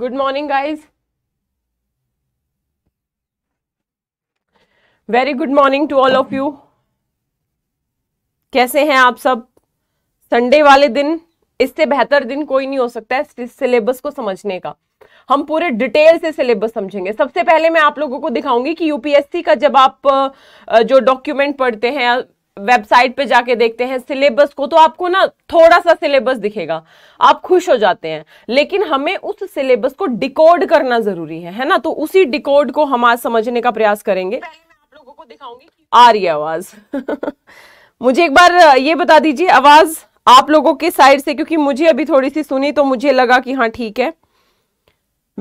Good morning guys very good morning to all of you कैसे हैं आप सब संडे वाले दिन इससे बेहतर दिन कोई नहीं हो सकता है सिलेबस को समझने का हम पूरे डिटेल से सिलेबस समझेंगे सबसे पहले मैं आप लोगों को दिखाऊंगी कि यूपीएससी का जब आप जो डॉक्यूमेंट पढ़ते हैं वेबसाइट पे जाके देखते हैं सिलेबस को तो आपको ना थोड़ा सा सिलेबस दिखेगा आप खुश हो जाते हैं लेकिन हमें उस सिलेबस को डिकोड करना जरूरी है है ना तो उसी डिकोड को हम आज समझने का प्रयास करेंगे आप लोगों को दिखाऊंगी आ रही आवाज मुझे एक बार ये बता दीजिए आवाज आप लोगों के साइड से क्योंकि मुझे अभी थोड़ी सी सुनी तो मुझे लगा कि हाँ ठीक है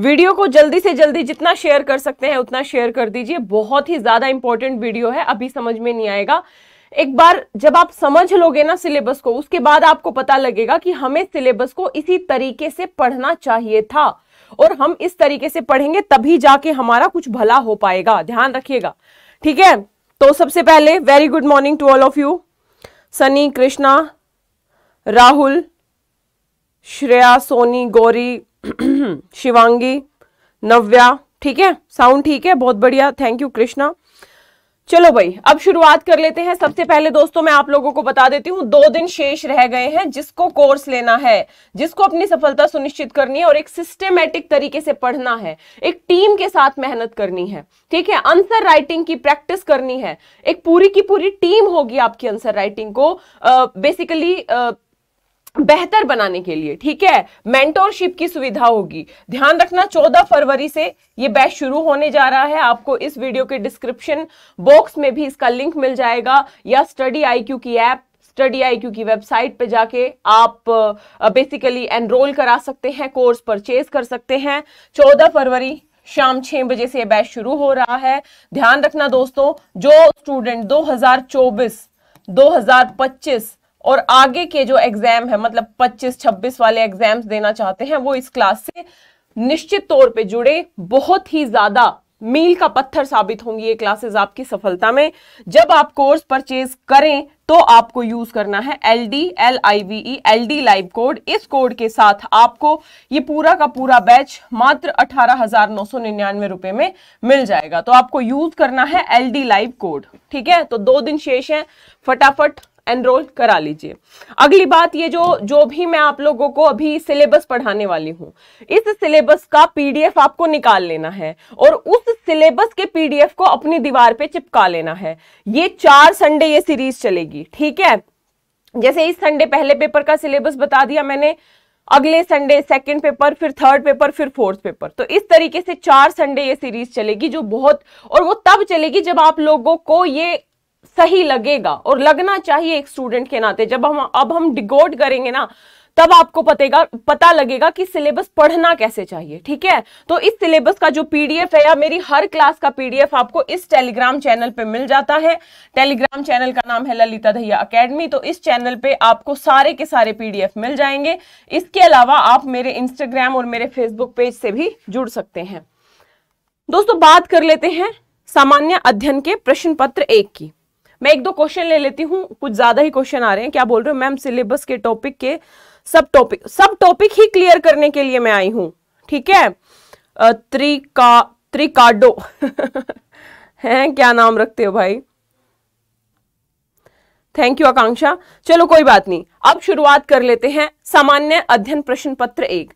वीडियो को जल्दी से जल्दी जितना शेयर कर सकते हैं उतना शेयर कर दीजिए बहुत ही ज्यादा इंपॉर्टेंट वीडियो है अभी समझ में नहीं आएगा एक बार जब आप समझ लोगे ना सिलेबस को उसके बाद आपको पता लगेगा कि हमें सिलेबस को इसी तरीके से पढ़ना चाहिए था और हम इस तरीके से पढ़ेंगे तभी जाके हमारा कुछ भला हो पाएगा ध्यान रखिएगा ठीक है तो सबसे पहले very good morning to all of you Sunny Krishna Rahul Shreya Soni Gauri Shivangi Navya ठीक है साउंड ठीक है बहुत बढ़िया थैंक यू कृष्णा चलो भाई अब शुरुआत कर लेते हैं सबसे पहले दोस्तों मैं आप लोगों को बता देती हूँ दो दिन शेष रह गए हैं जिसको कोर्स लेना है जिसको अपनी सफलता सुनिश्चित करनी है और एक सिस्टेमेटिक तरीके से पढ़ना है एक टीम के साथ मेहनत करनी है ठीक है आंसर राइटिंग की प्रैक्टिस करनी है एक पूरी की पूरी टीम होगी आपकी आंसर राइटिंग को बेसिकली uh, बेहतर बनाने के लिए ठीक है मेंटोरशिप की सुविधा होगी ध्यान रखना 14 फरवरी से ये बैच शुरू होने जा रहा है आपको इस वीडियो के डिस्क्रिप्शन बॉक्स में भी इसका लिंक मिल जाएगा या स्टडी आईक्यू की ऐप स्टडी आई की वेबसाइट पे जाके आप बेसिकली एनरोल करा सकते हैं कोर्स परचेज कर सकते हैं चौदह फरवरी शाम छह बजे से यह बैच शुरू हो रहा है ध्यान रखना दोस्तों जो स्टूडेंट 2024 2025 और आगे के जो एग्जाम है मतलब 25-26 वाले एग्जाम्स देना चाहते हैं वो इस क्लास से निश्चित तौर पे जुड़े बहुत ही ज्यादा मील का पत्थर साबित होंगी ये क्लासेस आपकी सफलता में जब आप कोर्स परचेज करें तो आपको यूज करना है L D L I V E L D live code इस कोड के साथ आपको ये पूरा का पूरा बैच मात्र अठारह हजार नौ सौ निन्यानवे रुपए में मिल जाएगा तो आपको यूज करना है एल डी लाइव कोड ठीक है तो दो दिन शेष है फटाफट एनरोल करा लीजिए अगली बात ये जो जो भी मैं आप लोगों को अभी सिलेबस पढ़ाने वाली हूँ इस सिलेबस का पीडीएफ आपको निकाल लेना है और उस सिलेबस के पीडीएफ को अपनी दीवार पे चिपका लेना है ये चार संडे ये सीरीज चलेगी ठीक है जैसे इस संडे पहले पेपर का सिलेबस बता दिया मैंने अगले संडे सेकंड पेपर फिर थर्ड पेपर फिर फोर्थ पेपर तो इस तरीके से चार संडे ये सीरीज चलेगी जो बहुत और वो तब चलेगी जब आप लोगों को ये सही लगेगा और लगना चाहिए एक स्टूडेंट के नाते जब हम अब हम डिगोड करेंगे ना तब आपको पतेगा पता लगेगा कि सिलेबस पढ़ना कैसे चाहिए ठीक है तो इस सिलेबस का जो पीडीएफ है या मेरी हर क्लास का पीडीएफ आपको इस टेलीग्राम चैनल पे मिल जाता है टेलीग्राम चैनल का नाम है ललिता दहिया एकेडमी तो इस चैनल पे आपको सारे के सारे पीडीएफ मिल जाएंगे इसके अलावा आप मेरे इंस्टाग्राम और मेरे फेसबुक पेज से भी जुड़ सकते हैं दोस्तों बात कर लेते हैं सामान्य अध्ययन के प्रश्न पत्र एक की मैं एक दो क्वेश्चन ले लेती हूँ कुछ ज्यादा ही क्वेश्चन आ रहे हैं क्या बोल रहे हो मैम सिलेबस के टॉपिक के सब टॉपिक सब टॉपिक ही क्लियर करने के लिए मैं आई हूँ ठीक है त्रिका त्रिकाडो क्या नाम रखते हो भाई थैंक यू आकांक्षा चलो कोई बात नहीं अब शुरुआत कर लेते हैं सामान्य अध्ययन प्रश्न पत्र एक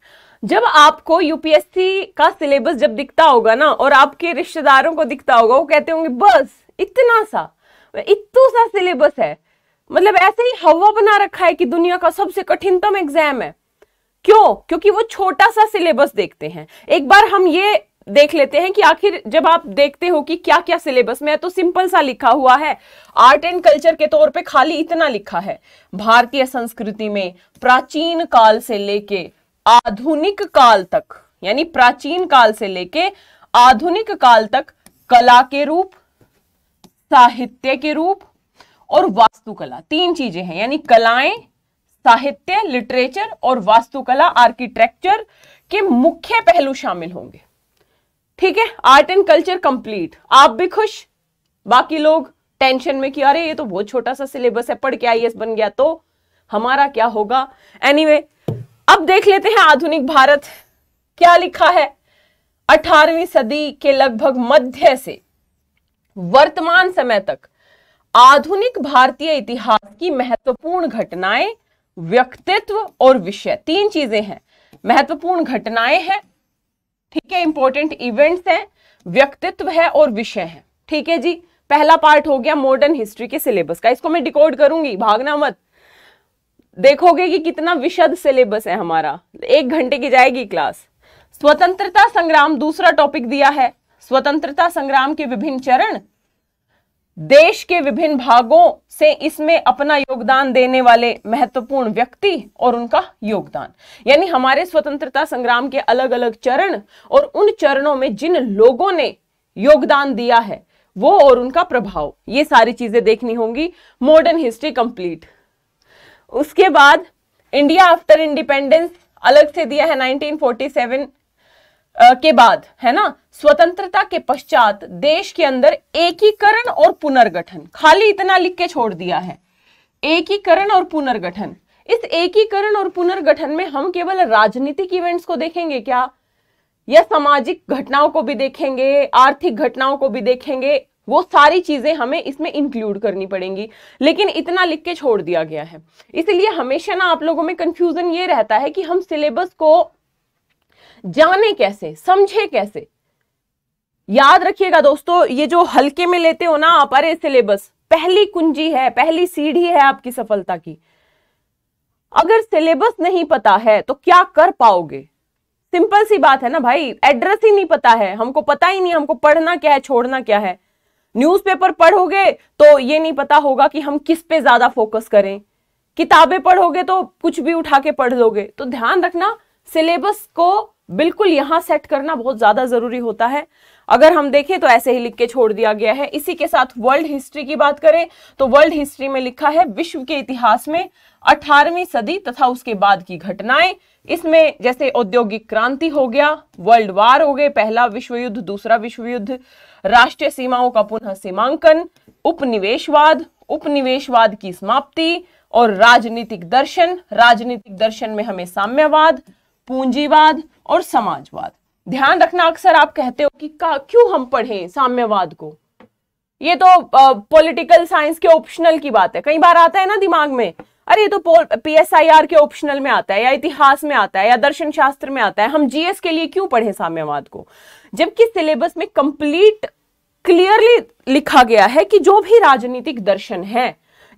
जब आपको यूपीएससी का सिलेबस जब दिखता होगा ना और आपके रिश्तेदारों को दिखता होगा वो कहते होंगे बस इतना सा इतना सा सिलेबस है मतलब ऐसे ही हवा बना रखा है कि दुनिया का सबसे कठिनतम एग्जाम है क्यों क्योंकि वो छोटा सा सिलेबस देखते हैं एक बार हम ये देख लेते हैं कि आखिर जब आप देखते हो कि क्या क्या सिलेबस में है तो सिंपल सा लिखा हुआ है आर्ट एंड कल्चर के तौर पे खाली इतना लिखा है भारतीय संस्कृति में प्राचीन काल से लेके आधुनिक काल तक यानी प्राचीन काल से लेके आधुनिक काल तक कला के रूप साहित्य के रूप और वास्तुकला तीन चीजें हैं यानी कलाएं साहित्य लिटरेचर और वास्तुकला आर्किटेक्चर के मुख्य पहलू शामिल होंगे ठीक है आर्ट एंड कल्चर कंप्लीट आप भी खुश बाकी लोग टेंशन में कि अरे ये तो बहुत छोटा सा सिलेबस है पढ़ के आई बन गया तो हमारा क्या होगा एनीवे anyway, अब देख लेते हैं आधुनिक भारत क्या लिखा है 18वीं सदी के लगभग मध्य से वर्तमान समय तक आधुनिक भारतीय इतिहास की महत्वपूर्ण घटनाएं व्यक्तित्व और विषय तीन चीजें हैं महत्वपूर्ण घटनाएं हैं ठीक है इंपॉर्टेंट इवेंट्स हैं व्यक्तित्व है और विषय है ठीक है जी पहला पार्ट हो गया मॉडर्न हिस्ट्री के सिलेबस का इसको मैं डिकोड करूंगी भागना मत देखोगे कि कितना विशद सिलेबस है हमारा एक घंटे की जाएगी क्लास स्वतंत्रता संग्राम दूसरा टॉपिक दिया है स्वतंत्रता संग्राम के विभिन्न चरण देश के विभिन्न भागों से इसमें अपना योगदान देने वाले महत्वपूर्ण व्यक्ति और उनका योगदान यानी हमारे स्वतंत्रता संग्राम के अलग अलग चरण और उन चरणों में जिन लोगों ने योगदान दिया है वो और उनका प्रभाव ये सारी चीजें देखनी होंगी मॉडर्न हिस्ट्री कंप्लीट उसके बाद इंडिया आफ्टर इंडिपेंडेंस अलग से दिया है 1947 के बाद है ना स्वतंत्रता के पश्चात देश के अंदर एकीकरण और पुनर्गठन खाली इतना लिख के छोड़ दिया है एकीकरण और पुनर्गठन इस एकीकरण और पुनर्गठन में हम केवल राजनीतिक इवेंट्स को देखेंगे क्या या सामाजिक घटनाओं को भी देखेंगे आर्थिक घटनाओं को भी देखेंगे वो सारी चीजें हमें इसमें इंक्लूड करनी पड़ेंगी लेकिन इतना लिख के छोड़ दिया गया है इसलिए हमेशा ना आप लोगों में कंफ्यूजन ये रहता है कि हम सिलेबस को जाने कैसे समझे कैसे याद रखिएगा दोस्तों ये जो हल्के में लेते हो ना आप अरे सिलेबस पहली कुंजी है पहली सीढ़ी है आपकी सफलता की अगर सिलेबस नहीं पता है तो क्या कर पाओगे सिंपल सी बात है ना भाई एड्रेस ही नहीं पता है हमको पता ही नहीं हमको पढ़ना क्या है छोड़ना क्या है न्यूज़पेपर पढ़ोगे तो ये नहीं पता होगा कि हम किस पे ज्यादा फोकस करें किताबें पढ़ोगे तो कुछ भी उठा के पढ़ लोगे तो ध्यान रखना सिलेबस को बिल्कुल यहां सेट करना बहुत ज़्यादा ज़रूरी होता है अगर हम देखें तो ऐसे ही लिख के छोड़ दिया गया है इसी के साथ वर्ल्ड हिस्ट्री की बात करें तो वर्ल्ड हिस्ट्री में लिखा है विश्व के इतिहास में 18वीं सदी तथा उसके बाद की घटनाएं इसमें जैसे औद्योगिक क्रांति हो गया वर्ल्ड वार हो गए पहला विश्व युद्ध दूसरा विश्व युद्ध राष्ट्रीय सीमाओं का पुनः सीमांकन उपनिवेशवाद उपनिवेशवाद की समाप्ति और राजनीतिक दर्शन राजनीतिक दर्शन में हमें साम्यवाद पूंजीवाद और समाजवाद ध्यान रखना अक्सर आप कहते हो कि क्यों हम पढ़े साम्यवाद को ये तो पॉलिटिकल साइंस के ऑप्शनल की बात है कई बार आता है ना दिमाग में अरे ये तो पीएसआईआर के ऑप्शनल में आता है या इतिहास में आता है या दर्शन शास्त्र में आता है हम जीएस के लिए क्यों पढ़े साम्यवाद को जबकि सिलेबस में कंप्लीट क्लियरली लिखा गया है कि जो भी राजनीतिक दर्शन है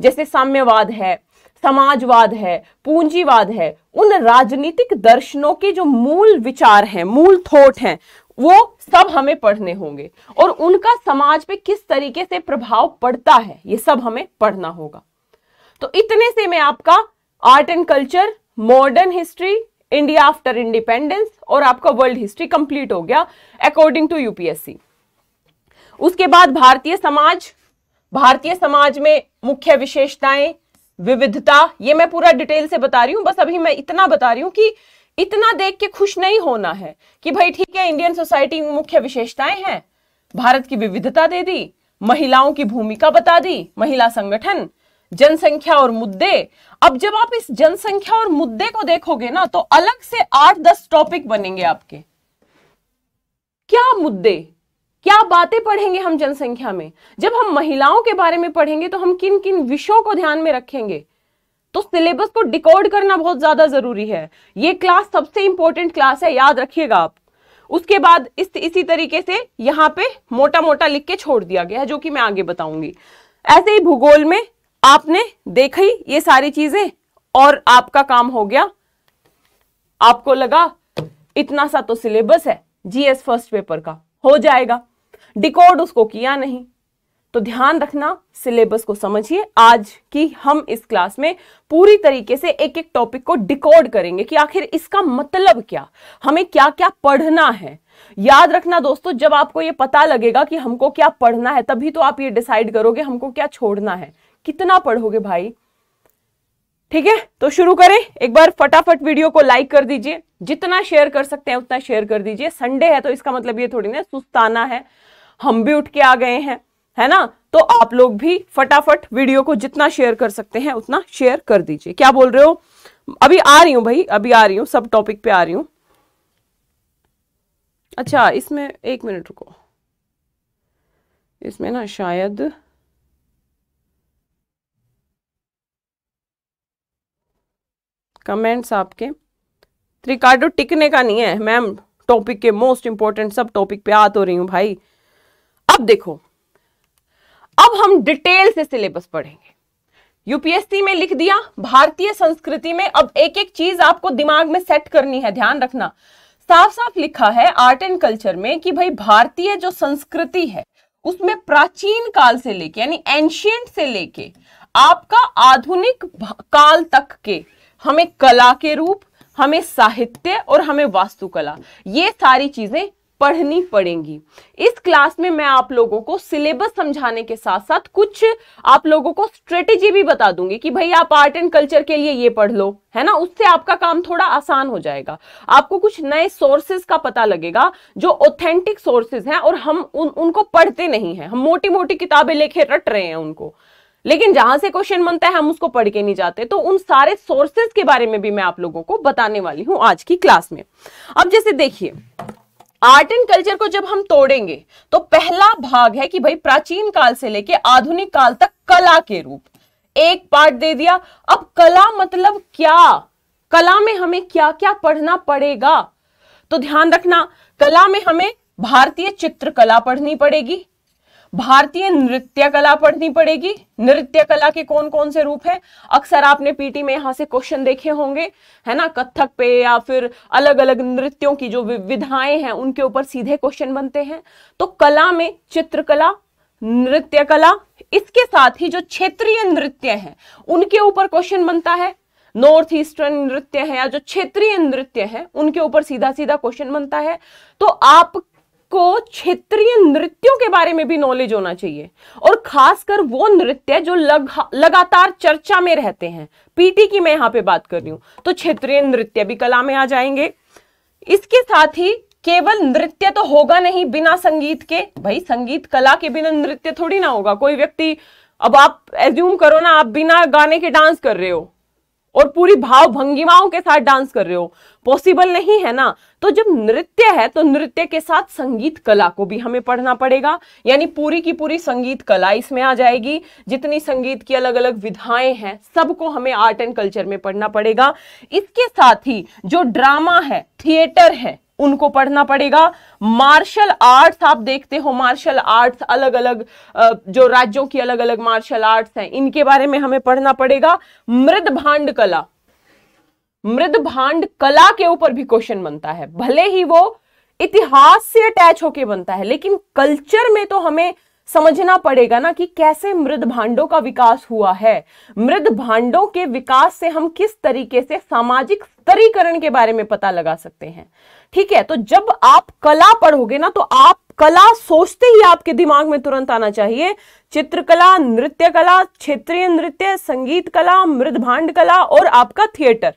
जैसे साम्यवाद है समाजवाद है पूंजीवाद है उन राजनीतिक दर्शनों के जो मूल विचार हैं मूल थोट हैं वो सब हमें पढ़ने होंगे और उनका समाज पे किस तरीके से प्रभाव पड़ता है ये सब हमें पढ़ना होगा तो इतने से मैं आपका art and culture modern history India after independence और आपका वर्ल्ड हिस्ट्री कंप्लीट हो गया अकॉर्डिंग टू यूपीएससी उसके बाद भारतीय समाज भारतीय समाज में मुख्य विशेषताएं विविधता ये मैं पूरा डिटेल से बता रही हूँ बस अभी मैं इतना बता रही हूँ कि इतना देख के खुश नहीं होना है कि भाई ठीक है इंडियन सोसाइटी में मुख्य विशेषताएं हैं भारत की विविधता दे दी महिलाओं की भूमिका बता दी महिला संगठन जनसंख्या और मुद्दे अब जब आप इस जनसंख्या और मुद्दे को देखोगे ना तो अलग से आठ दस टॉपिक बनेंगे आपके क्या मुद्दे क्या बातें पढ़ेंगे हम जनसंख्या में जब हम महिलाओं के बारे में पढ़ेंगे तो हम किन किन विषयों को ध्यान में रखेंगे तो सिलेबस को डिकोड करना बहुत ज्यादा जरूरी है ये क्लास सबसे इंपॉर्टेंट क्लास है याद रखिएगा आप उसके बाद इस इसी तरीके से यहां पे मोटा मोटा लिख के छोड़ दिया गया है जो कि मैं आगे बताऊंगी ऐसे ही भूगोल में आपने देखा ही ये सारी चीजें और आपका काम हो गया आपको लगा इतना सा तो सिलेबस है जीएस फर्स्ट पेपर का हो जाएगा डिकोड उसको किया नहीं तो ध्यान रखना सिलेबस को समझिए आज की हम इस क्लास में पूरी तरीके से एक एक टॉपिक को डिकोड करेंगे कि आखिर इसका मतलब क्या हमें क्या क्या पढ़ना है याद रखना दोस्तों जब आपको ये पता लगेगा कि हमको क्या पढ़ना है तभी तो आप ये डिसाइड करोगे हमको क्या छोड़ना है कितना पढ़ोगे भाई ठीक है तो शुरू करें एक बार फटाफट वीडियो को लाइक कर दीजिए जितना शेयर कर सकते हैं उतना शेयर कर दीजिए संडे है तो इसका मतलब ये थोड़ी ना सुस्ताना है हम भी उठ के आ गए हैं है ना तो आप लोग भी फटाफट वीडियो को जितना शेयर कर सकते हैं उतना शेयर कर दीजिए क्या बोल रहे हो अभी आ रही हूं भाई अभी आ रही हूं सब टॉपिक पे आ रही हूं अच्छा इसमें एक मिनट रुको इसमें ना शायद कमेंट्स आपके त्रिकाडो टिकने का नहीं है मैम टॉपिक के मोस्ट इंपॉर्टेंट सब टॉपिक पे आ तो रही हूं भाई अब देखो अब हम डिटेल से सिलेबस पढ़ेंगे यूपीएससी में लिख दिया भारतीय संस्कृति में अब एक एक चीज आपको दिमाग में सेट करनी है ध्यान रखना साफ साफ लिखा है आर्ट एंड कल्चर में कि भाई भारतीय जो संस्कृति है उसमें प्राचीन काल से लेके यानी एंशियंट से लेके आपका आधुनिक काल तक के हमें कला के रूप हमें साहित्य और हमें वास्तुकला ये सारी चीजें पढ़नी पड़ेंगी इस क्लास में मैं आप लोगों को सिलेबस समझाने के साथ साथ कुछ आप लोगों को स्ट्रेटेजी भी बता दूंगी कि भाई आप आर्ट एंड कल्चर के लिए ये पढ़ लो है ना उससे आपका काम थोड़ा आसान हो जाएगा आपको कुछ नए सोर्सेज का पता लगेगा जो ऑथेंटिक सोर्सेज हैं और हम उन, उनको पढ़ते नहीं है हम मोटी मोटी किताबें लेके रट रहे हैं उनको लेकिन जहां से क्वेश्चन बनता है हम उसको पढ़ के नहीं जाते तो उन सारे सोर्सेज के बारे में भी मैं आप लोगों को बताने वाली हूं आज की क्लास में अब जैसे देखिए आर्ट एंड कल्चर को जब हम तोड़ेंगे तो पहला भाग है कि भाई प्राचीन काल से लेके आधुनिक काल तक कला के रूप एक पार्ट दे दिया अब कला मतलब क्या कला में हमें क्या क्या पढ़ना पड़ेगा तो ध्यान रखना कला में हमें भारतीय चित्रकला पढ़नी पड़ेगी भारतीय नृत्य कला पढ़नी पड़ेगी नृत्य कला के कौन कौन से रूप हैं अक्सर आपने पीटी में यहां से क्वेश्चन देखे होंगे है ना कथक पे या फिर अलग अलग नृत्यों की जो विधाएं हैं उनके ऊपर सीधे क्वेश्चन बनते हैं तो कला में चित्रकला नृत्य कला इसके साथ ही जो क्षेत्रीय नृत्य है उनके ऊपर क्वेश्चन बनता है नॉर्थ ईस्टर्न नृत्य है या जो क्षेत्रीय नृत्य है उनके ऊपर सीधा सीधा क्वेश्चन बनता है तो आप को क्षेत्रीय नृत्यों के बारे में भी नॉलेज होना चाहिए और खासकर वो नृत्य जो लग, लगातार चर्चा में रहते हैं पीटी की मैं यहाँ पे बात कर रही हूं तो क्षेत्रीय नृत्य भी कला में आ जाएंगे इसके साथ ही केवल नृत्य तो होगा नहीं बिना संगीत के भाई संगीत कला के बिना नृत्य थोड़ी ना होगा कोई व्यक्ति अब आप एज्यूम करो ना आप बिना गाने के डांस कर रहे हो और पूरी भाव भंगिमाओं के साथ डांस कर रहे हो पॉसिबल नहीं है ना तो जब नृत्य है तो नृत्य के साथ संगीत कला को भी हमें पढ़ना पड़ेगा यानी पूरी की पूरी संगीत कला इसमें आ जाएगी जितनी संगीत की अलग अलग विधाएं हैं सबको हमें आर्ट एंड कल्चर में पढ़ना पड़ेगा इसके साथ ही जो ड्रामा है थिएटर है उनको पढ़ना पड़ेगा मार्शल आर्ट्स आप देखते हो मार्शल आर्ट्स अलग अलग जो राज्यों की अलग अलग मार्शल आर्ट्स हैं इनके बारे में हमें पढ़ना पड़ेगा मृद भांड कला मृद भांड कला के ऊपर भी क्वेश्चन बनता है भले ही वो इतिहास से अटैच होके बनता है लेकिन कल्चर में तो हमें समझना पड़ेगा ना कि कैसे मृद भांडों का विकास हुआ है मृद भांडों के विकास से हम किस तरीके से सामाजिक स्तरीकरण के बारे में पता लगा सकते हैं ठीक है तो जब आप कला पढ़ोगे ना तो आप कला सोचते ही आपके दिमाग में तुरंत आना चाहिए चित्रकला नृत्य कला क्षेत्रीय नृत्य संगीत कला मृदभांड कला और आपका थिएटर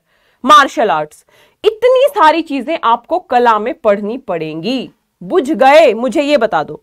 मार्शल आर्ट्स इतनी सारी चीजें आपको कला में पढ़नी पड़ेंगी बुझ गए मुझे ये बता दो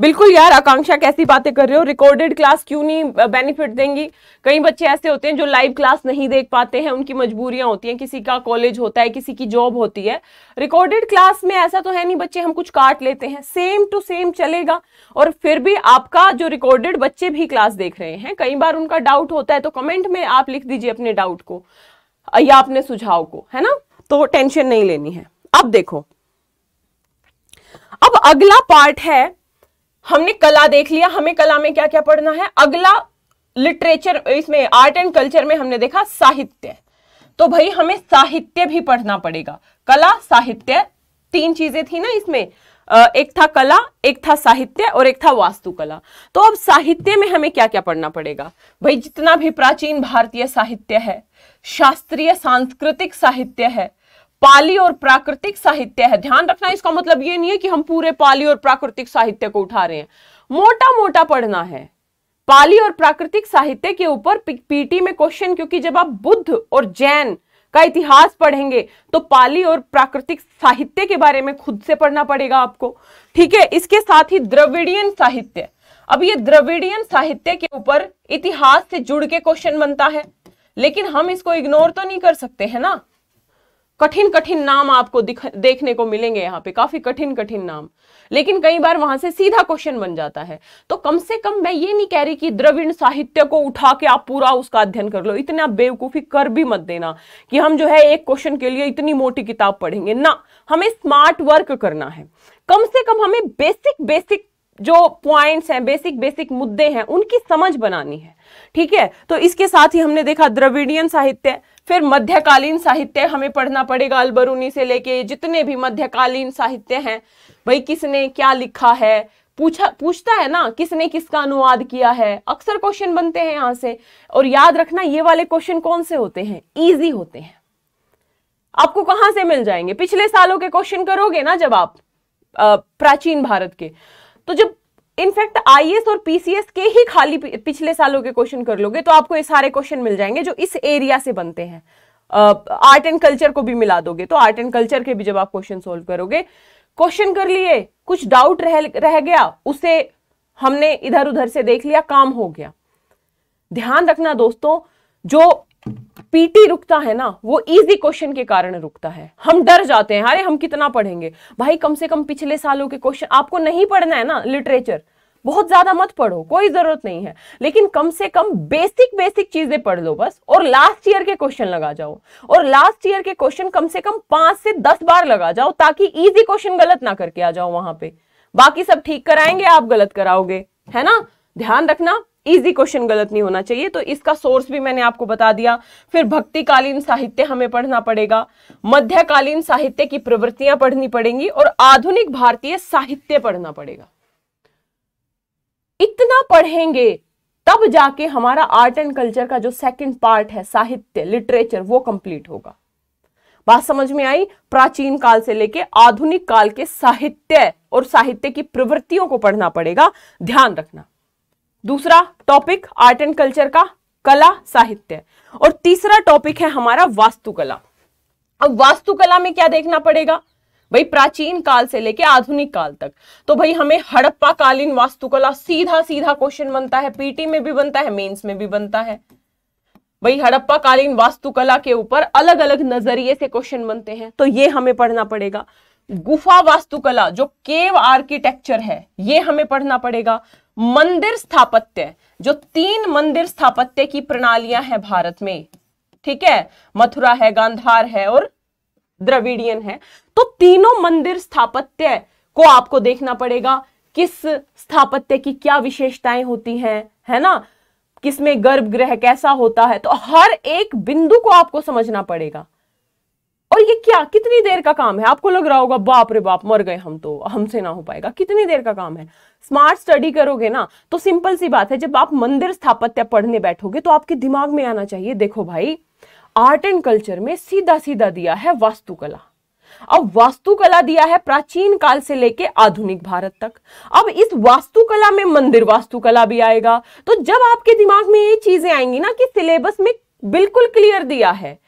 बिल्कुल यार आकांक्षा कैसी बातें कर रहे हो रिकॉर्डेड क्लास क्यों नहीं बेनिफिट देंगी कई बच्चे ऐसे होते हैं जो लाइव क्लास नहीं देख पाते हैं उनकी मजबूरियां होती हैं किसी का कॉलेज होता है किसी की जॉब होती है रिकॉर्डेड क्लास में ऐसा तो है नहीं बच्चे हम कुछ काट लेते हैं सेम टू सेम चलेगा और फिर भी आपका जो रिकॉर्डेड बच्चे भी क्लास देख रहे हैं कई बार उनका डाउट होता है तो कमेंट में आप लिख दीजिए अपने डाउट को या अपने सुझाव को है ना तो टेंशन नहीं लेनी है अब देखो अब अगला पार्ट है हमने कला देख लिया हमें कला में क्या क्या पढ़ना है अगला लिटरेचर इसमें आर्ट एंड कल्चर में हमने देखा साहित्य तो भाई हमें साहित्य भी पढ़ना पड़ेगा कला साहित्य तीन चीजें थी ना इसमें एक था कला एक था साहित्य और एक था वास्तुकला तो अब साहित्य में हमें क्या क्या पढ़ना पड़ेगा भाई जितना भी प्राचीन भारतीय साहित्य है शास्त्रीय सांस्कृतिक साहित्य है पाली और प्राकृतिक साहित्य है ध्यान रखना इसका मतलब ये नहीं है कि हम पूरे पाली और प्राकृतिक साहित्य को उठा रहे हैं मोटा मोटा पढ़ना है पाली और प्राकृतिक साहित्य के ऊपर पीटी में क्वेश्चन क्योंकि जब आप बुद्ध और जैन का इतिहास पढ़ेंगे तो पाली और प्राकृतिक साहित्य के बारे में खुद से पढ़ना पड़ेगा आपको ठीक है इसके साथ ही द्रविडियन साहित्य अब ये द्रविडियन साहित्य के ऊपर इतिहास से जुड़ के क्वेश्चन बनता है लेकिन हम इसको इग्नोर तो नहीं कर सकते है ना कठिन कठिन नाम आपको देखने को मिलेंगे यहाँ पे काफी कठिन कठिन नाम लेकिन कई बार वहां से सीधा क्वेश्चन बन जाता है तो कम से कम मैं ये नहीं कह रही कि द्रविण साहित्य को उठा के आप पूरा उसका अध्ययन कर लो इतना बेवकूफी कर भी मत देना कि हम जो है एक क्वेश्चन के लिए इतनी मोटी किताब पढ़ेंगे ना हमें स्मार्ट वर्क करना है कम से कम हमें बेसिक बेसिक जो पॉइंट्स हैं बेसिक बेसिक मुद्दे हैं उनकी समझ बनानी है ठीक है तो इसके साथ ही हमने देखा द्रविडियन साहित्य फिर मध्यकालीन साहित्य हमें पढ़ना पड़ेगा अलबरूनी से लेके जितने भी मध्यकालीन साहित्य हैं भाई किसने क्या लिखा है पूछा पूछता है ना किसने किसका अनुवाद किया है अक्सर क्वेश्चन बनते हैं यहां से और याद रखना ये वाले क्वेश्चन कौन से होते हैं ईजी होते हैं आपको कहां से मिल जाएंगे पिछले सालों के क्वेश्चन करोगे ना जब आप प्राचीन भारत के तो जब इनफैक्ट आईएएस और पीसीएस के ही खाली पिछले सालों के क्वेश्चन कर लोगे तो आपको ये सारे क्वेश्चन मिल जाएंगे जो इस एरिया से बनते हैं आर्ट एंड कल्चर को भी मिला दोगे तो आर्ट एंड कल्चर के भी जब आप क्वेश्चन सोल्व करोगे क्वेश्चन कर लिए कुछ डाउट रह, रह गया उसे हमने इधर उधर से देख लिया काम हो गया ध्यान रखना दोस्तों जो पीटी रुकता है ना वो इजी क्वेश्चन के कारण रुकता है हम डर जाते हैं अरे हम कितना पढ़ेंगे भाई कम से कम पिछले सालों के क्वेश्चन आपको नहीं पढ़ना है ना लिटरेचर बहुत ज्यादा मत पढ़ो कोई जरूरत नहीं है लेकिन कम से कम बेसिक बेसिक चीजें पढ़ लो बस और लास्ट ईयर के क्वेश्चन लगा जाओ और लास्ट ईयर के क्वेश्चन कम से कम पांच से दस बार लगा जाओ ताकि इजी क्वेश्चन गलत ना करके आ जाओ वहां पे बाकी सब ठीक कराएंगे आप गलत कराओगे है ना ध्यान रखना इजी क्वेश्चन गलत नहीं होना चाहिए तो इसका सोर्स भी मैंने आपको बता दिया फिर भक्तिकालीन साहित्य हमें पढ़ना पड़ेगा मध्यकालीन साहित्य की प्रवृत्तियां पढ़नी पड़ेंगी और आधुनिक भारतीय साहित्य पढ़ना पड़ेगा इतना पढ़ेंगे तब जाके हमारा आर्ट एंड कल्चर का जो सेकंड पार्ट है साहित्य लिटरेचर वो कंप्लीट होगा बात समझ में आई प्राचीन काल से लेके आधुनिक काल के साहित्य और साहित्य की प्रवृत्तियों को पढ़ना पड़ेगा ध्यान रखना दूसरा टॉपिक आर्ट एंड कल्चर का कला साहित्य और तीसरा टॉपिक है हमारा वास्तुकला अब वास्तुकला में क्या देखना पड़ेगा भाई प्राचीन काल से लेके आधुनिक काल तक तो भाई हमें हड़प्पा कालीन वास्तुकला सीधा सीधा क्वेश्चन बनता है पीटी में भी बनता है मेंस में भी बनता है भाई हड़प्पा कालीन वास्तुकला के ऊपर अलग अलग नजरिए से क्वेश्चन बनते हैं तो ये हमें पढ़ना पड़ेगा गुफा वास्तुकला जो केव आर्किटेक्चर है ये हमें पढ़ना पड़ेगा मंदिर स्थापत्य जो तीन मंदिर स्थापत्य की प्रणालियां हैं भारत में ठीक है मथुरा है गांधार है और द्रविडियन है तो तीनों मंदिर स्थापत्य को आपको देखना पड़ेगा किस स्थापत्य की क्या विशेषताएं होती हैं है ना किसमें गर्भगृह कैसा होता है तो हर एक बिंदु को आपको समझना पड़ेगा और ये क्या कितनी देर का काम है आपको लग रहा होगा बाप रे बाप मर गए हम तो हमसे ना हो पाएगा कितनी देर का काम है स्मार्ट स्टडी करोगे ना तो सिंपल सी बात है जब आप मंदिर स्थापत्य पढ़ने बैठोगे तो आपके दिमाग में आना चाहिए देखो भाई आर्ट एंड कल्चर में सीधा सीधा दिया है वास्तुकला अब वास्तुकला दिया है प्राचीन काल से लेके आधुनिक भारत तक अब इस वास्तुकला में मंदिर वास्तुकला भी आएगा तो जब आपके दिमाग में ये चीजें आएंगी ना कि सिलेबस में बिल्कुल क्लियर दिया है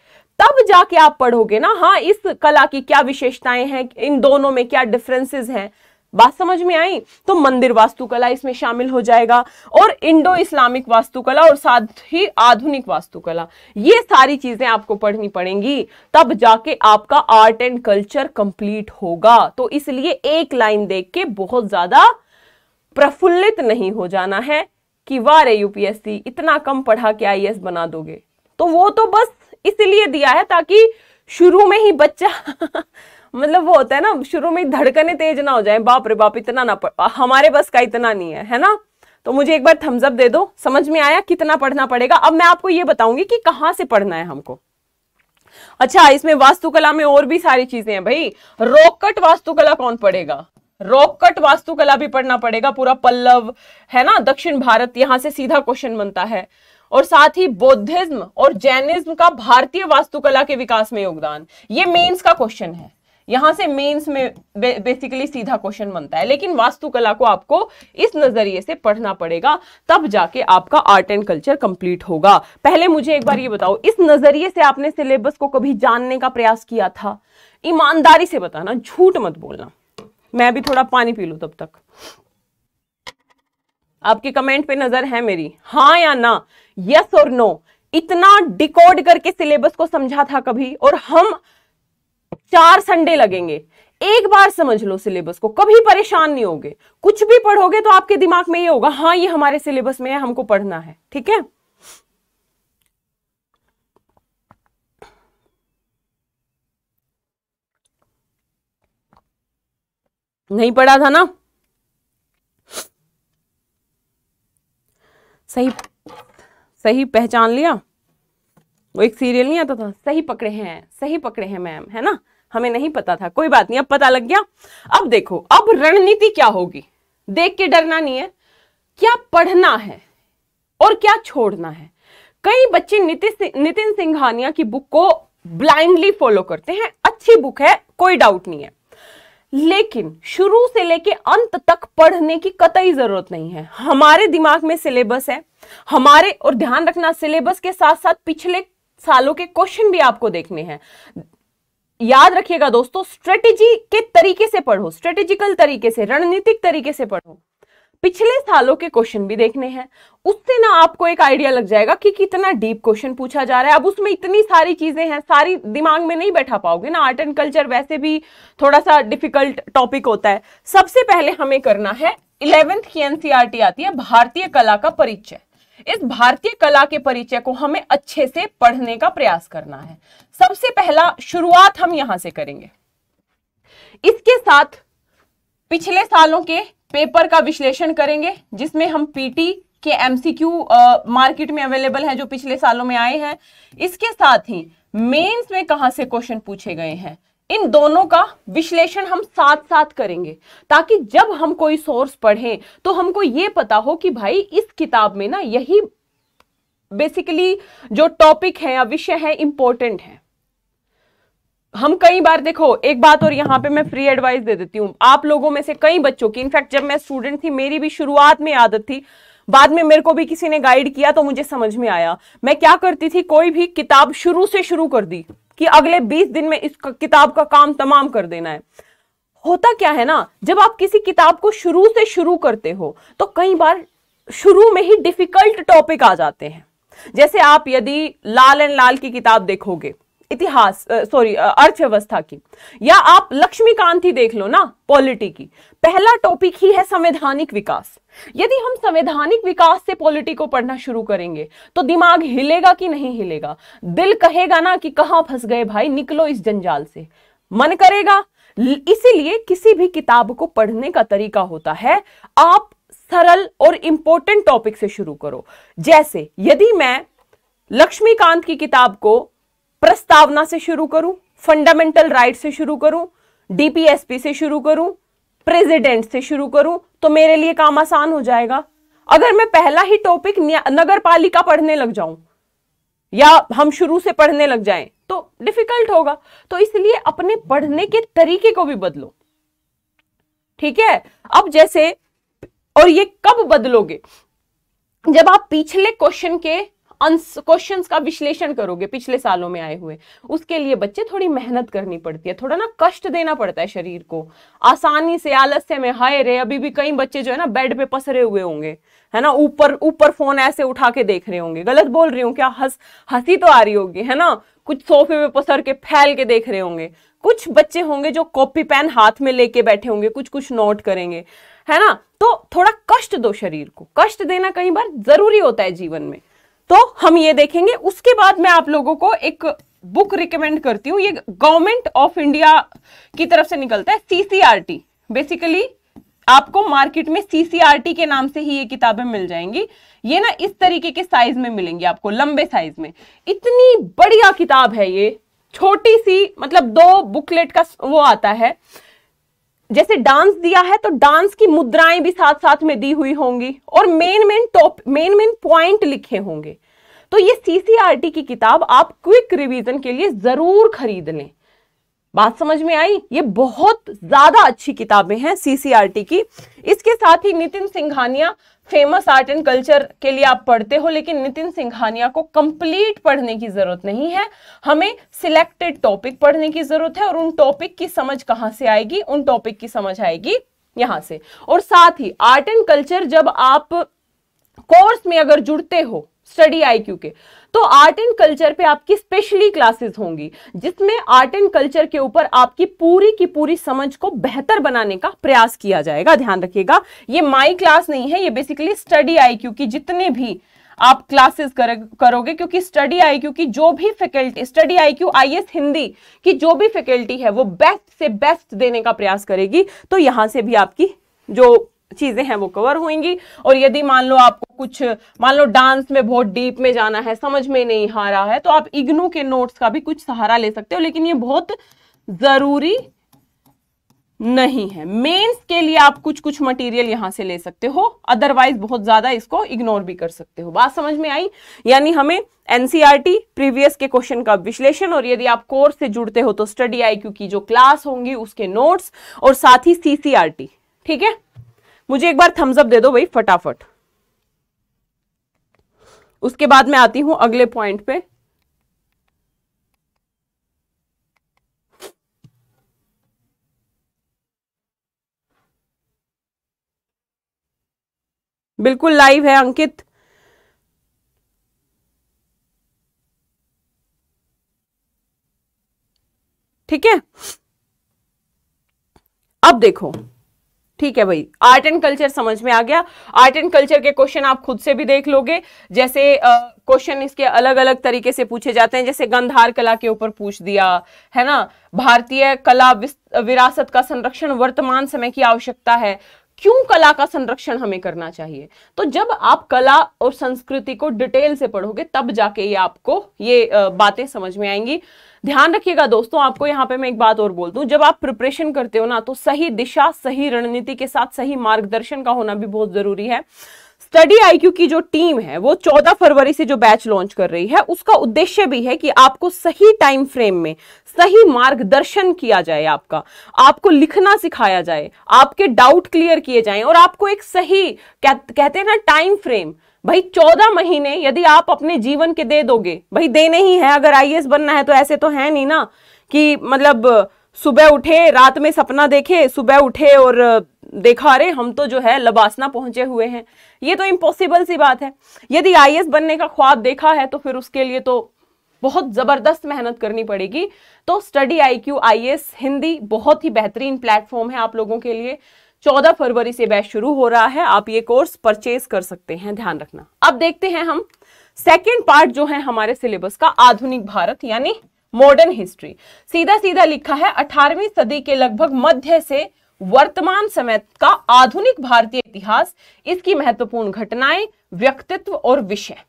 तब जाके आप पढ़ोगे ना हाँ इस कला की क्या विशेषताएं हैं इन दोनों में क्या डिफरेंसेस हैं बात समझ में आई तो मंदिर वास्तुकला इसमें शामिल हो जाएगा और इंडो इस्लामिक वास्तुकला और साथ ही आधुनिक वास्तुकला ये सारी चीजें आपको पढ़नी पड़ेंगी तब जाके आपका आर्ट एंड कल्चर कंप्लीट होगा तो इसलिए एक लाइन देख के बहुत ज्यादा प्रफुल्लित नहीं हो जाना है कि वाह रे यूपीएससी इतना कम पढ़ा के आई बना दोगे तो वो तो बस इसलिए दिया है ताकि शुरू में ही बच्चा मतलब वो होता है ना शुरू में धड़कने तेज ना हो जाए बाप रे बाप इतना ना पड़ हमारे बस का इतना नहीं है है ना तो मुझे एक बार थम्सअप दे दो समझ में आया कितना पढ़ना पड़ेगा अब मैं आपको ये बताऊंगी कि कहाँ से पढ़ना है हमको अच्छा इसमें वास्तुकला में और भी सारी चीजें हैं भाई रोकट वास्तुकला कौन पढ़ेगा रोकट वास्तुकला भी पढ़ना पड़ेगा पूरा पल्लव है ना दक्षिण भारत यहाँ से सीधा क्वेश्चन बनता है और साथ ही बौद्धिज्म और जैनिज्म का भारतीय वास्तुकला के विकास में योगदान ये मेंस का क्वेश्चन है यहां से मेंस में बेसिकली सीधा क्वेश्चन बनता है लेकिन वास्तुकला को आपको इस नज़रिए से पढ़ना पड़ेगा तब जाके आपका आर्ट एंड कल्चर कंप्लीट होगा पहले मुझे एक बार ये बताओ इस नज़रिए से आपने सिलेबस को कभी जानने का प्रयास किया था ईमानदारी से बताना झूठ मत बोलना मैं भी थोड़ा पानी पी लू तब तक आपके कमेंट पे नज़र है मेरी हाँ या ना यस और नो इतना डिकोड करके सिलेबस को समझा था कभी और हम चार संडे लगेंगे एक बार समझ लो सिलेबस को कभी परेशान नहीं होगे कुछ भी पढ़ोगे तो आपके दिमाग में ये होगा हाँ ये हमारे सिलेबस में है हमको पढ़ना है ठीक है नहीं पढ़ा था ना सही सही पहचान लिया वो एक सीरियल नहीं आता था सही पकड़े हैं सही पकड़े हैं मैम है ना हमें नहीं पता था कोई बात नहीं अब पता लग गया अब देखो अब रणनीति क्या होगी देख के डरना नहीं है क्या पढ़ना है और क्या छोड़ना है कई बच्चे नितिन सिंघानिया की बुक को ब्लाइंडली फॉलो करते हैं अच्छी बुक है कोई डाउट नहीं है लेकिन शुरू से लेके अंत तक पढ़ने की कतई जरूरत नहीं है हमारे दिमाग में सिलेबस है हमारे और ध्यान रखना सिलेबस के साथ साथ पिछले सालों के क्वेश्चन भी आपको देखने हैं याद रखिएगा दोस्तों स्ट्रेटेजी के तरीके से पढ़ो स्ट्रेटेजिकल तरीके से रणनीतिक तरीके से पढ़ो पिछले सालों के क्वेश्चन भी देखने हैं उससे ना आपको एक आइडिया लग जाएगा कि कितना डीप क्वेश्चन पूछा जा रहा है अब उसमें इतनी सारी चीजें हैं सारी दिमाग में नहीं बैठा पाओगे ना आर्ट एंड कल्चर वैसे भी थोड़ा सा डिफिकल्ट टॉपिक होता है सबसे पहले हमें करना है इलेवेंथ की एनसीआरटी e आती है भारतीय कला का परिचय इस भारतीय कला के परिचय को हमें अच्छे से पढ़ने का प्रयास करना है सबसे पहला शुरुआत हम यहां से करेंगे इसके साथ पिछले सालों के पेपर का विश्लेषण करेंगे जिसमें हम पीटी के एमसीक्यू मार्केट में अवेलेबल है जो पिछले सालों में आए हैं इसके साथ ही मेंस में कहा से क्वेश्चन पूछे गए हैं इन दोनों का विश्लेषण हम साथ साथ करेंगे ताकि जब हम कोई सोर्स पढ़ें तो हमको ये पता हो कि भाई इस किताब में ना यही बेसिकली जो टॉपिक है या विषय है इंपॉर्टेंट है हम कई बार देखो एक बात और यहां पे मैं फ्री एडवाइस दे देती हूं आप लोगों में से कई बच्चों की इनफैक्ट जब मैं स्टूडेंट थी मेरी भी शुरुआत में आदत थी बाद में मेरे को भी किसी ने गाइड किया तो मुझे समझ में आया मैं क्या करती थी कोई भी किताब शुरू से शुरू कर दी कि अगले 20 दिन में इस किताब का काम तमाम कर देना है होता क्या है ना जब आप किसी किताब को शुरू से शुरू करते हो तो कई बार शुरू में ही डिफिकल्ट टॉपिक आ जाते हैं जैसे आप यदि लाल एंड लाल की किताब देखोगे इतिहास सॉरी अर्थव्यवस्था की या आप लक्ष्मीकांत ही देख लो ना पॉलिटी की पहला टॉपिक ही है संवैधानिक विकास यदि हम संवैधानिक विकास से पॉलिटी को पढ़ना शुरू करेंगे तो दिमाग हिलेगा कि नहीं हिलेगा दिल कहेगा ना कि कहा फंस गए भाई निकलो इस जंजाल से मन करेगा इसीलिए किसी भी किताब को पढ़ने का तरीका होता है आप सरल और इंपॉर्टेंट टॉपिक से शुरू करो जैसे यदि मैं लक्ष्मीकांत की किताब को प्रस्तावना से शुरू करूं फंडामेंटल राइट से शुरू करूं डीपीएसपी से शुरू करूं प्रेसिडेंट से शुरू करूं तो मेरे लिए काम आसान हो जाएगा अगर मैं पहला ही टॉपिक नगर पालिका पढ़ने लग जाऊं या हम शुरू से पढ़ने लग जाएं तो डिफिकल्ट होगा तो इसलिए अपने पढ़ने के तरीके को भी बदलो ठीक है अब जैसे और ये कब बदलोगे जब आप पिछले क्वेश्चन के क्वेश्चन का विश्लेषण करोगे पिछले सालों में आए हुए उसके लिए बच्चे थोड़ी मेहनत करनी पड़ती है थोड़ा ना कष्ट देना पड़ता है शरीर को आसानी से आलस्य में हाय रे अभी भी कई बच्चे जो है ना बेड पे पसरे हुए होंगे है ना ऊपर ऊपर फोन ऐसे उठा के देख रहे होंगे गलत बोल रही हूँ क्या हंस हंसी तो आ रही होगी है ना कुछ सोफे में पसर के फैल के देख रहे होंगे कुछ बच्चे होंगे जो कॉपी पेन हाथ में लेके बैठे होंगे कुछ कुछ नोट करेंगे है ना तो थोड़ा कष्ट दो शरीर को कष्ट देना कई बार जरूरी होता है जीवन में तो हम ये देखेंगे उसके बाद मैं आप लोगों को एक बुक रिकमेंड करती हूँ ये गवर्नमेंट ऑफ इंडिया की तरफ से निकलता है सीसीआरटी बेसिकली आपको मार्केट में सीसीआरटी के नाम से ही ये किताबें मिल जाएंगी ये ना इस तरीके के साइज में मिलेंगी आपको लंबे साइज में इतनी बढ़िया किताब है ये छोटी सी मतलब दो बुकलेट का वो आता है जैसे डांस दिया है तो डांस की मुद्राएं भी साथ साथ में दी हुई होंगी और main main top main main point लिखे होंगे तो ये सीसीआरटी की किताब आप क्विक रिवीजन के लिए जरूर खरीद लें बात समझ में आई ये बहुत ज्यादा अच्छी किताबें हैं सीसीआरटी की इसके साथ ही Nitin Singhania famous art and culture के लिए आप पढ़ते हो लेकिन नितिन सिंघानिया को कंप्लीट पढ़ने की जरूरत नहीं है हमें सिलेक्टेड टॉपिक पढ़ने की जरूरत है और उन टॉपिक की समझ कहाँ से आएगी उन टॉपिक की समझ आएगी यहाँ से और साथ ही आर्ट एंड कल्चर जब आप कोर्स में अगर जुड़ते हो स्टडी आई के तो आर्ट एंड कल्चर पे आपकी स्पेशली क्लासेस होंगी जिसमें आर्ट एंड कल्चर के ऊपर आपकी पूरी की पूरी समझ को बेहतर बनाने का प्रयास किया जाएगा ध्यान रखिएगा ये माई क्लास नहीं है ये बेसिकली स्टडी आई क्योंकि जितने भी आप क्लासेस कर, करोगे क्योंकि स्टडी आई क्यू की जो भी faculty study I Q I S Hindi की जो भी फैकल्टी है वो बेस्ट से बेस्ट देने का प्रयास करेगी तो यहां से भी आपकी जो चीज़ें हैं वो कवर होंगी और यदि मान लो आपको कुछ मान लो डांस में बहुत डीप में जाना है समझ में नहीं आ रहा है तो आप इग्नू के नोट्स का भी कुछ सहारा ले सकते हो लेकिन ये बहुत ज़रूरी नहीं है मेंस के लिए आप कुछ कुछ मटेरियल यहां से ले सकते हो अदरवाइज बहुत ज्यादा इसको इग्नोर भी कर सकते हो बात समझ में आई यानी हमें एनसीईआरटी प्रीवियस e के क्वेश्चन का विश्लेषण और यदि आप कोर्स से जुड़ते हो तो स्टडी आई की जो क्लास होंगी उसके नोट्स और साथ ही सीसीआरटी ठीक है मुझे एक बार थम्सअप दे दो भाई फटाफट उसके बाद मैं आती हूं अगले पॉइंट पे बिल्कुल लाइव है अंकित ठीक है अब देखो ठीक है भाई आर्ट एंड कल्चर समझ में आ गया आर्ट एंड कल्चर के क्वेश्चन आप खुद से भी देख लोगे जैसे क्वेश्चन इसके अलग अलग तरीके से पूछे जाते हैं जैसे गंधार कला के ऊपर पूछ दिया है ना भारतीय कला विरासत का संरक्षण वर्तमान समय की आवश्यकता है क्यों कला का संरक्षण हमें करना चाहिए तो जब आप कला और संस्कृति को डिटेल से पढ़ोगे तब जाके ये आपको ये बातें समझ में आएंगी ध्यान रखिएगा दोस्तों आपको यहाँ पे मैं एक बात और बोल दू जब आप प्रिपरेशन करते हो ना तो सही दिशा सही रणनीति के साथ सही मार्गदर्शन का होना भी बहुत जरूरी है स्टडी आईक्यू की जो टीम है वो 14 फरवरी से जो बैच लॉन्च कर रही है उसका उद्देश्य भी है कि आपको सही टाइम फ्रेम में सही मार्गदर्शन किया जाए आपका आपको लिखना सिखाया जाए आपके डाउट क्लियर किए जाएं और आपको एक सही कहते हैं ना टाइम फ्रेम भाई चौदह महीने यदि आप अपने जीवन के दे दोगे भाई देने ही है अगर आई बनना है तो ऐसे तो है नहीं ना कि मतलब सुबह उठे रात में सपना देखे सुबह उठे और देखा रहे हम तो जो है लबासना पहुंचे हुए हैं ये तो इम्पॉसिबल सी बात है यदि आई बनने का ख्वाब देखा है तो फिर उसके लिए तो बहुत ज़बरदस्त मेहनत करनी पड़ेगी तो study I Q I Hindi बहुत ही बेहतरीन प्लेटफॉर्म है आप लोगों के लिए 14 फरवरी से बैच शुरू हो रहा है आप ये कोर्स परचेज कर सकते हैं ध्यान रखना अब देखते हैं हम सेकेंड पार्ट जो है हमारे सिलेबस का आधुनिक भारत यानी मॉडर्न हिस्ट्री सीधा सीधा लिखा है 18वीं सदी के लगभग मध्य से वर्तमान समय का आधुनिक भारतीय इतिहास इसकी महत्वपूर्ण घटनाएं व्यक्तित्व और विषय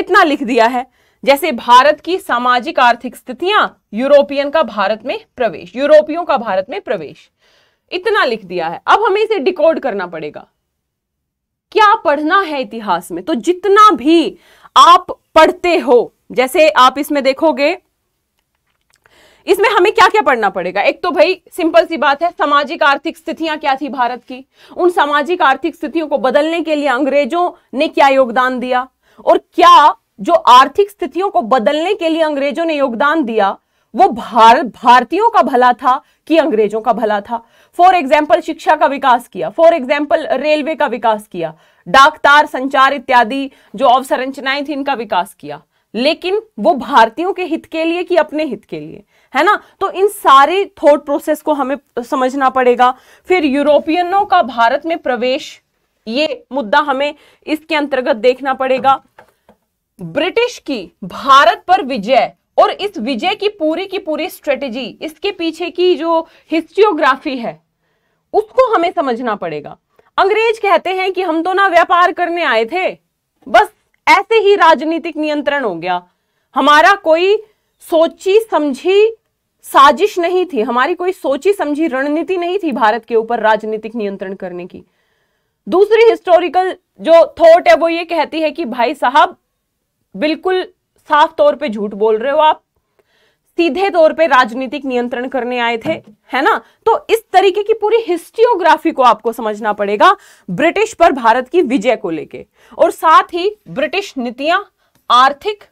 इतना लिख दिया है जैसे भारत की सामाजिक आर्थिक स्थितियां यूरोपियन का भारत में प्रवेश यूरोपियों का भारत में प्रवेश इतना लिख दिया है अब हमें इसे डिकोड करना पड़ेगा क्या पढ़ना है इतिहास में तो जितना भी आप पढ़ते हो जैसे आप इसमें देखोगे इसमें हमें क्या क्या पढ़ना पड़ेगा एक तो भाई सिंपल सी बात है सामाजिक आर्थिक स्थितियां क्या थी भारत की उन सामाजिक आर्थिक स्थितियों को बदलने के लिए अंग्रेजों ने क्या योगदान दिया और क्या जो आर्थिक स्थितियों को बदलने के लिए अंग्रेजों ने योगदान दिया वो भारत भारतीयों का भला था कि अंग्रेजों का भला था फॉर एग्जाम्पल शिक्षा का विकास किया फॉर एग्जाम्पल रेलवे का विकास किया डाक तार संचार इत्यादि जो अवसंरचनाएं थी इनका विकास किया लेकिन वो भारतीयों के हित के लिए कि अपने हित के लिए है ना तो इन सारे थॉट प्रोसेस को हमें समझना पड़ेगा फिर यूरोपियनों का भारत में प्रवेश ये मुद्दा हमें इसके अंतर्गत देखना पड़ेगा ब्रिटिश की भारत पर विजय और इस विजय की पूरी की पूरी स्ट्रेटेजी इसके पीछे की जो हिस्ट्रियोग्राफी है उसको हमें समझना पड़ेगा अंग्रेज कहते हैं कि हम तो ना व्यापार करने आए थे बस ऐसे ही राजनीतिक नियंत्रण हो गया हमारा कोई सोची समझी साजिश नहीं थी हमारी कोई सोची समझी रणनीति नहीं थी भारत के ऊपर राजनीतिक नियंत्रण करने की दूसरी हिस्टोरिकल जो थॉट है वो ये कहती है कि भाई साहब बिल्कुल साफ तौर पे झूठ बोल रहे हो आप सीधे तौर पे राजनीतिक नियंत्रण करने आए थे है ना तो इस तरीके की पूरी हिस्टियोग्राफी को आपको समझना पड़ेगा ब्रिटिश पर भारत की विजय को लेके और साथ ही ब्रिटिश नीतियां आर्थिक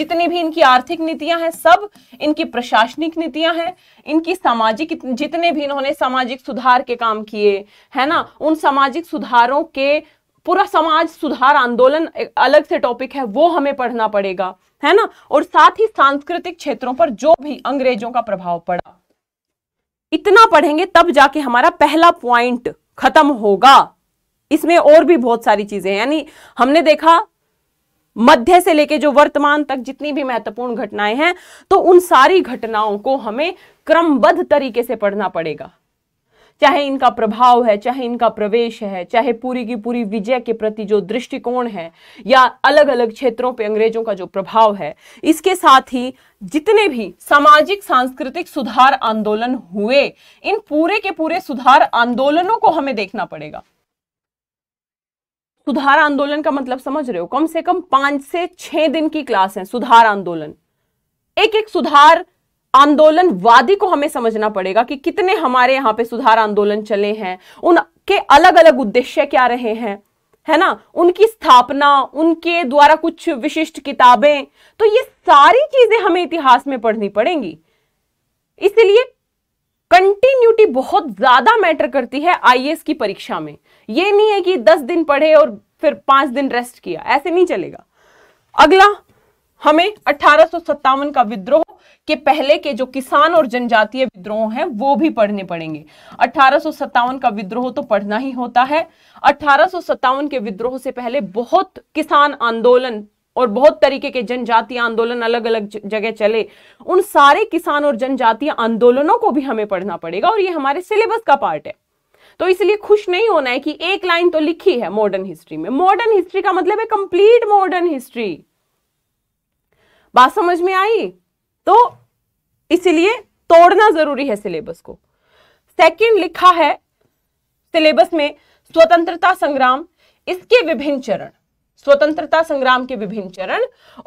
जितनी भी इनकी आर्थिक नीतियां हैं सब इनकी प्रशासनिक नीतियां हैं इनकी सामाजिक जितने भी इन्होंने सामाजिक सुधार के काम किए है ना उन सामाजिक सुधारों के पूरा समाज सुधार आंदोलन अलग से टॉपिक है वो हमें पढ़ना पड़ेगा है ना और साथ ही सांस्कृतिक क्षेत्रों पर जो भी अंग्रेजों का प्रभाव पड़ा इतना पढ़ेंगे तब जाके हमारा पहला पॉइंट खत्म होगा इसमें और भी बहुत सारी चीजें यानी हमने देखा मध्य से लेके जो वर्तमान तक जितनी भी महत्वपूर्ण घटनाएं हैं तो उन सारी घटनाओं को हमें क्रमबद्ध तरीके से पढ़ना पड़ेगा चाहे इनका प्रभाव है चाहे इनका प्रवेश है चाहे पूरी की पूरी विजय के प्रति जो दृष्टिकोण है या अलग अलग क्षेत्रों पे अंग्रेजों का जो प्रभाव है इसके साथ ही जितने भी सामाजिक सांस्कृतिक सुधार आंदोलन हुए इन पूरे के पूरे सुधार आंदोलनों को हमें देखना पड़ेगा सुधार आंदोलन का मतलब समझ रहे हो कम से कम पांच से छह दिन की क्लास है सुधार आंदोलन एक एक सुधार आंदोलनवादी को हमें समझना पड़ेगा कि कितने हमारे यहां पे सुधार आंदोलन चले हैं उनके अलग अलग उद्देश्य क्या रहे हैं है ना उनकी स्थापना उनके द्वारा कुछ विशिष्ट किताबें तो ये सारी चीजें हमें इतिहास में पढ़नी पड़ेंगी इसलिए कंटिन्यूटी बहुत ज्यादा मैटर करती है आईएएस की परीक्षा में ये नहीं है कि दस दिन पढ़े और फिर पांच दिन रेस्ट किया ऐसे नहीं चलेगा अगला हमें अठारह का विद्रोह के पहले के जो किसान और जनजातीय विद्रोह हैं वो भी पढ़ने पड़ेंगे अठारह का विद्रोह तो पढ़ना ही होता है अठारह के विद्रोह से पहले बहुत किसान आंदोलन और बहुत तरीके के जनजातीय आंदोलन अलग अलग जगह चले उन सारे किसान और जनजातीय आंदोलनों को भी हमें पढ़ना पड़ेगा और ये हमारे सिलेबस का पार्ट है तो इसलिए खुश नहीं होना है कि एक लाइन तो लिखी है मॉडर्न हिस्ट्री में मॉडर्न हिस्ट्री का मतलब है कंप्लीट मॉडर्न हिस्ट्री बात समझ में आई तो इसलिए तोड़ना जरूरी है सिलेबस को सेकंड लिखा है सिलेबस में स्वतंत्रता संग्राम इसके विभिन्न चरण स्वतंत्रता संग्राम के विभिन्न चरण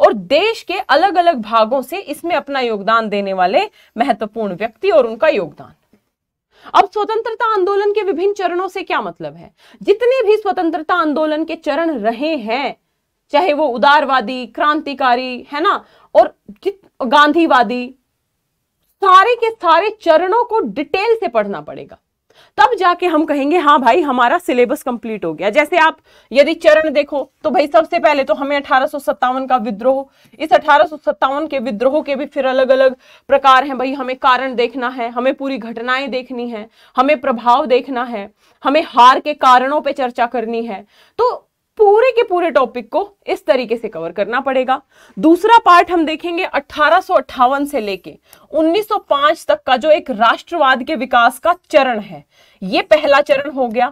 और देश के अलग अलग भागों से इसमें अपना योगदान देने वाले महत्वपूर्ण व्यक्ति और उनका योगदान अब स्वतंत्रता आंदोलन के विभिन्न चरणों से क्या मतलब है जितने भी स्वतंत्रता आंदोलन के चरण रहे हैं चाहे वो उदारवादी क्रांतिकारी है ना और गांधीवादी सारे के सारे चरणों को डिटेल से पढ़ना पड़ेगा तब जाके हम कहेंगे हाँ भाई हमारा सिलेबस कंप्लीट हो गया जैसे आप यदि चरण देखो तो भाई सबसे पहले तो हमें अठारह का विद्रोह इस अठारह के विद्रोह के भी फिर अलग अलग प्रकार हैं भाई हमें कारण देखना है हमें पूरी घटनाएं देखनी है हमें प्रभाव देखना है हमें हार के कारणों पर चर्चा करनी है तो पूरे के पूरे टॉपिक को इस तरीके से कवर करना पड़ेगा दूसरा पार्ट हम देखेंगे अठारह से लेके 1905 तक का जो एक राष्ट्रवाद के विकास का चरण है ये पहला चरण हो गया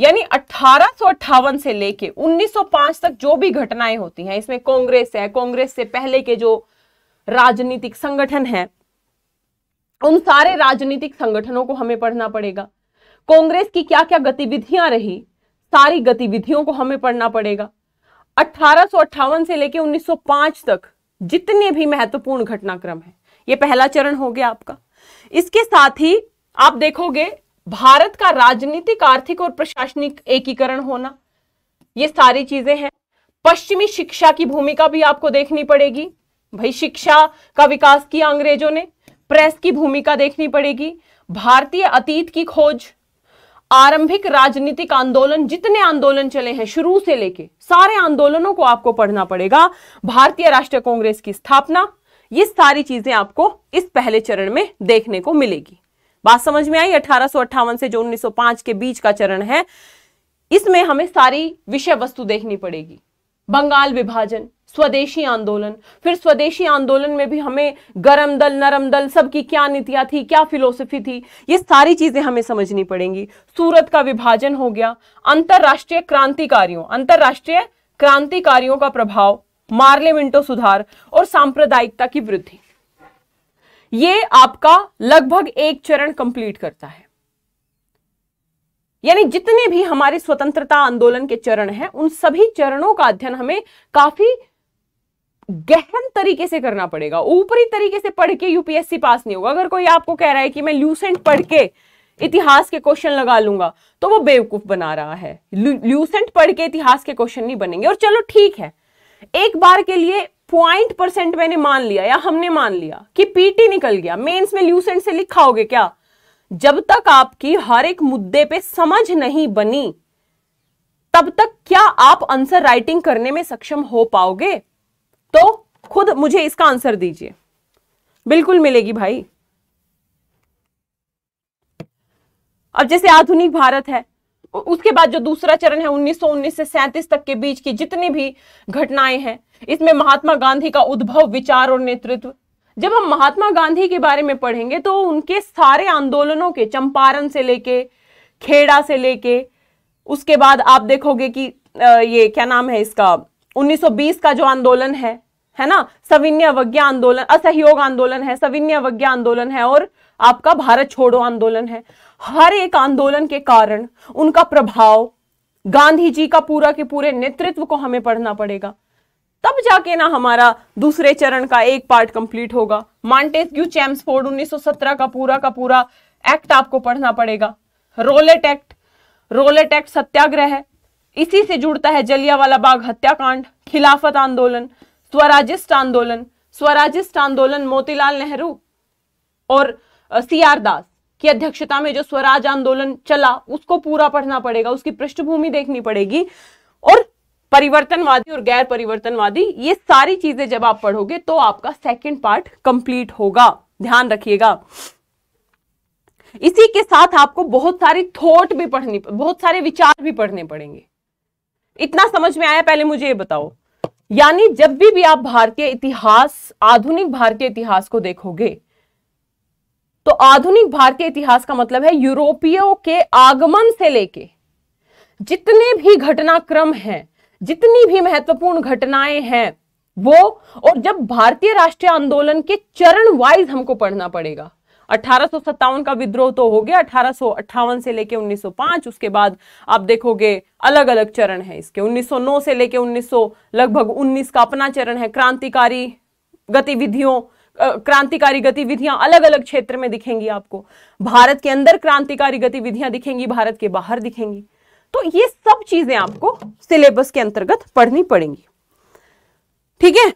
यानी अठारह से लेके 1905 तक जो भी घटनाएं होती हैं इसमें कांग्रेस है कांग्रेस से पहले के जो राजनीतिक संगठन है उन सारे राजनीतिक संगठनों को हमें पढ़ना पड़ेगा कांग्रेस की क्या क्या गतिविधियां रही सारी गतिविधियों को हमें पढ़ना पड़ेगा अठारह से लेकर 1905 तक जितने भी महत्वपूर्ण घटनाक्रम है यह पहला चरण हो गया आपका इसके साथ ही आप देखोगे भारत का राजनीतिक आर्थिक और प्रशासनिक एकीकरण होना ये सारी चीजें हैं पश्चिमी शिक्षा की भूमिका भी आपको देखनी पड़ेगी भाई शिक्षा का विकास किया अंग्रेजों ने प्रेस की भूमिका देखनी पड़ेगी भारतीय अतीत की खोज आरंभिक राजनीतिक आंदोलन जितने आंदोलन चले हैं शुरू से लेके सारे आंदोलनों को आपको पढ़ना पड़ेगा भारतीय राष्ट्रीय कांग्रेस की स्थापना ये सारी चीजें आपको इस पहले चरण में देखने को मिलेगी बात समझ में आई अठारह से जो 1905 के बीच का चरण है इसमें हमें सारी विषय वस्तु देखनी पड़ेगी बंगाल विभाजन स्वदेशी आंदोलन फिर स्वदेशी आंदोलन में भी हमें गरम दल नरम दल सबकी क्या नीतियां थी क्या फिलोसफी थी ये सारी चीज़ें हमें समझनी पड़ेंगी सूरत का विभाजन हो गया अंतरराष्ट्रीय क्रांतिकारियों अंतर्राष्ट्रीय क्रांतिकारियों का प्रभाव मिंटो सुधार और सांप्रदायिकता की वृद्धि ये आपका लगभग एक चरण कंप्लीट करता है यानी जितने भी हमारे स्वतंत्रता आंदोलन के चरण हैं उन सभी चरणों का अध्ययन हमें काफी गहन तरीके से करना पड़ेगा ऊपरी तरीके से पढ़ के यूपीएससी पास नहीं होगा अगर कोई आपको कह रहा है कि मैं ल्यूसेंट पढ़ के इतिहास के क्वेश्चन लगा लूंगा तो वो बेवकूफ बना रहा है ल्यूसेंट पढ़ के इतिहास के क्वेश्चन नहीं बनेंगे और चलो ठीक है एक बार के लिए पॉइंट परसेंट मैंने मान लिया या हमने मान लिया कि पीटी निकल गया मेंस में ल्यूसेंट से लिखा होगे क्या जब तक आपकी हर एक मुद्दे पे समझ नहीं बनी तब तक क्या आप आंसर राइटिंग करने में सक्षम हो पाओगे तो खुद मुझे इसका आंसर दीजिए बिल्कुल मिलेगी भाई अब जैसे आधुनिक भारत है उसके बाद जो दूसरा चरण है 1919 से 37 तक के बीच की जितनी भी घटनाएं हैं इसमें महात्मा गांधी का उद्भव विचार और नेतृत्व जब हम महात्मा गांधी के बारे में पढ़ेंगे तो उनके सारे आंदोलनों के चंपारण से लेके खेड़ा से लेके उसके बाद आप देखोगे कि ये क्या नाम है इसका 1920 का जो आंदोलन है है ना सविन्य अवज्ञा आंदोलन असहयोग आंदोलन है सविन्य अवज्ञा आंदोलन है और आपका भारत छोड़ो आंदोलन है हर एक आंदोलन के कारण उनका प्रभाव गांधी जी का पूरा के पूरे नेतृत्व को हमें पढ़ना पड़ेगा तब जाके ना हमारा दूसरे चरण का एक पार्ट कंप्लीट होगा क्यू चैम्सफोर्ड 1917 का पूरा का पूरा एक्ट आपको पढ़ना पड़ेगा Rowlatt act Rowlatt act satyagraha है इसी से जुड़ता है जलियावाला बाग हत्याकांड खिलाफत आंदोलन स्वराजिस्ट आंदोलन स्वराजिस्ट आंदोलन मोतीलाल नेहरू और सी आर दास की अध्यक्षता में जो स्वराज आंदोलन चला उसको पूरा पढ़ना पड़ेगा उसकी पृष्ठभूमि देखनी पड़ेगी और परिवर्तनवादी और गैर परिवर्तनवादी ये सारी चीजें जब आप पढ़ोगे तो आपका सेकंड पार्ट कंप्लीट होगा ध्यान रखिएगा इसी के साथ आपको बहुत सारी थॉट भी पढ़नी बहुत सारे विचार भी पढ़ने पड़ेंगे इतना समझ में आया पहले मुझे ये बताओ यानी जब भी भी आप भारतीय इतिहास आधुनिक भारतीय इतिहास को देखोगे तो आधुनिक भारतीय इतिहास का मतलब है यूरोपियों के आगमन से लेके जितने भी घटनाक्रम हैं जितनी भी महत्वपूर्ण घटनाएं हैं वो और जब भारतीय राष्ट्रीय आंदोलन के चरण वाइज हमको पढ़ना पड़ेगा अठारह का विद्रोह तो हो गया अठारह से लेके 1905 उसके बाद आप देखोगे अलग अलग चरण है इसके 1909 से लेके 1900 लगभग 19 का अपना चरण है क्रांतिकारी गतिविधियों क्रांतिकारी गतिविधियां अलग अलग क्षेत्र में दिखेंगी आपको भारत के अंदर क्रांतिकारी गतिविधियां दिखेंगी भारत के बाहर दिखेंगी तो ये सब चीजें आपको सिलेबस के अंतर्गत पढ़नी पड़ेंगी ठीक है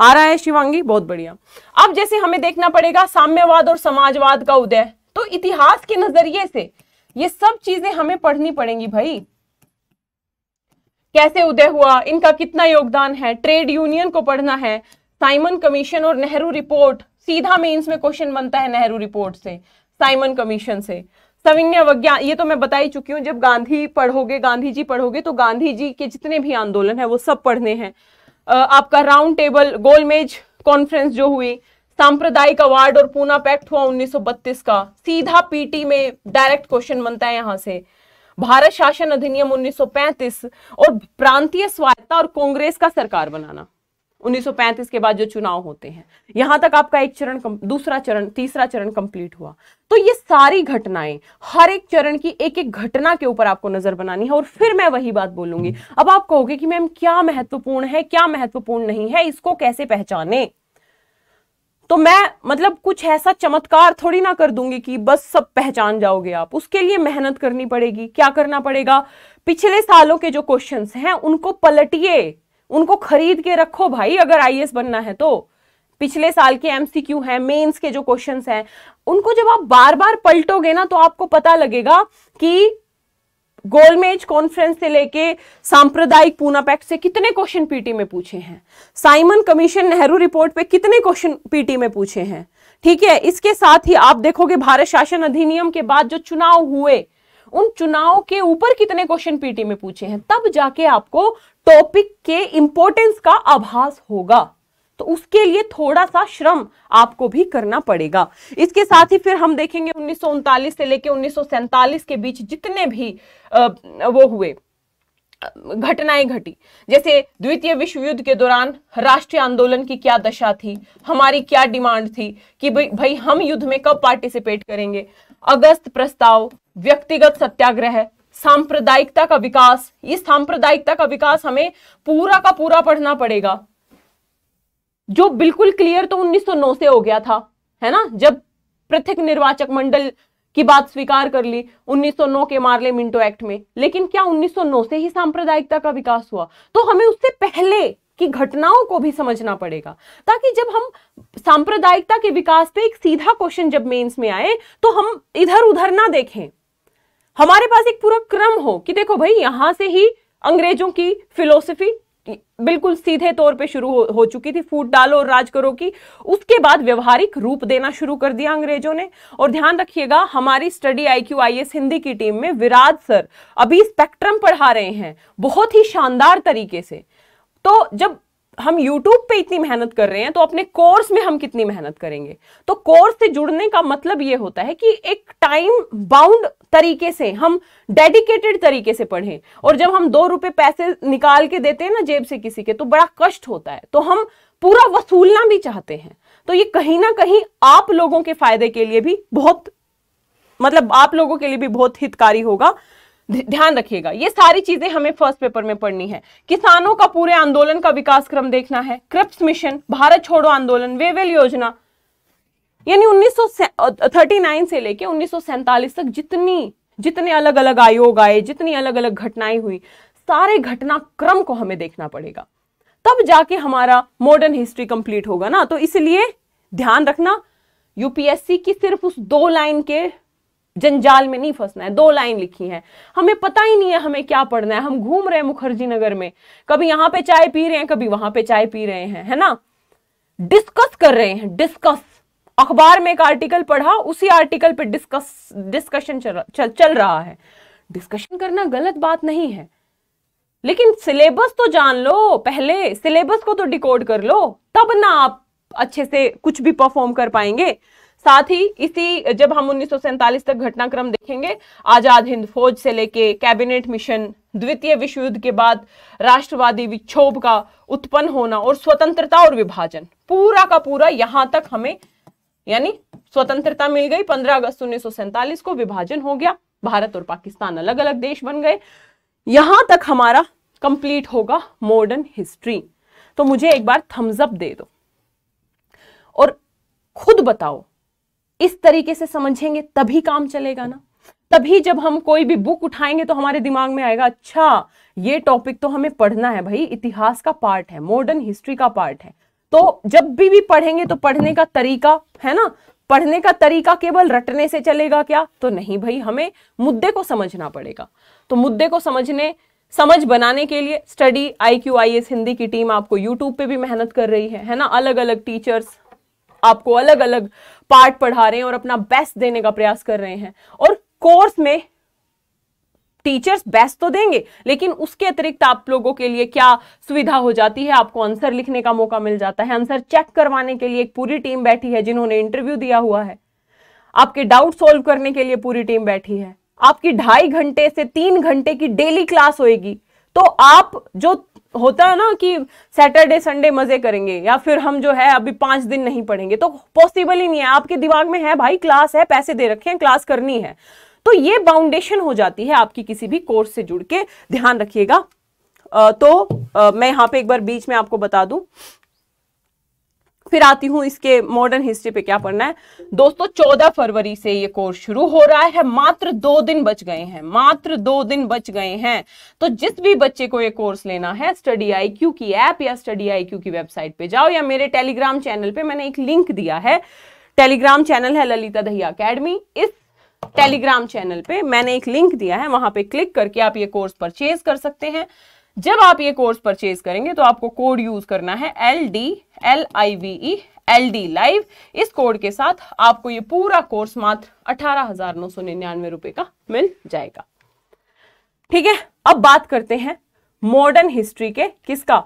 आ रहा है शिवांगी बहुत बढ़िया अब जैसे हमें देखना पड़ेगा साम्यवाद और समाजवाद का उदय तो इतिहास के नजरिए से ये सब चीजें हमें पढ़नी पड़ेंगी भाई कैसे उदय हुआ इनका कितना योगदान है ट्रेड यूनियन को पढ़ना है साइमन कमीशन और नेहरू रिपोर्ट सीधा मेंस में क्वेश्चन बनता है नेहरू रिपोर्ट से साइमन कमीशन से सविन्य अवज्ञा ये तो मैं बता ही चुकी हूँ जब गांधी पढ़ोगे गांधी जी पढ़ोगे तो गांधी जी के जितने भी आंदोलन है वो सब पढ़ने हैं आपका राउंड टेबल गोलमेज कॉन्फ्रेंस जो हुई सांप्रदायिक अवार्ड और पूना पैक्ट हुआ 1932 का सीधा पीटी में डायरेक्ट क्वेश्चन बनता है यहाँ से भारत शासन अधिनियम 1935 और प्रांतीय स्वायत्ता और कांग्रेस का सरकार बनाना 1935 के बाद जो चुनाव होते हैं यहां तक आपका एक चरण दूसरा चरण तीसरा चरण कंप्लीट हुआ तो ये सारी घटनाएं हर एक चरण की एक एक घटना के ऊपर आपको नजर बनानी है और फिर मैं वही बात बोलूंगी अब आप कहोगे कि मैम क्या महत्वपूर्ण है क्या महत्वपूर्ण नहीं है इसको कैसे पहचाने तो मैं मतलब कुछ ऐसा चमत्कार थोड़ी ना कर दूंगी कि बस सब पहचान जाओगे आप उसके लिए मेहनत करनी पड़ेगी क्या करना पड़ेगा पिछले सालों के जो क्वेश्चंस हैं उनको पलटिए उनको खरीद के रखो भाई अगर आई बनना है तो पिछले साल के एमसीक्यू हैं मेंस के जो क्वेश्चंस हैं उनको जब आप बार बार पलटोगे ना तो आपको पता लगेगा कि गोलमेज कॉन्फ्रेंस से लेके सांप्रदायिक पूना पैक्ट से कितने क्वेश्चन पीटी में पूछे हैं साइमन कमीशन नेहरू रिपोर्ट पे कितने क्वेश्चन पीटी में पूछे हैं ठीक है इसके साथ ही आप देखोगे भारत शासन अधिनियम के बाद जो चुनाव हुए उन चुनाव के ऊपर कितने क्वेश्चन पीटी में पूछे हैं तब जाके आपको टॉपिक के इंपोर्टेंस का आभास होगा तो उसके लिए थोड़ा सा श्रम आपको भी करना पड़ेगा इसके साथ ही फिर हम देखेंगे उन्नीस से लेकर उन्नीस के बीच जितने भी वो हुए घटनाएं घटी जैसे द्वितीय विश्व युद्ध के दौरान राष्ट्रीय आंदोलन की क्या दशा थी हमारी क्या डिमांड थी कि भाई हम युद्ध में कब पार्टिसिपेट करेंगे अगस्त प्रस्ताव व्यक्तिगत सत्याग्रह सांप्रदायिकता का विकास इस सांप्रदायिकता का विकास हमें पूरा का पूरा पढ़ना पड़ेगा जो बिल्कुल क्लियर तो 1909 से हो गया था है ना जब पृथक निर्वाचक मंडल की बात स्वीकार कर ली 1909 के मार्ले मिंटो एक्ट में लेकिन क्या 1909 से ही सांप्रदायिकता का विकास हुआ तो हमें उससे पहले की घटनाओं को भी समझना पड़ेगा ताकि जब हम सांप्रदायिकता के विकास पे एक सीधा क्वेश्चन जब मेंस में आए तो हम इधर उधर ना देखें हमारे पास एक पूरा क्रम हो कि देखो भाई यहां से ही अंग्रेजों की फिलोसफी बिल्कुल सीधे तौर पे शुरू हो, हो चुकी थी फूट डालो और राज करो की उसके बाद व्यवहारिक रूप देना शुरू कर दिया अंग्रेजों ने और ध्यान रखिएगा हमारी study I Q I S Hindi की टीम में विराज सर अभी स्पेक्ट्रम पढ़ा रहे हैं बहुत ही शानदार तरीके से तो जब हम YouTube पे इतनी मेहनत कर रहे हैं तो अपने कोर्स में हम कितनी मेहनत करेंगे तो कोर्स से जुड़ने का मतलब यह होता है कि एक टाइम बाउंड तरीके से हम डेडिकेटेड तरीके से पढ़ें और जब हम दो रुपए पैसे निकाल के देते हैं ना जेब से किसी के तो बड़ा कष्ट होता है तो हम पूरा वसूलना भी चाहते हैं तो ये कहीं ना कहीं आप लोगों के फायदे के लिए भी बहुत मतलब आप लोगों के लिए भी बहुत हितकारी होगा ध्यान रखिएगा ये सारी चीजें हमें फर्स्ट पेपर में पढ़नी है किसानों का पूरे आंदोलन का विकास क्रम देखना है क्रिप्स मिशन भारत छोड़ो आंदोलन वेवेल योजना यानी 1939 से लेके 1947 तक जितनी जितने अलग अलग आयोग आए जितनी अलग अलग घटनाएं हुई सारे घटनाक्रम को हमें देखना पड़ेगा तब जाके हमारा मॉडर्न हिस्ट्री कंप्लीट होगा ना तो इसलिए ध्यान रखना यूपीएससी की सिर्फ उस दो लाइन के जंजाल में नहीं फंसना है दो लाइन लिखी है हमें पता ही नहीं है हमें क्या पढ़ना है हम घूम रहे हैं मुखर्जी नगर में कभी यहाँ पे चाय पी रहे हैं कभी वहां पे चाय पी रहे हैं है ना डिस्कस कर रहे हैं डिस्कस अखबार में एक आर्टिकल पढ़ा उसी आर्टिकल पे डिस्कस डिस्कशन चल, चल चल रहा है डिस्कशन करना गलत बात नहीं है लेकिन सिलेबस तो जान लो पहले सिलेबस को तो डिकोड कर लो तब ना आप अच्छे से कुछ भी परफॉर्म कर पाएंगे साथ ही इसी जब हम उन्नीस तक घटनाक्रम देखेंगे आजाद हिंद फौज से लेके कैबिनेट मिशन द्वितीय विश्व युद्ध के बाद राष्ट्रवादी विक्षोभ का उत्पन्न होना और स्वतंत्रता और विभाजन पूरा का पूरा यहां तक हमें यानी स्वतंत्रता मिल गई 15 अगस्त उन्नीस को विभाजन हो गया भारत और पाकिस्तान अलग अलग देश बन गए यहां तक हमारा कंप्लीट होगा मॉडर्न हिस्ट्री तो मुझे एक बार थम्सअप दे दो और खुद बताओ इस तरीके से समझेंगे तभी काम चलेगा ना तभी जब हम कोई भी बुक उठाएंगे तो हमारे दिमाग में आएगा अच्छा ये टॉपिक तो हमें पढ़ना है भाई इतिहास का पार्ट है मॉडर्न हिस्ट्री का पार्ट है तो जब भी भी पढ़ेंगे तो पढ़ने का तरीका है ना पढ़ने का तरीका केवल रटने से चलेगा क्या तो नहीं भाई हमें मुद्दे को समझना पड़ेगा तो मुद्दे को समझने समझ बनाने के लिए study I Q I S Hindi की टीम आपको यूट्यूब पे भी मेहनत कर रही है है ना अलग अलग टीचर्स आपको अलग अलग पार्ट पढ़ा रहे हैं और अपना बेस्ट देने का प्रयास कर रहे हैं और कोर्स में टीचर्स बेस्ट तो देंगे लेकिन उसके अतिरिक्त आप लोगों के लिए क्या सुविधा हो जाती है आपको आंसर लिखने का मौका मिल जाता है आंसर चेक करवाने के लिए एक पूरी टीम बैठी है जिन्होंने इंटरव्यू दिया हुआ है आपके डाउट सॉल्व करने के लिए पूरी टीम बैठी है आपकी ढाई घंटे से तीन घंटे की डेली क्लास होएगी तो आप जो होता है ना कि सैटरडे संडे मजे करेंगे या फिर हम जो है अभी पांच दिन नहीं पढ़ेंगे तो पॉसिबल ही नहीं है आपके दिमाग में है भाई क्लास है पैसे दे रखे हैं क्लास करनी है तो ये बाउंडेशन हो जाती है आपकी किसी भी कोर्स से जुड़ के ध्यान रखिएगा तो मैं यहाँ पे एक बार बीच में आपको बता दूं फिर आती हूँ इसके मॉडर्न हिस्ट्री पे क्या पढ़ना है दोस्तों चौदह फरवरी से ये कोर्स शुरू हो रहा है मात्र दो दिन बच गए हैं मात्र दो दिन बच गए हैं तो जिस भी बच्चे को ये कोर्स लेना है स्टडी आई क्यू की ऐप या स्टडी आई क्यू की वेबसाइट पे जाओ या मेरे टेलीग्राम चैनल पे मैंने एक लिंक दिया है टेलीग्राम चैनल है ललिता दहिया अकेडमी इस टेलीग्राम चैनल पे मैंने एक लिंक दिया है वहां पे क्लिक करके आप ये कोर्स परचेज कर सकते हैं जब आप ये कोर्स परचेज करेंगे तो आपको कोड यूज करना है L D L I V E L D live इस कोड के साथ आपको ये पूरा कोर्स मात्र अठारह हजार नौ सौ निन्यानवे रुपए का मिल जाएगा ठीक है अब बात करते हैं मॉडर्न हिस्ट्री के किसका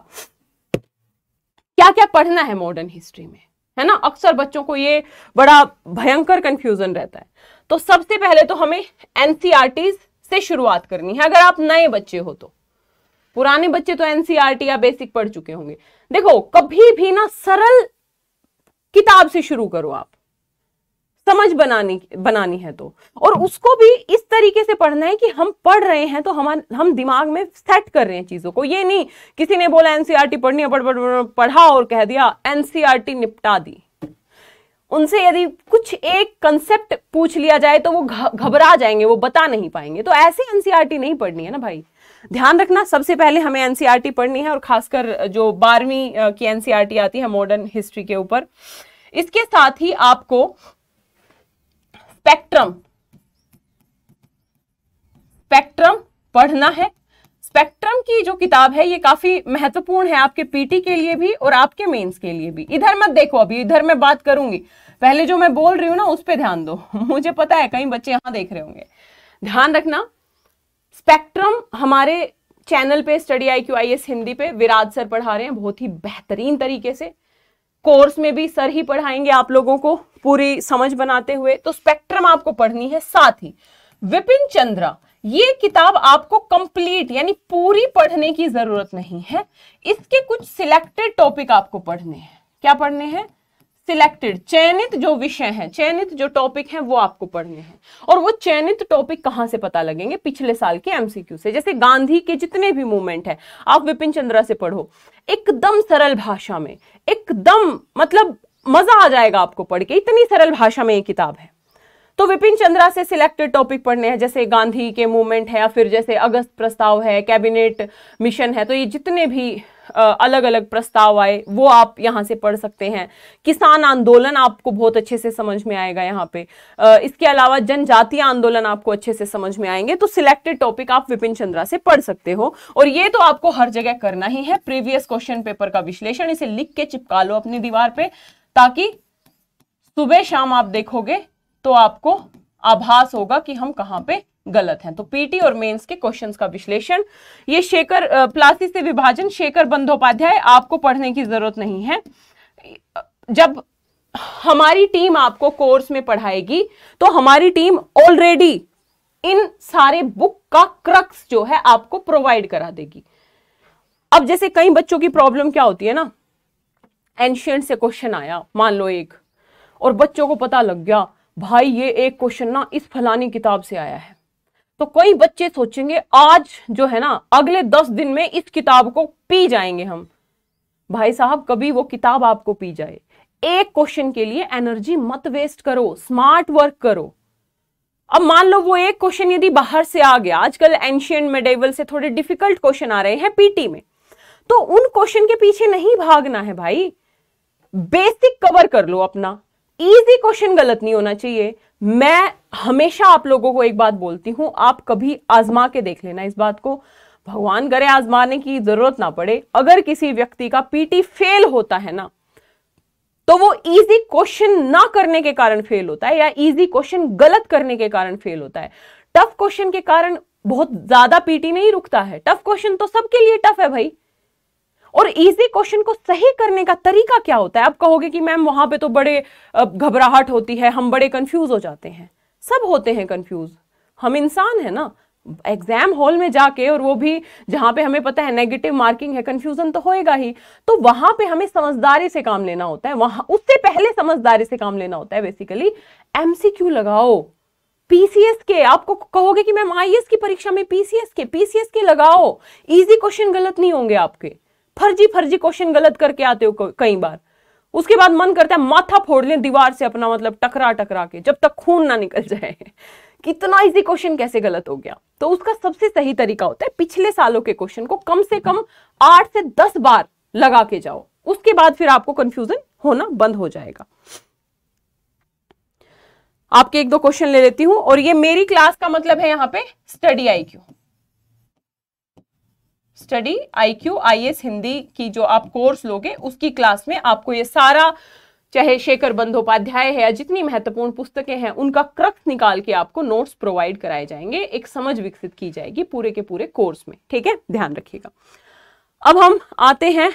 क्या क्या पढ़ना है मॉडर्न हिस्ट्री में है ना अक्सर बच्चों को ये बड़ा भयंकर कंफ्यूजन रहता है तो सबसे पहले तो हमें एनसीआरटी e से शुरुआत करनी है अगर आप नए बच्चे हो तो पुराने बच्चे तो एनसीआरटी e या बेसिक पढ़ चुके होंगे देखो कभी भी ना सरल किताब से शुरू करो आप समझ बनानी बनानी है तो और उसको भी इस तरीके से पढ़ना है कि हम पढ़ रहे हैं तो हम हम दिमाग में सेट कर रहे हैं चीज़ों को ये नहीं किसी ने बोला एनसीआरटी e पढ़नी है पढ़, पढ़, पढ़, पढ़ा और कह दिया एनसीआरटी e निपटा दी उनसे यदि कुछ एक कंसेप्ट पूछ लिया जाए तो वो घबरा जाएंगे वो बता नहीं पाएंगे तो ऐसी एनसीआरटी नहीं पढ़नी है ना भाई ध्यान रखना सबसे पहले हमें एनसीईआरटी e पढ़नी है और खासकर जो बारहवीं की एनसीईआरटी e आती है मॉडर्न हिस्ट्री के ऊपर इसके साथ ही आपको स्पेक्ट्रम स्पेक्ट्रम पढ़ना है स्पेक्ट्रम की जो किताब है ये काफी महत्वपूर्ण है आपके पीटी के लिए भी और आपके मेंस के लिए भी इधर मत देखो अभी इधर मैं बात करूंगी पहले जो मैं बोल रही हूं ना उस पर ध्यान दो मुझे पता है कई बच्चे यहां देख रहे होंगे ध्यान रखना स्पेक्ट्रम हमारे चैनल पे study I Q I S Hindi पे विराज सर पढ़ा रहे हैं बहुत ही बेहतरीन तरीके से कोर्स में भी सर ही पढ़ाएंगे आप लोगों को पूरी समझ बनाते हुए तो स्पेक्ट्रम आपको पढ़नी है साथ ही विपिन चंद्रा ये किताब आपको कंप्लीट यानी पूरी पढ़ने की जरूरत नहीं है इसके कुछ सिलेक्टेड टॉपिक आपको पढ़ने हैं क्या पढ़ने हैं सिलेक्टेड चयनित जो विषय हैं चयनित जो टॉपिक हैं वो आपको पढ़ने हैं और वो चयनित टॉपिक कहाँ से पता लगेंगे पिछले साल के एमसीक्यू से जैसे गांधी के जितने भी मूवमेंट हैं आप विपिन चंद्रा से पढ़ो एकदम सरल भाषा में एकदम मतलब मजा आ जाएगा आपको पढ़ के इतनी सरल भाषा में ये किताब है तो विपिन चंद्रा से सिलेक्टेड टॉपिक पढ़ने हैं जैसे गांधी के मूवमेंट है या फिर जैसे अगस्त प्रस्ताव है कैबिनेट मिशन है तो ये जितने भी अलग अलग प्रस्ताव आए वो आप यहाँ से पढ़ सकते हैं किसान आंदोलन आपको बहुत अच्छे से समझ में आएगा यहाँ पे इसके अलावा जनजातीय आंदोलन आपको अच्छे से समझ में आएंगे तो सिलेक्टेड टॉपिक आप विपिन चंद्रा से पढ़ सकते हो और ये तो आपको हर जगह करना ही है प्रीवियस क्वेश्चन पेपर का विश्लेषण इसे लिख के चिपका लो अपनी दीवार पे ताकि सुबह शाम आप देखोगे तो आपको आभास होगा कि हम कहाँ पे गलत हैं तो पीटी और मेंस के क्वेश्चंस का विश्लेषण ये शेखर प्लासी से विभाजन शेखर बंदोपाध्याय आपको पढ़ने की जरूरत नहीं है जब हमारी टीम आपको कोर्स में पढ़ाएगी तो हमारी टीम ऑलरेडी इन सारे बुक का क्रक्स जो है आपको प्रोवाइड करा देगी अब जैसे कई बच्चों की प्रॉब्लम क्या होती है ना एंशियंट से क्वेश्चन आया मान लो एक और बच्चों को पता लग गया भाई ये एक क्वेश्चन ना इस फलानी किताब से आया है तो कई बच्चे सोचेंगे आज जो है ना अगले दस दिन में इस किताब को पी जाएंगे हम भाई साहब कभी वो किताब आपको पी जाए एक क्वेश्चन के लिए एनर्जी मत वेस्ट करो स्मार्ट वर्क करो अब मान लो वो एक क्वेश्चन यदि बाहर से आ गया आजकल एंशियंट मेडेवल से थोड़े डिफिकल्ट क्वेश्चन आ रहे हैं पीटी में तो उन क्वेश्चन के पीछे नहीं भागना है भाई बेसिक कवर कर लो अपना इजी क्वेश्चन गलत नहीं होना चाहिए मैं हमेशा आप लोगों को एक बात बोलती हूं आप कभी आजमा के देख लेना इस बात को भगवान करे आजमाने की जरूरत ना पड़े अगर किसी व्यक्ति का पीटी फेल होता है ना तो वो इजी क्वेश्चन ना करने के कारण फेल होता है या इजी क्वेश्चन गलत करने के कारण फेल होता है टफ क्वेश्चन के कारण बहुत ज्यादा पीटी नहीं रुकता है टफ क्वेश्चन तो सबके लिए टफ है भाई और इजी क्वेश्चन को सही करने का तरीका क्या होता है आप कहोगे कि मैम वहां पे तो बड़े घबराहट होती है हम बड़े कंफ्यूज हो जाते हैं सब होते हैं कंफ्यूज हम इंसान है ना एग्जाम हॉल में जाके और वो भी जहां पे हमें पता है नेगेटिव मार्किंग है कंफ्यूजन तो होएगा ही तो वहां पे हमें समझदारी से काम लेना होता है वहां उससे पहले समझदारी से काम लेना होता है बेसिकली एमसीक्यू लगाओ पीसीएस के आपको कहोगे कि मैम आईएएस की परीक्षा में पीसीएस के पीसीएस के लगाओ इजी क्वेश्चन गलत नहीं होंगे आपके फर्जी फर्जी क्वेश्चन गलत करके आते हो कई बार उसके बाद मन करता है माथा फोड़ लें दीवार से अपना मतलब टकरा टकरा के जब तक खून ना निकल जाए कितना इजी क्वेश्चन कैसे गलत हो गया तो उसका सबसे सही तरीका होता है पिछले सालों के क्वेश्चन को कम से कम आठ से दस बार लगा के जाओ उसके बाद फिर आपको कंफ्यूजन होना बंद हो जाएगा आपके एक दो क्वेश्चन ले लेती हूं और ये मेरी क्लास का मतलब है यहाँ पे study I Q study I Q I S Hindi की जो आप कोर्स लोगे उसकी क्लास में आपको ये सारा चाहे शेखर बंदोपाध्याय है या जितनी महत्वपूर्ण पुस्तकें हैं उनका क्रक्स निकाल के आपको नोट्स प्रोवाइड कराए जाएंगे एक समझ विकसित की जाएगी पूरे के पूरे कोर्स में ठीक है ध्यान रखिएगा अब हम आते हैं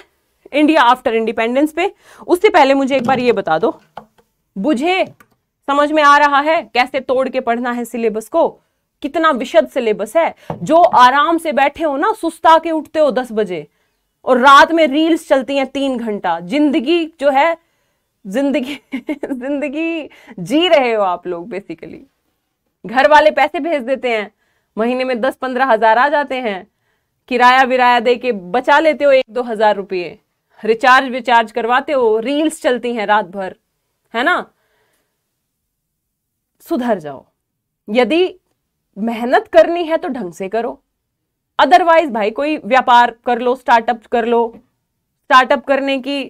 इंडिया आफ्टर इंडिपेंडेंस पे उससे पहले मुझे एक बार ये बता दो बुझे समझ में आ रहा है कैसे तोड़ के पढ़ना है सिलेबस को कितना विशद सिलेबस है जो आराम से बैठे हो ना सुस्ता के उठते हो दस बजे और रात में रील्स चलती हैं तीन घंटा जिंदगी जो है जिंदगी जिंदगी जी रहे हो आप लोग बेसिकली घर वाले पैसे भेज देते हैं महीने में दस पंद्रह हजार आ जाते हैं किराया विराया दे के बचा लेते हो एक दो हजार रुपये रिचार्ज विचार्ज करवाते हो रील्स चलती हैं रात भर है ना सुधर जाओ यदि मेहनत करनी है तो ढंग से करो अदरवाइज भाई कोई व्यापार कर लो स्टार्टअप कर लो स्टार्टअप करने की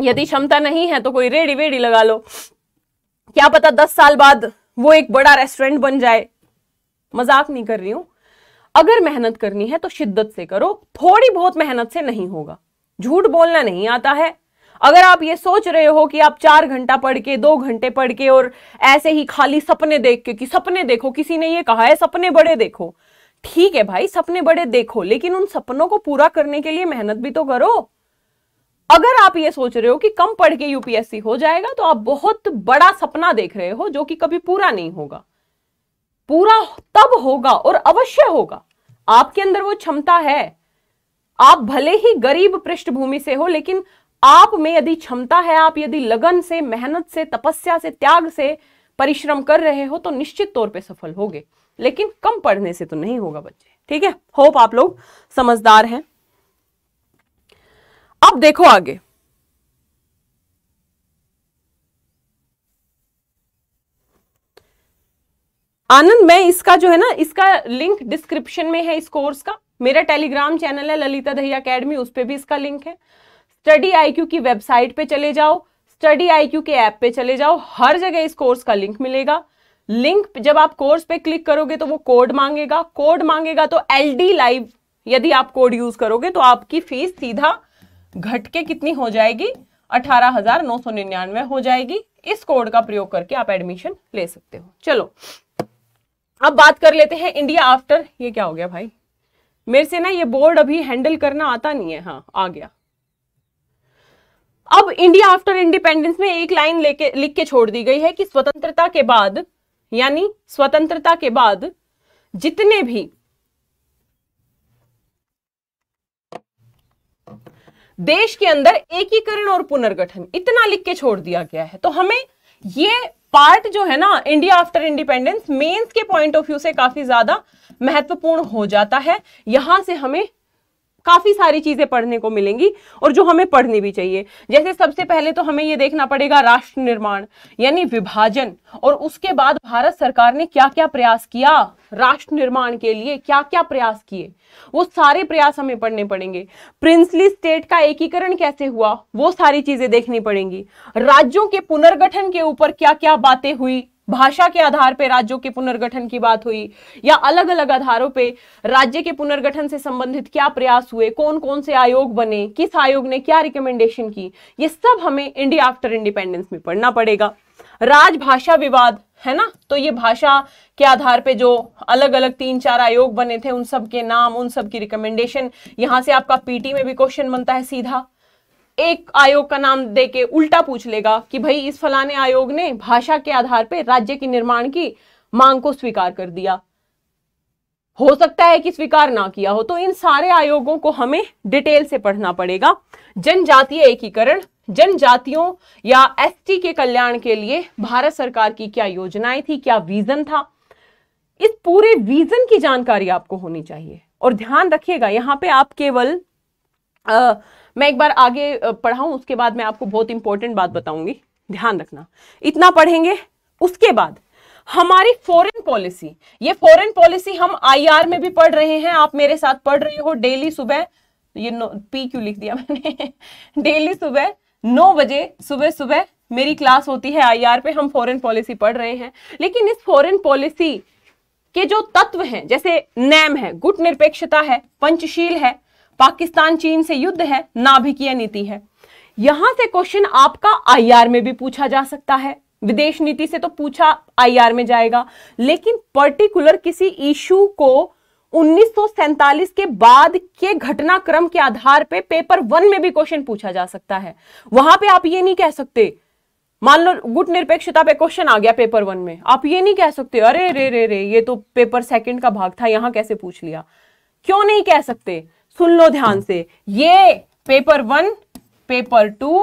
यदि क्षमता नहीं है तो कोई रेडी वेडी लगा लो क्या पता दस साल बाद वो एक बड़ा रेस्टोरेंट बन जाए मजाक नहीं कर रही हूं अगर मेहनत करनी है तो शिद्दत से करो थोड़ी बहुत मेहनत से नहीं होगा झूठ बोलना नहीं आता है अगर आप ये सोच रहे हो कि आप चार घंटा पढ़ के दो घंटे पढ़ के और ऐसे ही खाली सपने देख के कि सपने देखो किसी ने ये कहा है सपने बड़े देखो ठीक है भाई सपने बड़े देखो लेकिन उन सपनों को पूरा करने के लिए मेहनत भी तो करो अगर आप ये सोच रहे हो कि कम पढ़ के यूपीएससी हो जाएगा तो आप बहुत बड़ा सपना देख रहे हो जो कि कभी पूरा नहीं होगा पूरा तब होगा और अवश्य होगा आपके अंदर वो क्षमता है आप भले ही गरीब पृष्ठभूमि से हो लेकिन आप में यदि क्षमता है आप यदि लगन से मेहनत से तपस्या से त्याग से परिश्रम कर रहे हो तो निश्चित तौर पे सफल होगे लेकिन कम पढ़ने से तो नहीं होगा बच्चे ठीक है होप आप लोग समझदार हैं अब देखो आगे आनंद मैं इसका जो है ना इसका लिंक डिस्क्रिप्शन में है इस कोर्स का मेरा टेलीग्राम चैनल है ललिता दहिया अकेडमी उस पर भी इसका लिंक है स्टडी आईक्यू की वेबसाइट पे चले जाओ स्टडी आईक्यू के ऐप पे चले जाओ हर जगह इस कोर्स का लिंक मिलेगा लिंक जब आप कोर्स पे क्लिक करोगे तो वो कोड मांगेगा कोड मांगेगा तो एल डी लाइव यदि आप कोड यूज करोगे तो आपकी फीस सीधा घट के कितनी हो जाएगी अठारह हजार नौ सौ निन्यानवे हो जाएगी इस कोड का प्रयोग करके आप एडमिशन ले सकते हो चलो अब बात कर लेते हैं इंडिया आफ्टर ये क्या हो गया भाई मेरे से ना ये बोर्ड अभी हैंडल करना आता नहीं है हाँ आ गया अब इंडिया आफ्टर इंडिपेंडेंस में एक लाइन लेके लिख के छोड़ दी गई है कि स्वतंत्रता के बाद यानी स्वतंत्रता के बाद जितने भी देश के अंदर एकीकरण और पुनर्गठन इतना लिख के छोड़ दिया गया है तो हमें ये पार्ट जो है ना इंडिया आफ्टर इंडिपेंडेंस मेंस के पॉइंट ऑफ व्यू से काफी ज्यादा महत्वपूर्ण हो जाता है यहां से हमें काफ़ी सारी चीज़ें पढ़ने को मिलेंगी और जो हमें पढ़नी भी चाहिए जैसे सबसे पहले तो हमें ये देखना पड़ेगा राष्ट्र निर्माण यानी विभाजन और उसके बाद भारत सरकार ने क्या क्या प्रयास किया राष्ट्र निर्माण के लिए क्या क्या प्रयास किए वो सारे प्रयास हमें पढ़ने पड़ेंगे प्रिंसली स्टेट का एकीकरण कैसे हुआ वो सारी चीज़ें देखनी पड़ेंगी राज्यों के पुनर्गठन के ऊपर क्या क्या बातें हुई भाषा के आधार पर राज्यों के पुनर्गठन की बात हुई या अलग अलग आधारों पर राज्य के पुनर्गठन से संबंधित क्या प्रयास हुए कौन कौन से आयोग बने किस आयोग ने क्या रिकमेंडेशन की ये सब हमें इंडिया आफ्टर इंडिपेंडेंस में पढ़ना पड़ेगा राजभाषा विवाद है ना तो ये भाषा के आधार पे जो अलग अलग तीन चार आयोग बने थे उन सब के नाम उन सब की रिकमेंडेशन यहां से आपका पीटी में भी क्वेश्चन बनता है सीधा एक आयोग का नाम दे के उल्टा पूछ लेगा कि भाई इस फलाने आयोग ने भाषा के आधार पर राज्य के निर्माण की मांग को स्वीकार कर दिया हो सकता है कि स्वीकार ना किया हो तो इन सारे आयोगों को हमें डिटेल से पढ़ना पड़ेगा जनजातीय एकीकरण जनजातियों या एसटी के कल्याण के लिए भारत सरकार की क्या योजनाएं थी क्या विजन था इस पूरे विजन की जानकारी आपको होनी चाहिए और ध्यान रखिएगा यहां पे आप केवल मैं एक बार आगे पढ़ाऊं उसके बाद मैं आपको बहुत इंपॉर्टेंट बात बताऊंगी ध्यान रखना इतना पढ़ेंगे उसके बाद हमारी फॉरेन पॉलिसी ये फॉरेन पॉलिसी हम आईआर में भी पढ़ रहे हैं आप मेरे साथ पढ़ रहे हो डेली सुबह ये नो पी क्यू लिख दिया मैंने डेली सुबह नौ बजे सुबह सुबह मेरी क्लास होती है आईआर पे हम फॉरेन पॉलिसी पढ़ रहे हैं लेकिन इस फॉरेन पॉलिसी के जो तत्व हैं जैसे नैम है गुट निरपेक्षता है पंचशील है पाकिस्तान चीन से युद्ध है नाभिकीय नीति है यहां से क्वेश्चन आपका आईआर में भी पूछा जा सकता है विदेश नीति से तो पूछा आईआर में जाएगा लेकिन पर्टिकुलर किसी इशू को उन्नीस के बाद के घटनाक्रम के आधार पे पेपर वन में भी क्वेश्चन पूछा जा सकता है वहां पे आप ये नहीं कह सकते मान लो गुट निरपेक्षता पे क्वेश्चन आ गया पेपर वन में आप ये नहीं कह सकते अरे रे रे रे ये तो पेपर सेकंड का भाग था यहां कैसे पूछ लिया क्यों नहीं कह सकते सुन लो ध्यान हाँ। से ये paper one paper two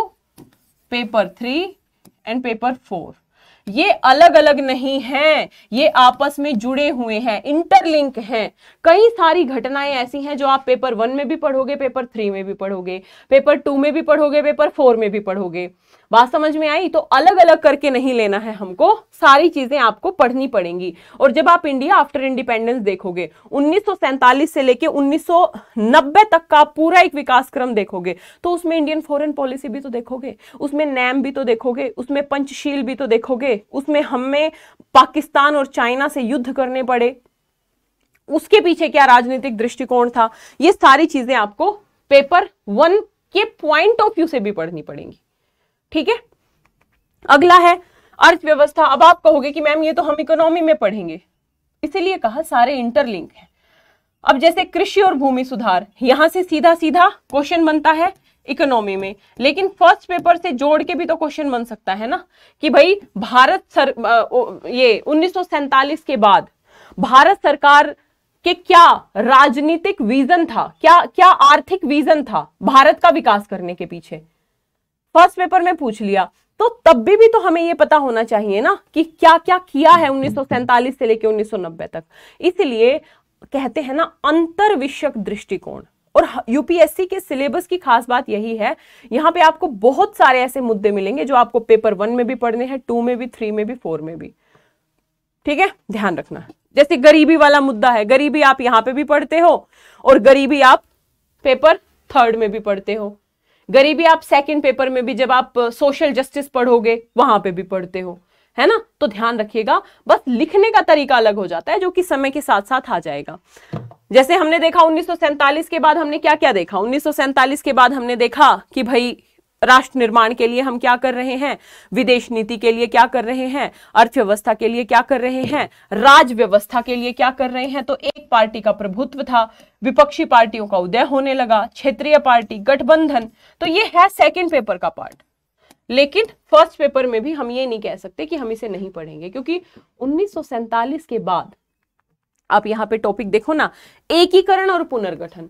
paper three and paper four ये अलग अलग नहीं हैं ये आपस में जुड़े हुए हैं इंटरलिंक हैं कई सारी घटनाएं ऐसी हैं जो आप पेपर वन में भी पढ़ोगे पेपर थ्री में भी पढ़ोगे पेपर टू में भी पढ़ोगे पेपर फोर में भी पढ़ोगे बात समझ में आई तो अलग अलग करके नहीं लेना है हमको सारी चीजें आपको पढ़नी पड़ेंगी और जब आप इंडिया आफ्टर इंडिपेंडेंस देखोगे उन्नीस से लेके 1990 तक का पूरा एक विकास क्रम देखोगे तो उसमें इंडियन फॉरेन पॉलिसी भी तो देखोगे उसमें नैम भी तो देखोगे उसमें पंचशील भी तो देखोगे उसमें हमें पाकिस्तान और चाइना से युद्ध करने पड़े उसके पीछे क्या राजनीतिक दृष्टिकोण था ये सारी चीजें आपको पेपर वन के पॉइंट ऑफ व्यू से भी पढ़नी पड़ेंगी ठीक है अगला है अर्थव्यवस्था अब आप कहोगे कि मैम ये तो हम इकोनॉमी में पढ़ेंगे इसीलिए कहा सारे इंटरलिंक है अब जैसे कृषि और भूमि सुधार यहां से सीधा सीधा क्वेश्चन बनता है इकोनॉमी में लेकिन फर्स्ट पेपर से जोड़ के भी तो क्वेश्चन बन सकता है ना कि भाई भारत सर ये उन्नीस के बाद भारत सरकार के क्या राजनीतिक विजन था क्या क्या आर्थिक विजन था भारत का विकास करने के पीछे फर्स्ट पेपर में पूछ लिया तो तब भी, भी तो हमें यह पता होना चाहिए ना कि क्या क्या किया है उन्नीस से लेकर उन्नीस तक इसलिए कहते हैं ना अंतर अंतर्विषयक दृष्टिकोण और यूपीएससी के सिलेबस की खास बात यही है यहां पे आपको बहुत सारे ऐसे मुद्दे मिलेंगे जो आपको पेपर वन में भी पढ़ने हैं टू में भी थ्री में भी फोर में भी ठीक है ध्यान रखना जैसे गरीबी वाला मुद्दा है गरीबी आप यहां पे भी पढ़ते हो और गरीबी आप पेपर थर्ड में भी पढ़ते हो गरीबी आप सेकंड पेपर में भी जब आप सोशल जस्टिस पढ़ोगे वहां पे भी पढ़ते हो है ना तो ध्यान रखिएगा बस लिखने का तरीका अलग हो जाता है जो कि समय के साथ साथ आ जाएगा जैसे हमने देखा उन्नीस के बाद हमने क्या क्या देखा उन्नीस के बाद हमने देखा कि भाई राष्ट्र निर्माण के लिए हम क्या कर रहे हैं विदेश नीति के लिए क्या कर रहे हैं अर्थव्यवस्था के लिए क्या कर रहे हैं राज व्यवस्था के लिए क्या कर रहे हैं तो एक पार्टी का प्रभुत्व था विपक्षी पार्टियों का उदय होने लगा क्षेत्रीय पार्टी गठबंधन तो ये है सेकेंड पेपर का पार्ट लेकिन फर्स्ट पेपर में भी हम ये नहीं कह सकते कि हम इसे नहीं पढ़ेंगे क्योंकि उन्नीस के बाद आप यहाँ पे टॉपिक देखो ना एकीकरण और पुनर्गठन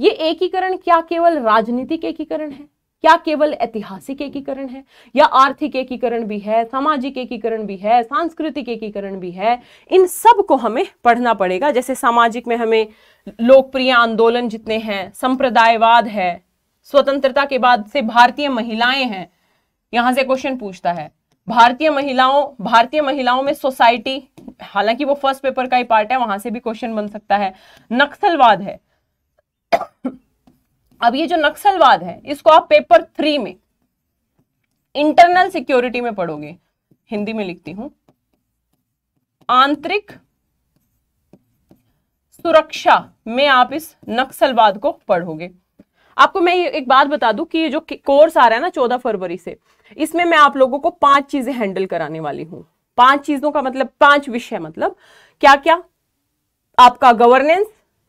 ये एकीकरण क्या केवल राजनीतिक एकीकरण है क्या केवल ऐतिहासिक एकीकरण है या आर्थिक एकीकरण भी है सामाजिक एकीकरण भी है सांस्कृतिक एकीकरण भी है इन सब को हमें पढ़ना पड़ेगा जैसे सामाजिक में हमें लोकप्रिय आंदोलन जितने हैं संप्रदायवाद है स्वतंत्रता के बाद से भारतीय महिलाएं हैं यहां से क्वेश्चन पूछता है भारतीय महिलाओं भारतीय महिलाओं में सोसाइटी हालांकि वो फर्स्ट पेपर का ही पार्ट है वहां से भी क्वेश्चन बन सकता है नक्सलवाद है अब ये जो नक्सलवाद है इसको आप पेपर थ्री में इंटरनल सिक्योरिटी में पढ़ोगे हिंदी में लिखती हूं आंतरिक सुरक्षा में आप इस नक्सलवाद को पढ़ोगे आपको मैं एक बात बता दूं कि ये जो कोर्स आ रहा है ना चौदह फरवरी से इसमें मैं आप लोगों को पांच चीजें हैंडल कराने वाली हूं पांच चीजों का मतलब पांच विषय मतलब क्या क्या आपका गवर्नेंस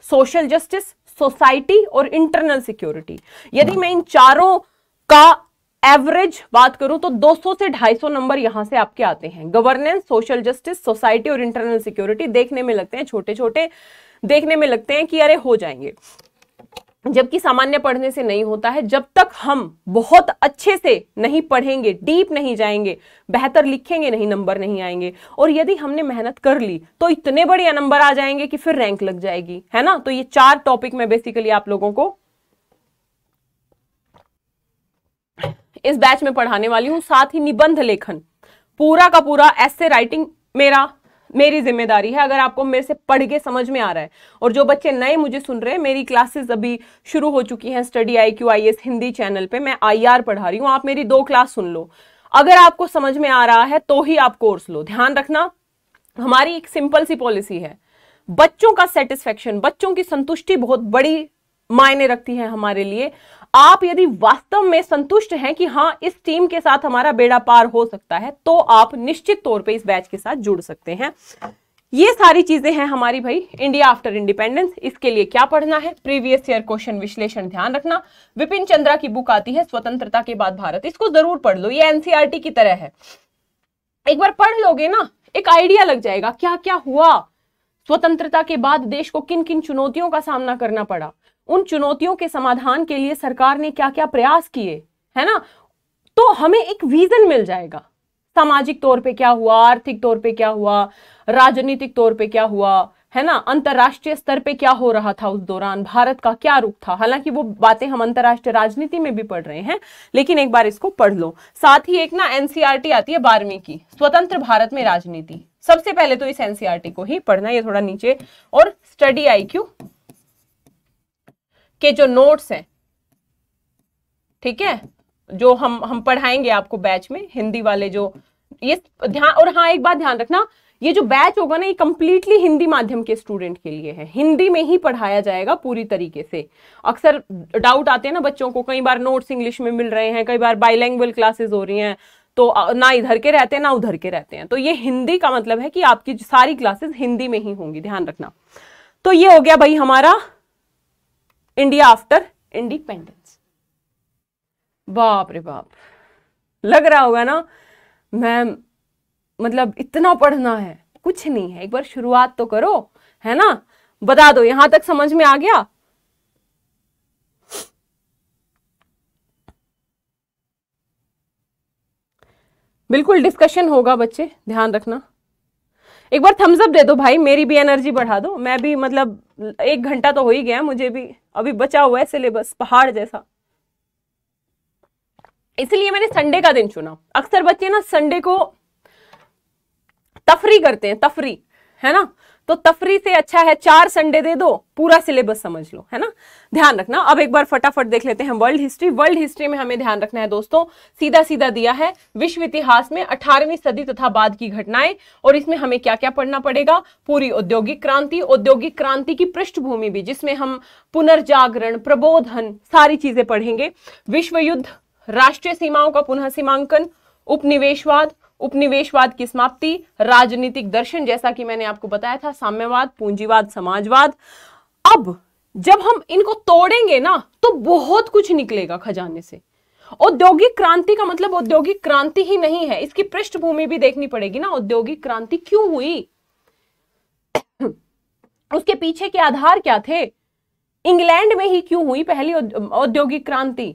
सोशल जस्टिस सोसाइटी और इंटरनल सिक्योरिटी यदि मैं इन चारों का एवरेज बात करूं तो 200 से 250 नंबर यहां से आपके आते हैं गवर्नेंस सोशल जस्टिस सोसाइटी और इंटरनल सिक्योरिटी देखने में लगते हैं छोटे छोटे देखने में लगते हैं कि अरे हो जाएंगे जबकि सामान्य पढ़ने से नहीं होता है जब तक हम बहुत अच्छे से नहीं पढ़ेंगे डीप नहीं जाएंगे बेहतर लिखेंगे नहीं नंबर नहीं आएंगे और यदि हमने मेहनत कर ली तो इतने बड़े नंबर आ जाएंगे कि फिर रैंक लग जाएगी है ना तो ये चार टॉपिक में बेसिकली आप लोगों को इस बैच में पढ़ाने वाली हूं साथ ही निबंध लेखन पूरा का पूरा ऐसे राइटिंग मेरा मेरी जिम्मेदारी है अगर आपको मेरे से पढ़ के समझ में आ रहा है और जो बच्चे नए मुझे सुन रहे हैं मेरी क्लासेस अभी शुरू हो चुकी हैं study I Q I S Hindi channel पे मैं आई आर पढ़ा रही हूँ आप मेरी दो क्लास सुन लो अगर आपको समझ में आ रहा है तो ही आप कोर्स लो ध्यान रखना हमारी एक सिंपल सी पॉलिसी है बच्चों का सेटिस्फेक्शन बच्चों की संतुष्टि बहुत बड़ी मायने रखती है हमारे लिए आप यदि वास्तव में संतुष्ट हैं कि हाँ इस टीम के साथ हमारा बेड़ा पार हो सकता है तो आप निश्चित तौर पे इस बैच के साथ जुड़ सकते हैं ये सारी चीजें हैं हमारी भाई इंडिया आफ्टर इंडिपेंडेंस इसके लिए क्या पढ़ना है प्रीवियस ईयर क्वेश्चन विश्लेषण ध्यान रखना विपिन चंद्रा की बुक आती है स्वतंत्रता के बाद भारत इसको जरूर पढ़ लो ये एनसीआरटी e की तरह है एक बार पढ़ लोगे ना एक आइडिया लग जाएगा क्या क्या हुआ स्वतंत्रता के बाद देश को किन किन चुनौतियों का सामना करना पड़ा उन चुनौतियों के समाधान के लिए सरकार ने क्या क्या प्रयास किए है ना तो हमें एक विजन मिल जाएगा सामाजिक तौर पे क्या हुआ आर्थिक तौर पे क्या हुआ राजनीतिक तौर पे क्या हुआ है ना अंतर्राष्ट्रीय स्तर पे क्या हो रहा था उस दौरान भारत का क्या रुख था हालांकि वो बातें हम अंतर्राष्ट्रीय राजनीति में भी पढ़ रहे हैं लेकिन एक बार इसको पढ़ लो साथ ही एक ना एनसीआरटी e आती है बारहवीं की स्वतंत्र भारत में राजनीति सबसे पहले तो इस एनसीआरटी e को ही पढ़ना ये थोड़ा नीचे और स्टडी आई के जो नोट्स हैं ठीक है जो हम हम पढ़ाएंगे आपको बैच में हिंदी वाले जो ये ध्यान और हाँ एक बात ध्यान रखना ये जो बैच होगा ना ये कम्प्लीटली हिंदी माध्यम के स्टूडेंट के लिए है हिंदी में ही पढ़ाया जाएगा पूरी तरीके से अक्सर डाउट आते हैं ना बच्चों को कई बार नोट्स इंग्लिश में मिल रहे हैं कई बार बाइलैंग्वेल क्लासेस हो रही हैं तो ना इधर के रहते हैं ना उधर के रहते हैं तो ये हिंदी का मतलब है कि आपकी सारी क्लासेस हिंदी में ही होंगी ध्यान रखना तो ये हो गया भाई हमारा इंडिया आफ्टर इंडिपेंडेंस बाप रे बाप लग रहा होगा ना मैम मतलब इतना पढ़ना है कुछ नहीं है एक बार शुरुआत तो करो है ना बता दो यहां तक समझ में आ गया बिल्कुल डिस्कशन होगा बच्चे ध्यान रखना एक बार थम्स अप दे दो भाई मेरी भी एनर्जी बढ़ा दो मैं भी मतलब एक घंटा तो हो ही गया मुझे भी अभी बचा हुआ है सिलेबस पहाड़ जैसा इसलिए मैंने संडे का दिन चुना अक्सर बच्चे ना संडे को तफरी करते हैं तफरी है ना तो तफरी से अच्छा है चार संडे दे दो पूरा सिलेबस समझ लो है ना ध्यान रखना अब एक बार फटाफट देख लेते हैं वर्ल्ड हिस्ट्री वर्ल्ड हिस्ट्री में हमें ध्यान रखना है दोस्तों सीधा सीधा दिया है विश्व इतिहास में अठारहवीं सदी तथा बाद की घटनाएं और इसमें हमें क्या क्या पढ़ना पड़ेगा पूरी औद्योगिक क्रांति औद्योगिक क्रांति की पृष्ठभूमि भी जिसमें हम पुनर्जागरण प्रबोधन सारी चीजें पढ़ेंगे विश्व युद्ध राष्ट्रीय सीमाओं का पुनः सीमांकन उपनिवेशवाद उपनिवेशवाद की समाप्ति राजनीतिक दर्शन जैसा कि मैंने आपको बताया था साम्यवाद पूंजीवाद समाजवाद अब जब हम इनको तोड़ेंगे ना तो बहुत कुछ निकलेगा खजाने से औद्योगिक क्रांति का मतलब औद्योगिक क्रांति ही नहीं है इसकी पृष्ठभूमि भी देखनी पड़ेगी ना औद्योगिक क्रांति क्यों हुई उसके पीछे के आधार क्या थे इंग्लैंड में ही क्यों हुई पहली औद्योगिक क्रांति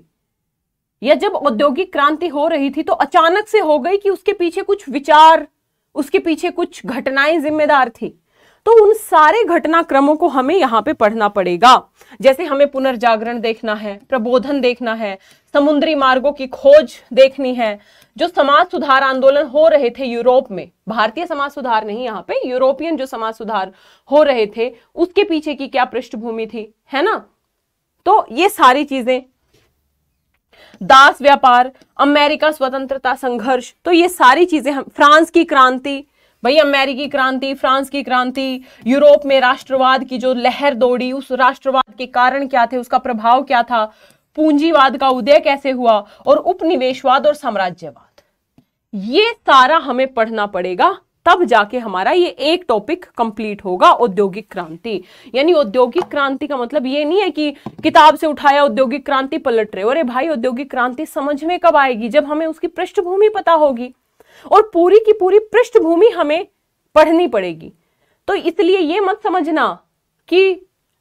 या जब औद्योगिक क्रांति हो रही थी तो अचानक से हो गई कि उसके पीछे कुछ विचार उसके पीछे कुछ घटनाएं जिम्मेदार थी तो उन सारे घटनाक्रमों को हमें यहाँ पे पढ़ना पड़ेगा जैसे हमें पुनर्जागरण देखना है प्रबोधन देखना है समुद्री मार्गों की खोज देखनी है जो समाज सुधार आंदोलन हो रहे थे यूरोप में भारतीय समाज सुधार नहीं यहाँ पे यूरोपियन जो समाज सुधार हो रहे थे उसके पीछे की क्या पृष्ठभूमि थी है ना तो ये सारी चीजें दास व्यापार अमेरिका स्वतंत्रता संघर्ष तो ये सारी चीजें हम फ्रांस की क्रांति भाई अमेरिकी क्रांति फ्रांस की क्रांति यूरोप में राष्ट्रवाद की जो लहर दौड़ी उस राष्ट्रवाद के कारण क्या थे उसका प्रभाव क्या था पूंजीवाद का उदय कैसे हुआ और उपनिवेशवाद और साम्राज्यवाद ये सारा हमें पढ़ना पड़ेगा तब जाके हमारा ये एक टॉपिक कंप्लीट होगा औद्योगिक क्रांति यानी औद्योगिक क्रांति का मतलब ये नहीं है कि किताब से उठाया औद्योगिक क्रांति पलट रहे अरे भाई औद्योगिक क्रांति समझ में कब आएगी जब हमें उसकी पृष्ठभूमि पता होगी और पूरी की पूरी पृष्ठभूमि हमें पढ़नी पड़ेगी तो इसलिए ये मत समझना कि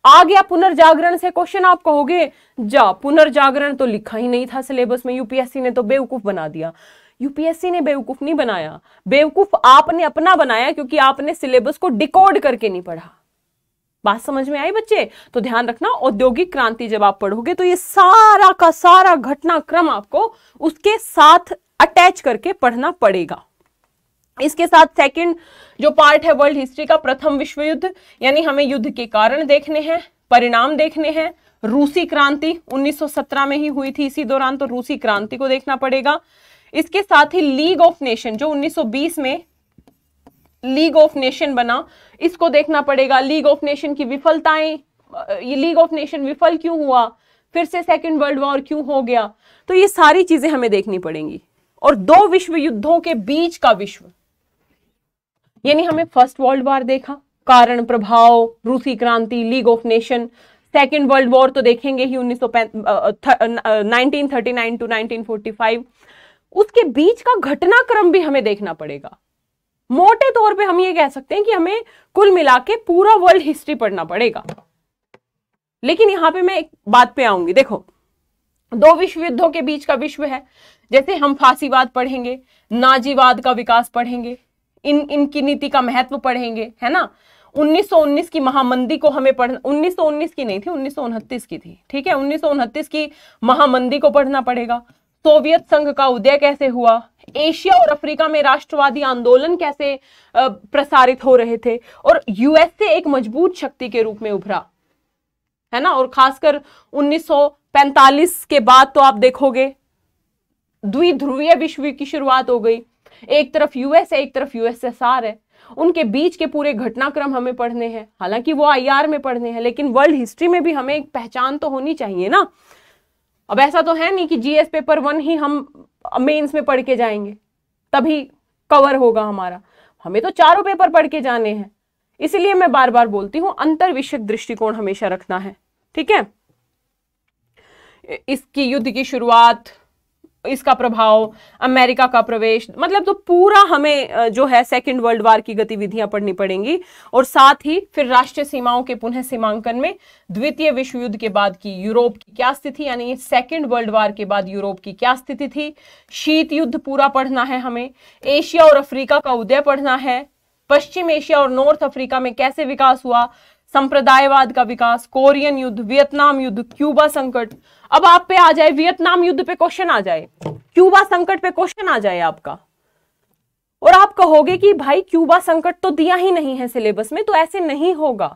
आ गया पुनर्जागरण से क्वेश्चन आप कहोगे जा पुनर्जागरण तो लिखा ही नहीं था सिलेबस में यूपीएससी ने तो बेवकूफ बना दिया यूपीएससी ने बेवकूफ नहीं बनाया बेवकूफ आपने अपना बनाया क्योंकि आपने सिलेबस को डिकोड करके नहीं पढ़ा बात समझ में आई बच्चे तो ध्यान रखना औद्योगिक क्रांति जब आप पढ़ोगे तो ये सारा का सारा घटनाक्रम आपको उसके साथ अटैच करके पढ़ना पड़ेगा इसके साथ सेकंड जो पार्ट है वर्ल्ड हिस्ट्री का प्रथम विश्व युद्ध यानी हमें युद्ध के कारण देखने हैं परिणाम देखने हैं रूसी क्रांति 1917 में ही हुई थी इसी दौरान तो रूसी क्रांति को देखना पड़ेगा इसके साथ ही लीग ऑफ नेशन जो 1920 में लीग ऑफ नेशन बना इसको देखना पड़ेगा लीग ऑफ नेशन की विफलताएं ये लीग ऑफ नेशन विफल क्यों हुआ फिर से सेकेंड वर्ल्ड वॉर क्यों हो गया तो ये सारी चीजें हमें देखनी पड़ेंगी और दो विश्व युद्धों के बीच का विश्व यानी हमें फर्स्ट वर्ल्ड वॉर देखा कारण प्रभाव रूसी क्रांति league of nation second world war तो देखेंगे ही उन्नीस सौ nineteen thirty nine to nineteen forty five उसके बीच का घटनाक्रम भी हमें देखना पड़ेगा मोटे तौर पे हम ये कह सकते हैं कि हमें कुल मिला के पूरा वर्ल्ड हिस्ट्री पढ़ना पड़ेगा लेकिन यहां पे मैं एक बात पे आऊंगी देखो दो विश्व युद्धों के बीच का विश्व है जैसे हम फांसीवाद पढ़ेंगे नाजीवाद का विकास पढ़ेंगे इन इनकी नीति का महत्व पढ़ेंगे है ना 1919 की महामंदी को हमें पढ़ना उन्नीस की नहीं थी उन्नीस की थी ठीक है उन्नीस की महामंदी को पढ़ना पड़ेगा सोवियत संघ का उदय कैसे हुआ एशिया और अफ्रीका में राष्ट्रवादी आंदोलन कैसे प्रसारित हो रहे थे और यूएसए एक मजबूत शक्ति के रूप में उभरा है ना और खासकर 1945 के बाद तो आप देखोगे द्विध्रुवीय विश्व की शुरुआत हो गई एक तरफ यूएस है एक तरफ यूएसएसआर है उनके बीच के पूरे घटनाक्रम हमें पढ़ने हैं हालांकि वो आईआर में पढ़ने हैं लेकिन वर्ल्ड हिस्ट्री में भी हमें एक पहचान तो होनी चाहिए ना अब ऐसा तो है नहीं कि जीएस पेपर वन ही हम मेंस में पढ़ के जाएंगे तभी कवर होगा हमारा हमें तो चारों पेपर पढ़ के जाने हैं इसीलिए मैं बार बार बोलती हूँ अंतर दृष्टिकोण हमेशा रखना है ठीक है इसकी युद्ध की शुरुआत इसका प्रभाव अमेरिका का प्रवेश मतलब तो पूरा हमें जो है सेकेंड वर्ल्ड वार की गतिविधियां पढ़नी पड़ेंगी और साथ ही फिर राष्ट्रीय सीमाओं के पुनः सीमांकन में द्वितीय विश्व युद्ध के बाद की यूरोप की क्या स्थिति यानी सेकेंड वर्ल्ड वार के बाद यूरोप की क्या स्थिति थी शीत युद्ध पूरा पढ़ना है हमें एशिया और अफ्रीका का उदय पढ़ना है पश्चिम एशिया और नॉर्थ अफ्रीका में कैसे विकास हुआ संप्रदायवाद का विकास कोरियन युद्ध वियतनाम युद्ध क्यूबा संकट अब आप पे आ जाए वियतनाम युद्ध पे क्वेश्चन आ जाए क्यूबा संकट पे क्वेश्चन आ जाए आपका और आप कहोगे कि भाई क्यूबा संकट तो दिया ही नहीं है सिलेबस में तो ऐसे नहीं होगा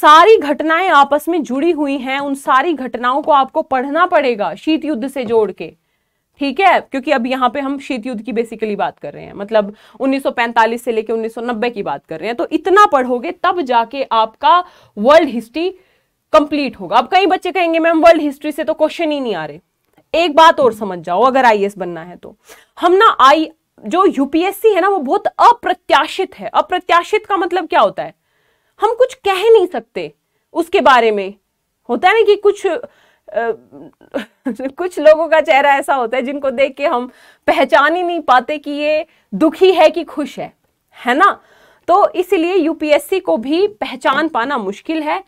सारी घटनाएं आपस में जुड़ी हुई हैं उन सारी घटनाओं को आपको पढ़ना पड़ेगा शीत युद्ध से जोड़ के ठीक है क्योंकि अब यहाँ पे हम शीत युद्ध की बेसिकली बात कर रहे हैं मतलब 1945 से लेके 1990 की बात कर रहे हैं तो इतना पढ़ोगे तब जाके आपका वर्ल्ड हिस्ट्री कंप्लीट होगा अब कई बच्चे कहेंगे मैम वर्ल्ड हिस्ट्री से तो क्वेश्चन ही नहीं आ रहे एक बात और समझ जाओ अगर आई बनना है तो हम ना आई जो यूपीएससी है ना वो बहुत अप्रत्याशित है अप्रत्याशित का मतलब क्या होता है हम कुछ कह नहीं सकते उसके बारे में होता है ना कि कुछ आ, कुछ लोगों का चेहरा ऐसा होता है जिनको देख के हम पहचान ही नहीं पाते कि ये दुखी है कि खुश है है ना तो इसलिए यूपीएससी को भी पहचान पाना मुश्किल है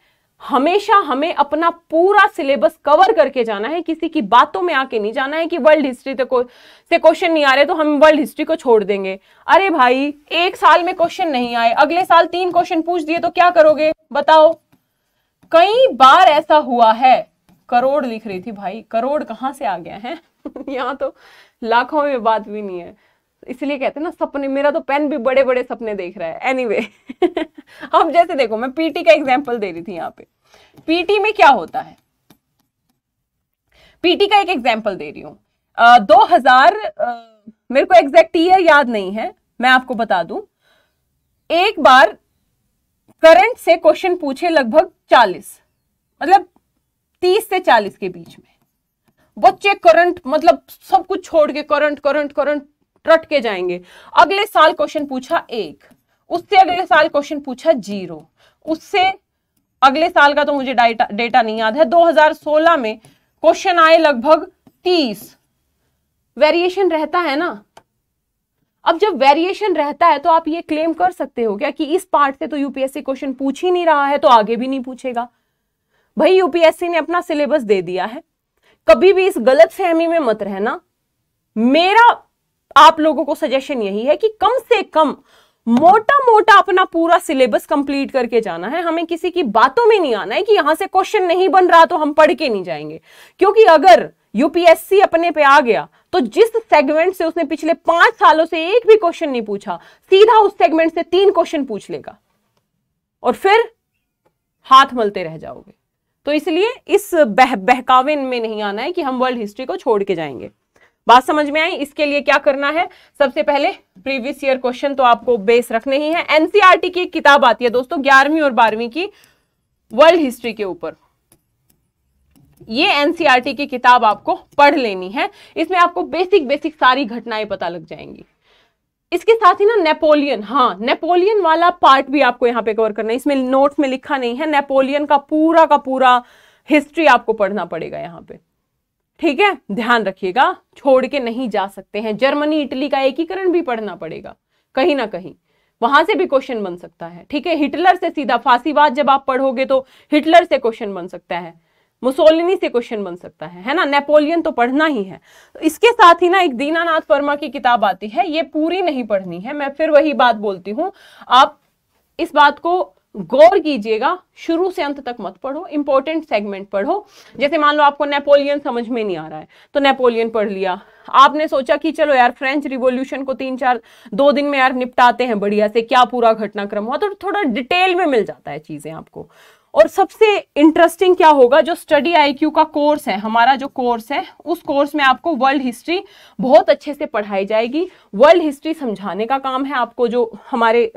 हमेशा हमें अपना पूरा सिलेबस कवर करके जाना है किसी की बातों में आके नहीं जाना है कि वर्ल्ड हिस्ट्री को, से क्वेश्चन नहीं आ रहे तो हम वर्ल्ड हिस्ट्री को छोड़ देंगे अरे भाई एक साल में क्वेश्चन नहीं आए अगले साल तीन क्वेश्चन पूछ दिए तो क्या करोगे बताओ कई बार ऐसा हुआ है करोड़ लिख रही थी भाई करोड़ कहाँ से आ गया है यहाँ तो लाखों में बात भी नहीं है इसलिए कहते हैं ना सपने मेरा तो पेन भी बड़े बड़े सपने देख रहा है एनीवे anyway, अब जैसे देखो मैं पीटी का एग्जाम्पल दे रही थी यहाँ पे पीटी में क्या होता है पीटी का एक एग्जाम्पल दे रही हूँ दो हजार मेरे को एग्जैक्ट ईयर याद नहीं है मैं आपको बता दू एक बार करंट से क्वेश्चन पूछे लगभग चालीस मतलब तीस से चालीस के बीच में बच्चे करंट मतलब सब कुछ छोड़ के करंट करंट करंट रट के जाएंगे अगले साल क्वेश्चन पूछा एक उससे अगले साल क्वेश्चन पूछा जीरो उससे अगले साल का तो मुझे डाटा डेटा नहीं याद है 2016 में क्वेश्चन आए लगभग 30 वेरिएशन रहता है ना अब जब वेरिएशन रहता है तो आप ये क्लेम कर सकते हो क्या कि इस पार्ट से तो यूपीएससी क्वेश्चन पूछ ही नहीं रहा है तो आगे भी नहीं पूछेगा भाई यूपीएससी ने अपना सिलेबस दे दिया है कभी भी इस गलत फहमी में मत रहना मेरा आप लोगों को सजेशन यही है कि कम से कम मोटा मोटा अपना पूरा सिलेबस कंप्लीट करके जाना है हमें किसी की बातों में नहीं आना है कि यहां से क्वेश्चन नहीं बन रहा तो हम पढ़ के नहीं जाएंगे क्योंकि अगर यूपीएससी अपने पे आ गया तो जिस सेगमेंट से उसने पिछले पांच सालों से एक भी क्वेश्चन नहीं पूछा सीधा उस सेगमेंट से तीन क्वेश्चन पूछ लेगा और फिर हाथ मलते रह जाओगे तो इसलिए इस बह बहकावे में नहीं आना है कि हम वर्ल्ड हिस्ट्री को छोड़ के जाएंगे बात समझ में आई इसके लिए क्या करना है सबसे पहले प्रीवियस ईयर क्वेश्चन तो आपको बेस रखने ही है एनसीआरटी e की एक किताब आती है दोस्तों ग्यारहवीं और बारहवीं की वर्ल्ड हिस्ट्री के ऊपर ये एनसीआरटी e की किताब आपको पढ़ लेनी है इसमें आपको बेसिक बेसिक सारी घटनाएं पता लग जाएंगी इसके साथ ही ना नेपोलियन हाँ नेपोलियन वाला पार्ट भी आपको यहां पे कवर करना है इसमें नोट्स में लिखा नहीं है नेपोलियन का पूरा का पूरा हिस्ट्री आपको पढ़ना पड़ेगा यहाँ पे ठीक है ध्यान रखिएगा छोड़ के नहीं जा सकते हैं जर्मनी इटली का एकीकरण भी पढ़ना पड़ेगा कहीं ना कहीं वहां से भी क्वेश्चन बन सकता है ठीक है हिटलर से सीधा फांसीवाद जब आप पढ़ोगे तो हिटलर से क्वेश्चन बन सकता है मुसोलिनी से क्वेश्चन बन सकता है है ना नेपोलियन तो पढ़ना ही है इसके साथ ही ना एक दीनानाथ वर्मा की किताब आती है ये पूरी नहीं पढ़नी है मैं फिर वही बात बोलती हूँ आप इस बात को गौर कीजिएगा शुरू से अंत तक मत पढ़ो इंपॉर्टेंट सेगमेंट पढ़ो जैसे मान लो आपको नेपोलियन समझ में नहीं आ रहा है तो नेपोलियन पढ़ लिया आपने सोचा कि चलो यार फ्रेंच रिवॉल्यूशन को तीन चार दो दिन में यार निपटाते हैं बढ़िया से क्या पूरा घटनाक्रम हुआ तो थोड़ा डिटेल में मिल जाता है चीजें आपको और सबसे इंटरेस्टिंग क्या होगा जो स्टडी आई का कोर्स है हमारा जो कोर्स है उस कोर्स में आपको वर्ल्ड हिस्ट्री बहुत अच्छे से पढ़ाई जाएगी वर्ल्ड हिस्ट्री समझाने का काम है आपको जो हमारे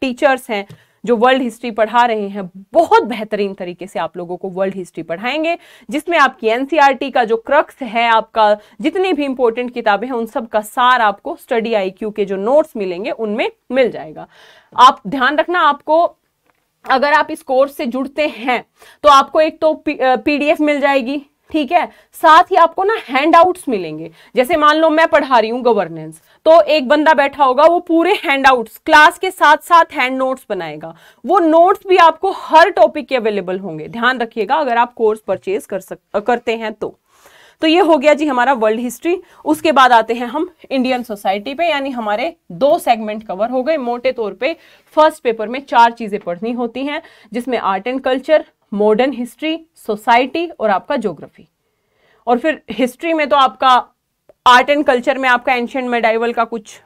टीचर्स हैं जो वर्ल्ड हिस्ट्री पढ़ा रहे हैं बहुत बेहतरीन तरीके से आप लोगों को वर्ल्ड हिस्ट्री पढ़ाएंगे जिसमें आपकी एनसीईआरटी e का जो क्रक्स है आपका जितनी भी इंपॉर्टेंट किताबें हैं उन सब का सार आपको स्टडी आईक्यू के जो नोट्स मिलेंगे उनमें मिल जाएगा आप ध्यान रखना आपको अगर आप इस कोर्स से जुड़ते हैं तो आपको एक तो पीडीएफ मिल जाएगी ठीक है साथ ही आपको ना हैंडआउट्स मिलेंगे जैसे मान लो मैं पढ़ा रही हूँ गवर्नेंस तो एक बंदा बैठा होगा वो पूरे हैंडआउट्स क्लास के साथ साथ हैंड नोट्स बनाएगा वो नोट्स भी आपको हर टॉपिक के अवेलेबल होंगे ध्यान रखिएगा अगर आप कोर्स परचेज कर सक करते हैं तो तो ये हो गया जी हमारा वर्ल्ड हिस्ट्री उसके बाद आते हैं हम इंडियन सोसाइटी पे यानी हमारे दो सेगमेंट कवर हो गए मोटे तौर पे फर्स्ट पेपर में चार चीज़ें पढ़नी होती हैं जिसमें art and culture modern history society और आपका जोग्राफी और फिर हिस्ट्री में तो आपका आर्ट एंड कल्चर में आपका एंशियंट मेडाइवल का कुछ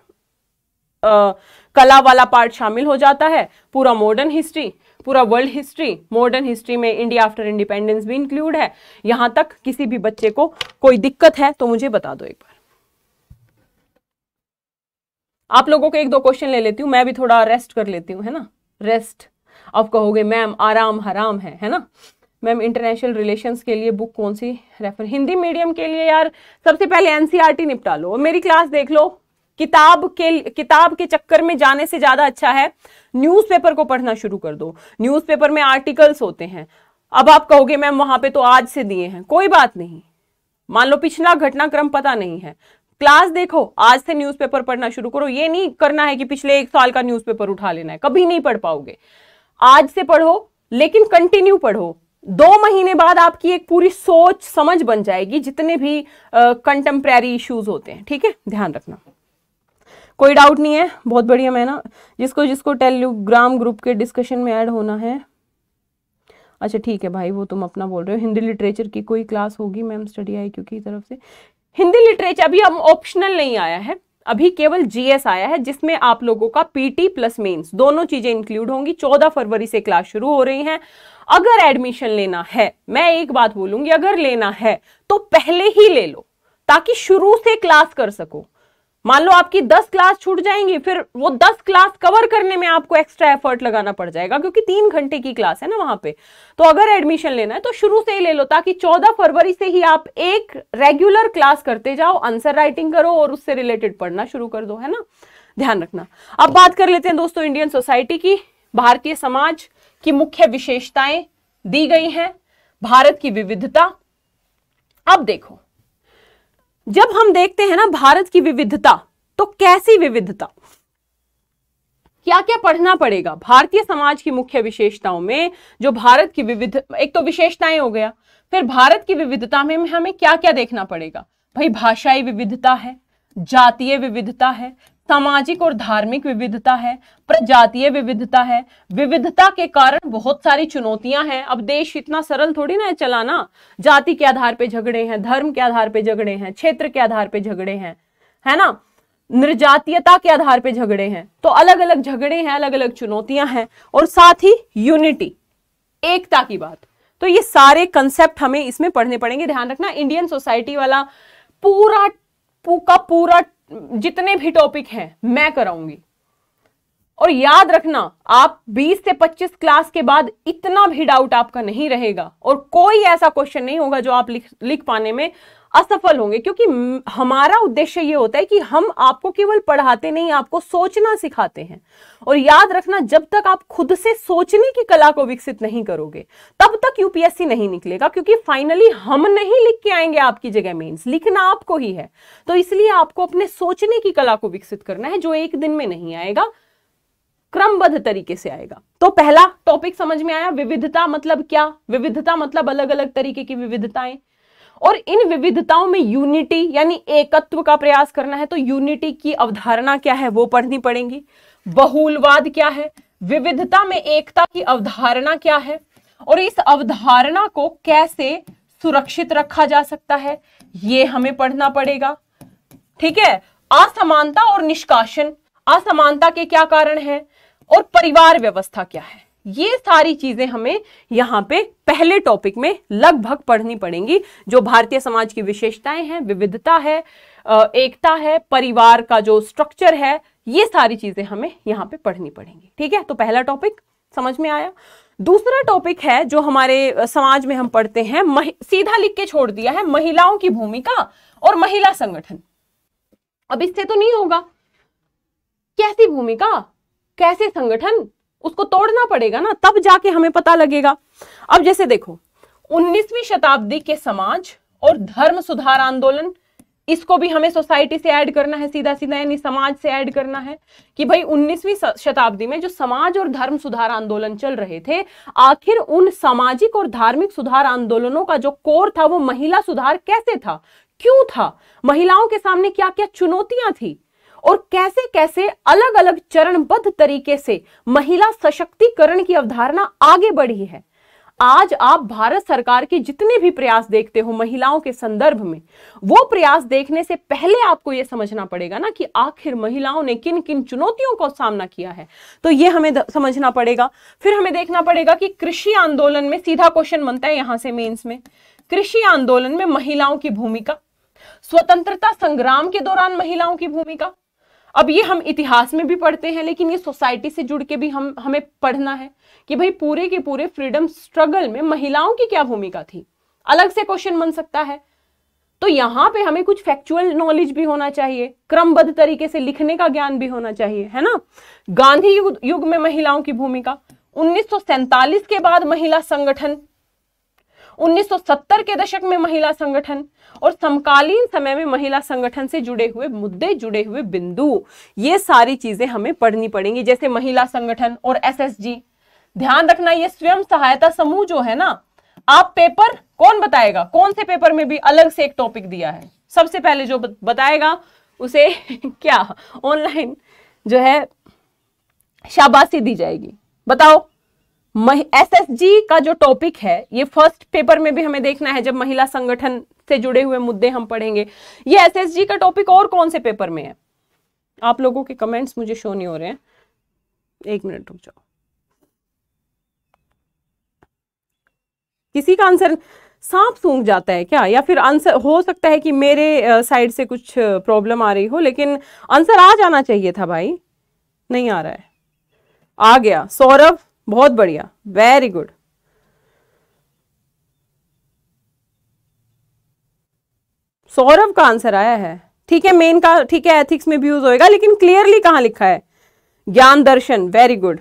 आ, कला वाला पार्ट शामिल हो जाता है पूरा मॉडर्न हिस्ट्री पूरा वर्ल्ड हिस्ट्री मॉडर्न हिस्ट्री में इंडिया आफ्टर इंडिपेंडेंस भी इंक्लूड है यहां तक किसी भी बच्चे को कोई दिक्कत है तो मुझे बता दो एक बार आप लोगों के एक दो क्वेश्चन ले लेती हूँ मैं भी थोड़ा रेस्ट कर लेती हूँ है ना रेस्ट अब कहोगे मैम आराम हराम है है ना मैम इंटरनेशनल रिलेशंस के लिए बुक कौन सी रेफर हिंदी मीडियम के लिए यार सबसे पहले एनसीईआरटी e निपटा लो मेरी क्लास देख लो किताब के किताब के चक्कर में जाने से ज़्यादा अच्छा है न्यूज़पेपर को पढ़ना शुरू कर दो न्यूज़पेपर में आर्टिकल्स होते हैं अब आप कहोगे मैम वहां पे तो आज से दिए हैं कोई बात नहीं मान लो पिछला घटनाक्रम पता नहीं है क्लास देखो आज से न्यूज़पेपर पढ़ना शुरू करो ये नहीं करना है कि पिछले एक साल का न्यूज़पेपर उठा लेना है कभी नहीं पढ़ पाओगे आज से पढ़ो लेकिन कंटिन्यू पढ़ो दो महीने बाद आपकी एक पूरी सोच समझ बन जाएगी जितने भी कंटेम्प्रेरी इश्यूज होते हैं ठीक है ध्यान रखना कोई डाउट नहीं है बहुत बढ़िया मैं ना जिसको जिसको टेलीग्राम ग्रुप के डिस्कशन में ऐड होना है अच्छा ठीक है भाई वो तुम अपना बोल रहे हो हिंदी लिटरेचर की कोई क्लास होगी मैम स्टडी आई क्योंकि तरफ से हिंदी लिटरेचर अभी हम ऑप्शनल नहीं आया है अभी केवल जीएस आया है जिसमें आप लोगों का पीटी प्लस मेंस दोनों चीजें इंक्लूड होंगी चौदह फरवरी से क्लास शुरू हो रही हैं अगर एडमिशन लेना है मैं एक बात बोलूंगी अगर लेना है तो पहले ही ले लो ताकि शुरू से क्लास कर सको मान लो आपकी दस क्लास छूट जाएंगी फिर वो दस क्लास कवर करने में आपको एक्स्ट्रा एफर्ट लगाना पड़ जाएगा क्योंकि तीन घंटे की क्लास है ना वहां पे तो अगर एडमिशन लेना है तो शुरू से ही ले लो ताकि चौदह फरवरी से ही आप एक रेगुलर क्लास करते जाओ आंसर राइटिंग करो और उससे रिलेटेड पढ़ना शुरू कर दो है ना ध्यान रखना अब बात कर लेते हैं दोस्तों इंडियन सोसाइटी की भारतीय समाज की मुख्य विशेषताएं दी गई हैं भारत की विविधता अब देखो जब हम देखते हैं ना भारत की विविधता तो कैसी विविधता क्या क्या पढ़ना पड़ेगा भारतीय समाज की मुख्य विशेषताओं में जो भारत की विविध एक तो विशेषताएं हो गया फिर भारत की विविधता में हमें क्या क्या देखना पड़ेगा भाई भाषाई विविधता है जातीय विविधता है सामाजिक और धार्मिक विविधता है प्रजातीय विविधता है विविधता के कारण बहुत सारी चुनौतियां हैं अब देश इतना सरल थोड़ी ना है चलाना जाति के आधार पे झगड़े हैं धर्म के आधार पे झगड़े हैं क्षेत्र के आधार पे झगड़े हैं है ना निर्जातीयता के आधार पे झगड़े हैं तो अलग अलग झगड़े हैं अलग अलग चुनौतियां हैं और साथ ही यूनिटी एकता की बात तो ये सारे कंसेप्ट हमें इसमें पढ़ने पड़ेंगे ध्यान रखना इंडियन सोसाइटी वाला पूरा का पूरा जितने भी टॉपिक हैं मैं कराऊंगी और याद रखना आप 20 से 25 क्लास के बाद इतना भी डाउट आपका नहीं रहेगा और कोई ऐसा क्वेश्चन नहीं होगा जो आप लिख लिख पाने में असफल होंगे क्योंकि हमारा उद्देश्य ये होता है कि हम आपको केवल पढ़ाते नहीं आपको सोचना सिखाते हैं और याद रखना जब तक आप खुद से सोचने की कला को विकसित नहीं करोगे तब तक यूपीएससी नहीं निकलेगा क्योंकि फाइनली हम नहीं लिख के आएंगे आपकी जगह मेंस लिखना आपको ही है तो इसलिए आपको अपने सोचने की कला को विकसित करना है जो एक दिन में नहीं आएगा क्रमबद्ध तरीके से आएगा तो पहला टॉपिक समझ में आया विविधता मतलब क्या विविधता मतलब अलग अलग तरीके की विविधताएं और इन विविधताओं में यूनिटी यानी एकत्व का प्रयास करना है तो यूनिटी की अवधारणा क्या है वो पढ़नी पड़ेगी बहुलवाद क्या है विविधता में एकता की अवधारणा क्या है और इस अवधारणा को कैसे सुरक्षित रखा जा सकता है ये हमें पढ़ना पड़ेगा ठीक है असमानता और निष्कासन असमानता के क्या कारण है और परिवार व्यवस्था क्या है ये सारी चीजें हमें यहाँ पे पहले टॉपिक में लगभग पढ़नी पड़ेंगी जो भारतीय समाज की विशेषताएं हैं विविधता है एकता है परिवार का जो स्ट्रक्चर है ये सारी चीजें हमें यहाँ पे पढ़नी पड़ेंगी ठीक है तो पहला टॉपिक समझ में आया दूसरा टॉपिक है जो हमारे समाज में हम पढ़ते हैं सीधा लिख के छोड़ दिया है महिलाओं की भूमिका और महिला संगठन अब इससे तो नहीं होगा कैसी भूमिका कैसे संगठन उसको तोड़ना पड़ेगा ना तब जाके हमें पता लगेगा अब जैसे देखो 19वीं शताब्दी के समाज और धर्म सुधार आंदोलन इसको भी हमें सोसाइटी से ऐड करना है सीधा सीधा यानी समाज से ऐड करना है कि भाई 19वीं शताब्दी में जो समाज और धर्म सुधार आंदोलन चल रहे थे आखिर उन सामाजिक और धार्मिक सुधार आंदोलनों का जो कोर था वो महिला सुधार कैसे था क्यों था महिलाओं के सामने क्या क्या चुनौतियां थी और कैसे कैसे अलग अलग चरणबद्ध तरीके से महिला सशक्तिकरण की अवधारणा आगे बढ़ी है आज आप भारत सरकार के जितने भी प्रयास देखते हो महिलाओं के संदर्भ में वो प्रयास देखने से पहले आपको यह समझना पड़ेगा ना कि आखिर महिलाओं ने किन किन चुनौतियों का सामना किया है तो ये हमें समझना पड़ेगा फिर हमें देखना पड़ेगा कि कृषि आंदोलन में सीधा क्वेश्चन बनता है यहां से मेंस में कृषि आंदोलन में महिलाओं की भूमिका स्वतंत्रता संग्राम के दौरान महिलाओं की भूमिका अब ये हम इतिहास में भी पढ़ते हैं लेकिन ये सोसाइटी से जुड़ के भी हम हमें पढ़ना है कि भाई पूरे के पूरे फ्रीडम स्ट्रगल में महिलाओं की क्या भूमिका थी अलग से क्वेश्चन बन सकता है तो यहाँ पे हमें कुछ फैक्चुअल नॉलेज भी होना चाहिए क्रमबद्ध तरीके से लिखने का ज्ञान भी होना चाहिए है ना गांधी युग युग में महिलाओं की भूमिका उन्नीस के बाद महिला संगठन 1970 के दशक में महिला संगठन और समकालीन समय में महिला संगठन से जुड़े हुए मुद्दे जुड़े हुए बिंदु ये सारी चीजें हमें पढ़नी पड़ेंगी जैसे महिला संगठन और एसएसजी ध्यान रखना ये स्वयं सहायता समूह जो है ना आप पेपर कौन बताएगा कौन से पेपर में भी अलग से एक टॉपिक दिया है सबसे पहले जो बताएगा उसे क्या ऑनलाइन जो है शाबाशी दी जाएगी बताओ एसएसजी का जो टॉपिक है ये फर्स्ट पेपर में भी हमें देखना है जब महिला संगठन से जुड़े हुए मुद्दे हम पढ़ेंगे ये एसएसजी का टॉपिक और कौन से पेपर में है आप लोगों के कमेंट्स मुझे शो नहीं हो रहे हैं एक मिनट रुक जाओ किसी का आंसर सांप सूंघ जाता है क्या या फिर आंसर हो सकता है कि मेरे साइड से कुछ प्रॉब्लम आ रही हो लेकिन आंसर आ जाना चाहिए था भाई नहीं आ रहा है आ गया सौरभ बहुत बढ़िया वेरी गुड सौरभ का आंसर आया है ठीक है मेन का ठीक है एथिक्स में भी यूज होएगा लेकिन क्लियरली कहां लिखा है ज्ञान दर्शन वेरी गुड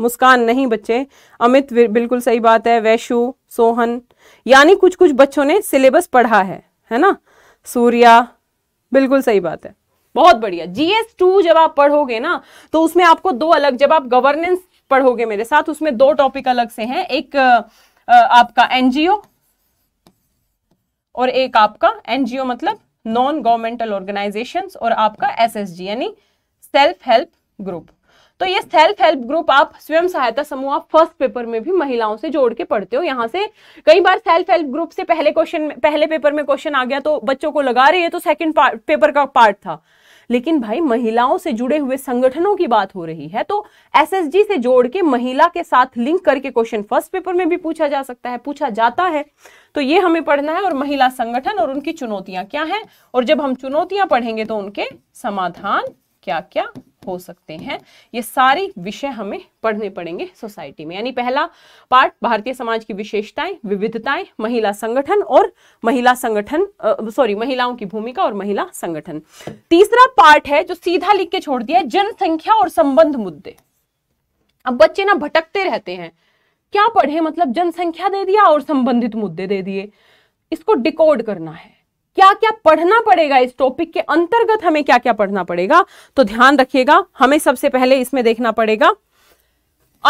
मुस्कान नहीं बच्चे अमित बिल्कुल सही बात है वैशु सोहन यानी कुछ कुछ बच्चों ने सिलेबस पढ़ा है है ना सूर्या बिल्कुल सही बात है बहुत बढ़िया जीएस टू जब आप पढ़ोगे ना तो उसमें आपको दो अलग जब आप गवर्नेंस पढ़ोगे मेरे साथ उसमें दो टॉपिक अलग से हैं एक आपका एनजीओ और एक आपका एनजीओ मतलब नॉन गवर्नमेंटल ऑर्गेनाइजेशन और आपका एसएसजी यानी सेल्फ हेल्प ग्रुप तो ये सेल्फ हेल्प ग्रुप आप स्वयं सहायता समूह आप फर्स्ट पेपर में भी महिलाओं से जोड़ के पढ़ते हो यहाँ से कई बार सेल्फ हेल्प ग्रुप से पहले क्वेश्चन पहले पेपर में क्वेश्चन आ गया तो बच्चों को लगा रही है तो सेकंड पेपर का पार्ट था लेकिन भाई महिलाओं से जुड़े हुए संगठनों की बात हो रही है तो एसएसजी से जोड़ के महिला के साथ लिंक करके क्वेश्चन फर्स्ट पेपर में भी पूछा जा सकता है पूछा जाता है तो ये हमें पढ़ना है और महिला संगठन और उनकी चुनौतियां क्या है और जब हम चुनौतियां पढ़ेंगे तो उनके समाधान क्या क्या हो सकते हैं ये सारे विषय हमें पढ़ने पड़ेंगे सोसाइटी में यानी पहला पार्ट भारतीय समाज की विशेषताएं विविधताएं महिला संगठन और महिला संगठन सॉरी महिलाओं की भूमिका और महिला संगठन तीसरा पार्ट है जो सीधा लिख के छोड़ दिया है जनसंख्या और संबंध मुद्दे अब बच्चे ना भटकते रहते हैं क्या पढ़े मतलब जनसंख्या दे दिया और संबंधित मुद्दे दे दिए इसको डिकोड करना है क्या क्या पढ़ना पड़ेगा इस टॉपिक के अंतर्गत हमें क्या क्या पढ़ना पड़ेगा तो ध्यान रखिएगा हमें सबसे पहले इसमें देखना पड़ेगा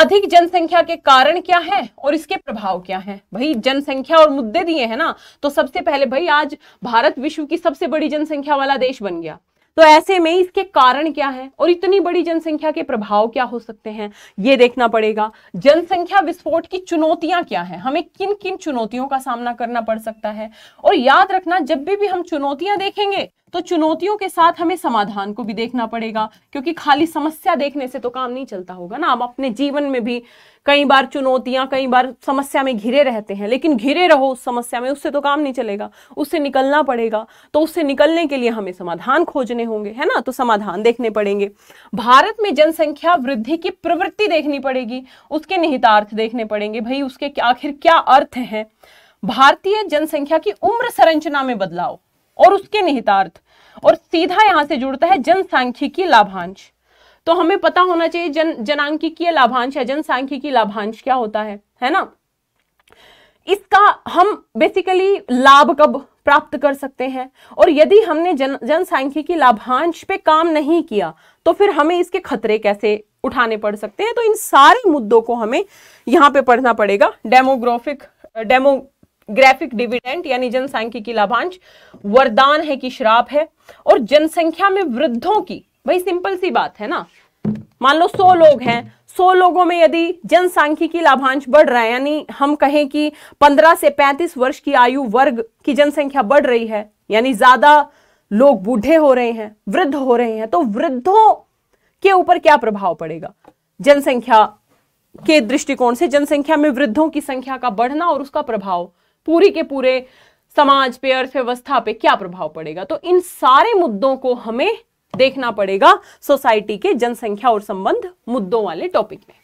अधिक जनसंख्या के कारण क्या है और इसके प्रभाव क्या है भाई जनसंख्या और मुद्दे दिए हैं ना तो सबसे पहले भाई आज भारत विश्व की सबसे बड़ी जनसंख्या वाला देश बन गया तो ऐसे में इसके कारण क्या है और इतनी बड़ी जनसंख्या के प्रभाव क्या हो सकते हैं ये देखना पड़ेगा जनसंख्या विस्फोट की चुनौतियां क्या है हमें किन किन चुनौतियों का सामना करना पड़ सकता है और याद रखना जब भी, भी हम चुनौतियां देखेंगे तो चुनौतियों के साथ हमें समाधान को भी देखना पड़ेगा क्योंकि खाली समस्या देखने से तो काम नहीं चलता होगा ना हम अपने जीवन में भी कई बार चुनौतियां कई बार समस्या में घिरे रहते हैं लेकिन घिरे रहो उस समस्या में उससे तो काम नहीं चलेगा उससे निकलना पड़ेगा तो उससे निकलने के लिए हमें समाधान खोजने होंगे है ना तो समाधान देखने पड़ेंगे भारत में जनसंख्या वृद्धि की प्रवृत्ति देखनी पड़ेगी उसके निहितार्थ देखने पड़ेंगे भाई उसके आखिर क्या अर्थ हैं भारतीय जनसंख्या की उम्र संरचना में बदलाव और उसके निहितार्थ और सीधा यहां से जुड़ता है जनसांख्यिकी लाभांश तो हमें पता होना चाहिए जन जनांकिकीय लाभांश या जनसांख्यिकी लाभांश क्या होता है है ना इसका हम बेसिकली लाभ कब प्राप्त कर सकते हैं और यदि हमने जन जनसांख्यिकी लाभांश पे काम नहीं किया तो फिर हमें इसके खतरे कैसे उठाने पड़ सकते हैं तो इन सारे मुद्दों को हमें यहाँ पे पढ़ना पड़ेगा डेमोग्राफिक डेमो ग्राफिक डिविडेंट यानी की लाभांश वरदान है कि श्राप है और जनसंख्या में वृद्धों की भाई सिंपल सी बात है ना मान लो सौ लोग हैं सौ लोगों में यदि जनसांख्यिकी लाभांश बढ़ रहा है यानी हम कहें कि पंद्रह से पैंतीस वर्ष की आयु वर्ग की जनसंख्या बढ़ रही है यानी ज्यादा लोग बूढ़े हो रहे हैं वृद्ध हो रहे हैं तो वृद्धों के ऊपर क्या प्रभाव पड़ेगा जनसंख्या के दृष्टिकोण से जनसंख्या में वृद्धों की संख्या का बढ़ना और उसका प्रभाव पूरी के पूरे समाज पे अर्थव्यवस्था पे क्या प्रभाव पड़ेगा तो इन सारे मुद्दों को हमें देखना पड़ेगा सोसाइटी के जनसंख्या और संबंध मुद्दों वाले टॉपिक में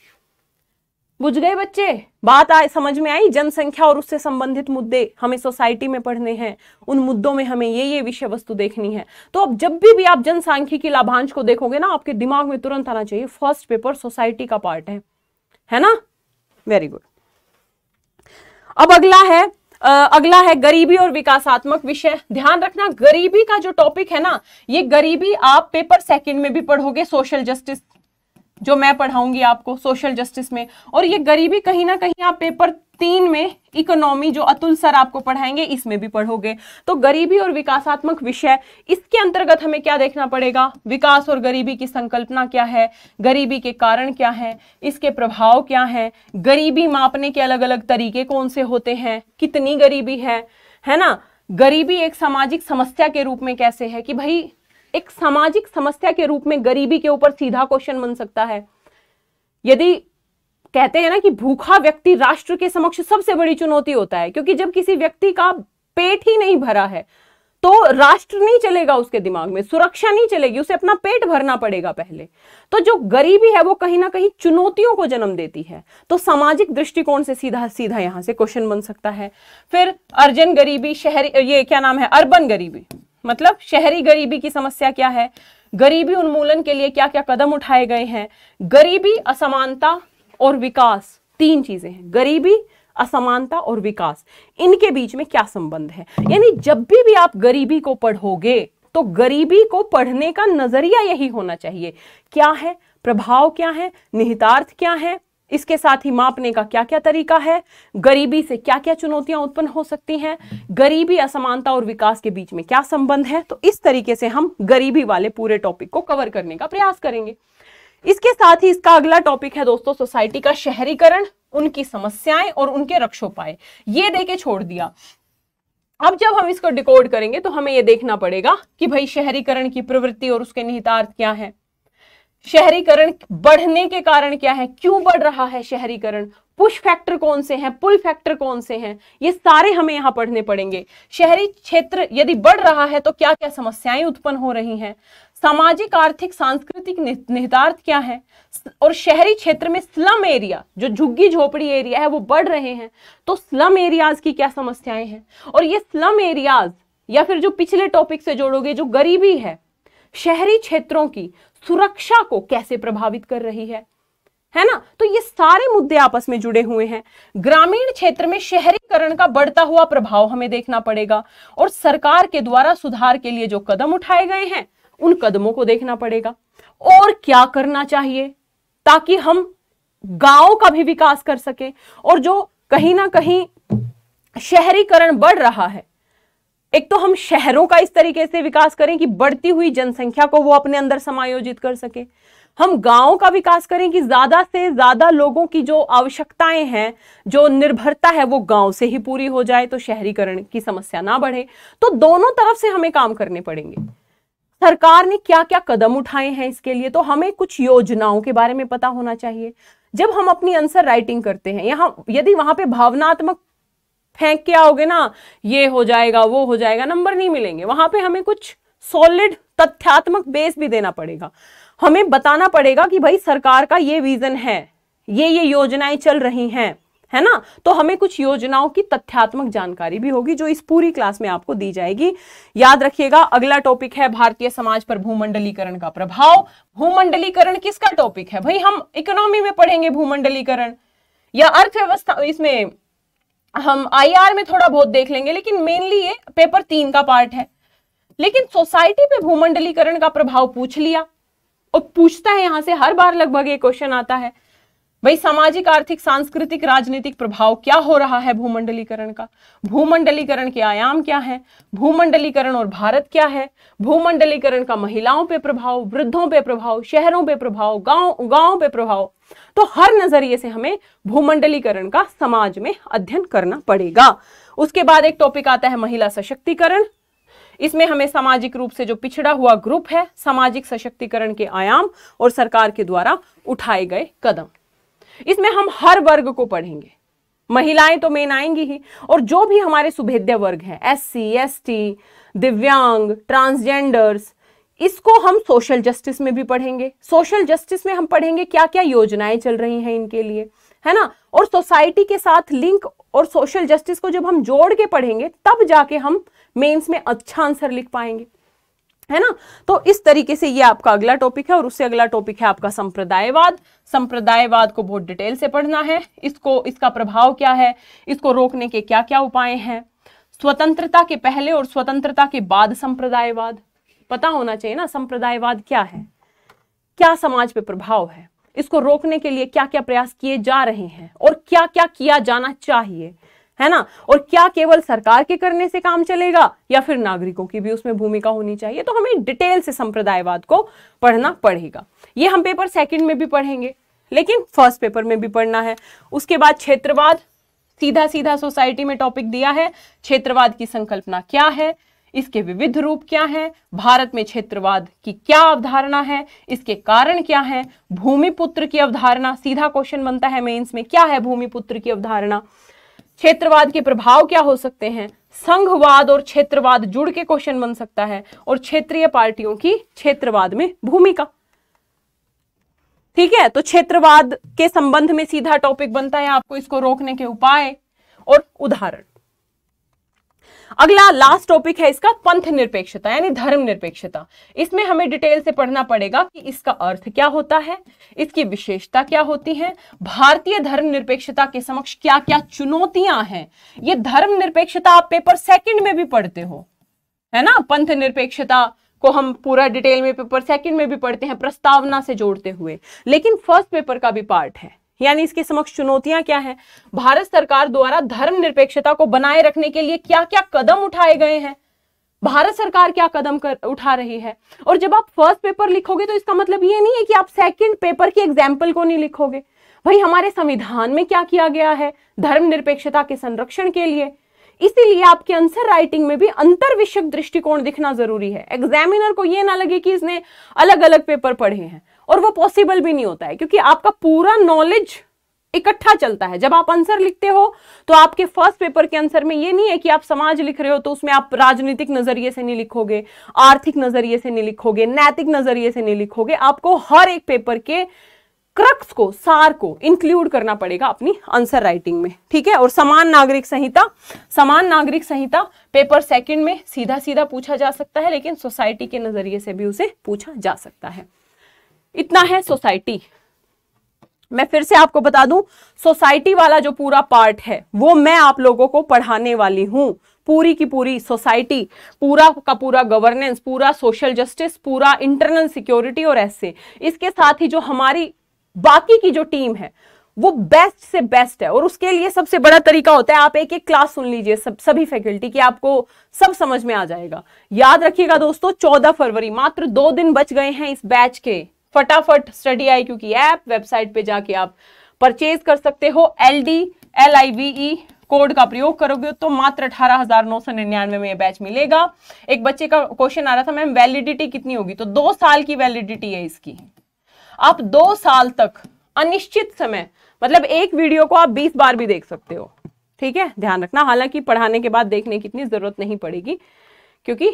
बुझ गए बच्चे बात आए समझ में आई जनसंख्या और उससे संबंधित मुद्दे हमें सोसाइटी में पढ़ने हैं उन मुद्दों में हमें ये ये विषय वस्तु देखनी है तो अब जब भी भी आप की लाभांश को देखोगे ना आपके दिमाग में तुरंत आना चाहिए फर्स्ट पेपर सोसाइटी का पार्ट है है ना वेरी गुड अब अगला है अगला है गरीबी और विकासात्मक विषय ध्यान रखना गरीबी का जो टॉपिक है ना ये गरीबी आप पेपर सेकंड में भी पढ़ोगे सोशल जस्टिस जो मैं पढ़ाऊंगी आपको सोशल जस्टिस में और ये गरीबी कहीं ना कहीं आप पेपर तीन में इकोनॉमी जो अतुल सर आपको पढ़ाएंगे इसमें भी पढ़ोगे तो गरीबी और विकासात्मक विषय इसके अंतर्गत हमें क्या देखना पड़ेगा विकास और गरीबी की संकल्पना क्या है गरीबी के कारण क्या हैं इसके प्रभाव क्या हैं गरीबी मापने के अलग अलग तरीके कौन से होते हैं कितनी गरीबी है है ना गरीबी एक सामाजिक समस्या के रूप में कैसे है कि भाई एक सामाजिक समस्या के रूप में गरीबी के ऊपर सीधा क्वेश्चन बन सकता है यदि कहते हैं ना कि भूखा व्यक्ति राष्ट्र के समक्ष सबसे बड़ी चुनौती होता है क्योंकि जब किसी व्यक्ति का पेट ही नहीं भरा है तो राष्ट्र नहीं चलेगा उसके दिमाग में सुरक्षा नहीं चलेगी उसे अपना पेट भरना पड़ेगा पहले तो जो गरीबी है वो कहीं ना कहीं चुनौतियों को जन्म देती है तो सामाजिक दृष्टिकोण से सीधा सीधा यहां से क्वेश्चन बन सकता है फिर अर्जन गरीबी शहरी ये क्या नाम है अर्बन गरीबी मतलब शहरी गरीबी की समस्या क्या है गरीबी उन्मूलन के लिए क्या क्या कदम उठाए गए हैं गरीबी असमानता और विकास तीन चीजें हैं गरीबी असमानता और विकास इनके बीच में क्या संबंध है यानी जब भी भी आप गरीबी को पढ़ोगे तो गरीबी को पढ़ने का नजरिया यही होना चाहिए क्या है प्रभाव क्या है निहितार्थ क्या है इसके साथ ही मापने का क्या क्या तरीका है गरीबी से क्या क्या चुनौतियां उत्पन्न हो सकती हैं गरीबी असमानता और विकास के बीच में क्या संबंध है तो इस तरीके से हम गरीबी वाले पूरे टॉपिक को कवर करने का प्रयास करेंगे इसके साथ ही इसका अगला टॉपिक है दोस्तों सोसाइटी का शहरीकरण उनकी समस्याएं और उनके रक्षोपाय ये देके छोड़ दिया अब जब हम इसको डिकोड करेंगे तो हमें यह देखना पड़ेगा कि भाई शहरीकरण की प्रवृत्ति और उसके निहितार्थ क्या है शहरीकरण बढ़ने के कारण क्या है क्यों बढ़ रहा है शहरीकरण पुश फैक्टर कौन से हैं पुल फैक्टर कौन से हैं ये सारे हमें यहाँ पढ़ने पड़ेंगे शहरी क्षेत्र यदि बढ़ रहा है तो क्या क्या समस्याएं उत्पन्न हो रही हैं सामाजिक आर्थिक सांस्कृतिक निहितार्थ क्या है और शहरी क्षेत्र में स्लम एरिया जो झुग्गी झोपड़ी एरिया है वो बढ़ रहे हैं तो स्लम एरियाज की क्या समस्याएं हैं और ये स्लम एरियाज या फिर जो पिछले टॉपिक से जोड़ोगे जो गरीबी है शहरी क्षेत्रों की सुरक्षा को कैसे प्रभावित कर रही है है ना तो ये सारे मुद्दे आपस में जुड़े हुए हैं ग्रामीण क्षेत्र में शहरीकरण का बढ़ता हुआ प्रभाव हमें देखना पड़ेगा और सरकार के द्वारा सुधार के लिए जो कदम उठाए गए हैं उन कदमों को देखना पड़ेगा और क्या करना चाहिए ताकि हम गांव का भी विकास कर सके और जो कहीं ना कहीं शहरीकरण बढ़ रहा है एक तो हम शहरों का इस तरीके से विकास करें कि बढ़ती हुई जनसंख्या को वो अपने अंदर समायोजित कर सके हम गांवों का विकास करें कि ज्यादा से ज्यादा लोगों की जो आवश्यकताएं हैं जो निर्भरता है वो गांव से ही पूरी हो जाए तो शहरीकरण की समस्या ना बढ़े तो दोनों तरफ से हमें काम करने पड़ेंगे सरकार ने क्या क्या कदम उठाए हैं इसके लिए तो हमें कुछ योजनाओं के बारे में पता होना चाहिए जब हम अपनी आंसर राइटिंग करते हैं यहाँ यदि वहां पे भावनात्मक फेंक के आओगे ना ये हो जाएगा वो हो जाएगा नंबर नहीं मिलेंगे वहां पे हमें कुछ सॉलिड तथ्यात्मक बेस भी देना पड़ेगा हमें बताना पड़ेगा कि भाई सरकार का ये विजन है ये ये योजनाएं चल रही हैं है ना तो हमें कुछ योजनाओं की तथ्यात्मक जानकारी भी होगी जो इस पूरी क्लास में आपको दी जाएगी याद रखिएगा अगला टॉपिक है भारतीय समाज पर भूमंडलीकरण का प्रभाव भूमंडलीकरण किसका टॉपिक है भाई हम इकोनॉमी में पढ़ेंगे भूमंडलीकरण या अर्थव्यवस्था इसमें हम आईआर में थोड़ा बहुत देख लेंगे लेकिन मेनली ये पेपर तीन का पार्ट है लेकिन सोसाइटी पे भूमंडलीकरण का प्रभाव पूछ लिया और पूछता है यहां से हर बार लगभग ये क्वेश्चन आता है भाई सामाजिक आर्थिक सांस्कृतिक राजनीतिक प्रभाव क्या हो रहा है भूमंडलीकरण का भूमंडलीकरण के आयाम क्या है भूमंडलीकरण और भारत क्या है भूमंडलीकरण का महिलाओं पे प्रभाव वृद्धों पे प्रभाव शहरों पे प्रभाव गांव गांव पे प्रभाव तो हर नजरिए से हमें भूमंडलीकरण का समाज में अध्ययन करना पड़ेगा उसके बाद एक टॉपिक आता है महिला सशक्तिकरण इसमें हमें सामाजिक रूप से जो पिछड़ा हुआ ग्रुप है सामाजिक सशक्तिकरण के आयाम और सरकार के द्वारा उठाए गए कदम इसमें हम हर वर्ग को पढ़ेंगे महिलाएं तो मेन आएंगी ही और जो भी हमारे सुभेद्य वर्ग हैं एस सी एस टी दिव्यांग ट्रांसजेंडर्स इसको हम सोशल जस्टिस में भी पढ़ेंगे सोशल जस्टिस में हम पढ़ेंगे क्या क्या योजनाएं चल रही हैं इनके लिए है ना और सोसाइटी के साथ लिंक और सोशल जस्टिस को जब हम जोड़ के पढ़ेंगे तब जाके हम मेंस में अच्छा आंसर लिख पाएंगे है ना तो इस तरीके से ये आपका अगला टॉपिक है और उससे अगला टॉपिक है आपका संप्रदायवाद संप्रदायवाद को बहुत डिटेल से पढ़ना है इसको इसका प्रभाव क्या है इसको रोकने के क्या क्या उपाय हैं स्वतंत्रता के पहले और स्वतंत्रता के बाद संप्रदायवाद पता होना चाहिए ना संप्रदायवाद क्या है क्या समाज पे प्रभाव है इसको रोकने के लिए क्या क्या प्रयास किए जा रहे हैं और क्या क्या किया जाना चाहिए है ना और क्या केवल सरकार के करने से काम चलेगा या फिर नागरिकों की भी उसमें भूमिका होनी चाहिए तो हमें डिटेल से संप्रदायवाद को पढ़ना पड़ेगा ये हम पेपर सेकंड में भी पढ़ेंगे लेकिन फर्स्ट पेपर में भी पढ़ना है उसके बाद क्षेत्रवाद सीधा सीधा सोसाइटी में टॉपिक दिया है क्षेत्रवाद की संकल्पना क्या है इसके विविध रूप क्या हैं भारत में क्षेत्रवाद की क्या अवधारणा है इसके कारण क्या है भूमिपुत्र की अवधारणा सीधा क्वेश्चन बनता है मेंस में क्या है भूमिपुत्र की अवधारणा क्षेत्रवाद के प्रभाव क्या हो सकते हैं संघवाद और क्षेत्रवाद जुड़ के क्वेश्चन बन सकता है और क्षेत्रीय पार्टियों की क्षेत्रवाद में भूमिका ठीक है तो क्षेत्रवाद के संबंध में सीधा टॉपिक बनता है आपको इसको रोकने के उपाय और उदाहरण अगला लास्ट टॉपिक है इसका पंथ निरपेक्षता यानी धर्म निरपेक्षता इसमें हमें डिटेल से पढ़ना पड़ेगा कि इसका अर्थ क्या होता है इसकी विशेषता क्या होती है भारतीय धर्म निरपेक्षता के समक्ष क्या क्या चुनौतियां हैं ये धर्म निरपेक्षता आप पेपर सेकंड में भी पढ़ते हो है ना पंथ निरपेक्षता को हम पूरा डिटेल में पेपर सेकंड में भी पढ़ते हैं प्रस्तावना से जोड़ते हुए लेकिन फर्स्ट पेपर का भी पार्ट है यानी इसके समक्ष चुनौतियां क्या हैं भारत सरकार द्वारा धर्मनिरपेक्षता को बनाए रखने के लिए क्या क्या कदम उठाए गए हैं भारत सरकार क्या कदम कर उठा रही है और जब आप फर्स्ट पेपर लिखोगे तो इसका मतलब ये नहीं है कि आप सेकंड पेपर की एग्जाम्पल को नहीं लिखोगे भाई हमारे संविधान में क्या किया गया है धर्मनिरपेक्षता के संरक्षण के लिए इसीलिए आपके आंसर राइटिंग में भी अंतर दृष्टिकोण दिखना जरूरी है एग्जामिनर को यह ना लगे कि इसने अलग अलग पेपर पढ़े हैं और वो पॉसिबल भी नहीं होता है क्योंकि आपका पूरा नॉलेज इकट्ठा चलता है जब आप आंसर लिखते हो तो आपके फर्स्ट पेपर के आंसर में ये नहीं है कि आप समाज लिख रहे हो तो उसमें आप राजनीतिक नजरिए से नहीं लिखोगे आर्थिक नजरिए से नहीं लिखोगे नैतिक नजरिए से नहीं लिखोगे आपको हर एक पेपर के क्रक्स को सार को इंक्लूड करना पड़ेगा अपनी आंसर राइटिंग में ठीक है और समान नागरिक संहिता समान नागरिक संहिता पेपर सेकंड में सीधा सीधा पूछा जा सकता है लेकिन सोसाइटी के नजरिए से भी उसे पूछा जा सकता है इतना है सोसाइटी मैं फिर से आपको बता दूं सोसाइटी वाला जो पूरा पार्ट है वो मैं आप लोगों को पढ़ाने वाली हूं पूरी की पूरी सोसाइटी पूरा का पूरा गवर्नेंस पूरा सोशल जस्टिस पूरा इंटरनल सिक्योरिटी और ऐसे इसके साथ ही जो हमारी बाकी की जो टीम है वो बेस्ट से बेस्ट है और उसके लिए सबसे बड़ा तरीका होता है आप एक एक क्लास सुन लीजिए सब सभी फैकल्टी की आपको सब समझ में आ जाएगा याद रखिएगा दोस्तों 14 फरवरी मात्र दो दिन बच गए हैं इस बैच के फटाफट स्टडी आई क्यू की ऐप वेबसाइट पे जाके आप परचेज कर सकते हो L D L I V E code का प्रयोग करोगे तो मात्र अठारह हजार नौ सौ निन्यानवे में बैच मिलेगा एक बच्चे का क्वेश्चन आ रहा था मैम वैलिडिटी कितनी होगी तो दो साल की वैलिडिटी है इसकी आप दो साल तक अनिश्चित समय मतलब एक वीडियो को आप बीस बार भी देख सकते हो ठीक है ध्यान रखना हालांकि पढ़ाने के बाद देखने की इतनी जरूरत नहीं पड़ेगी क्योंकि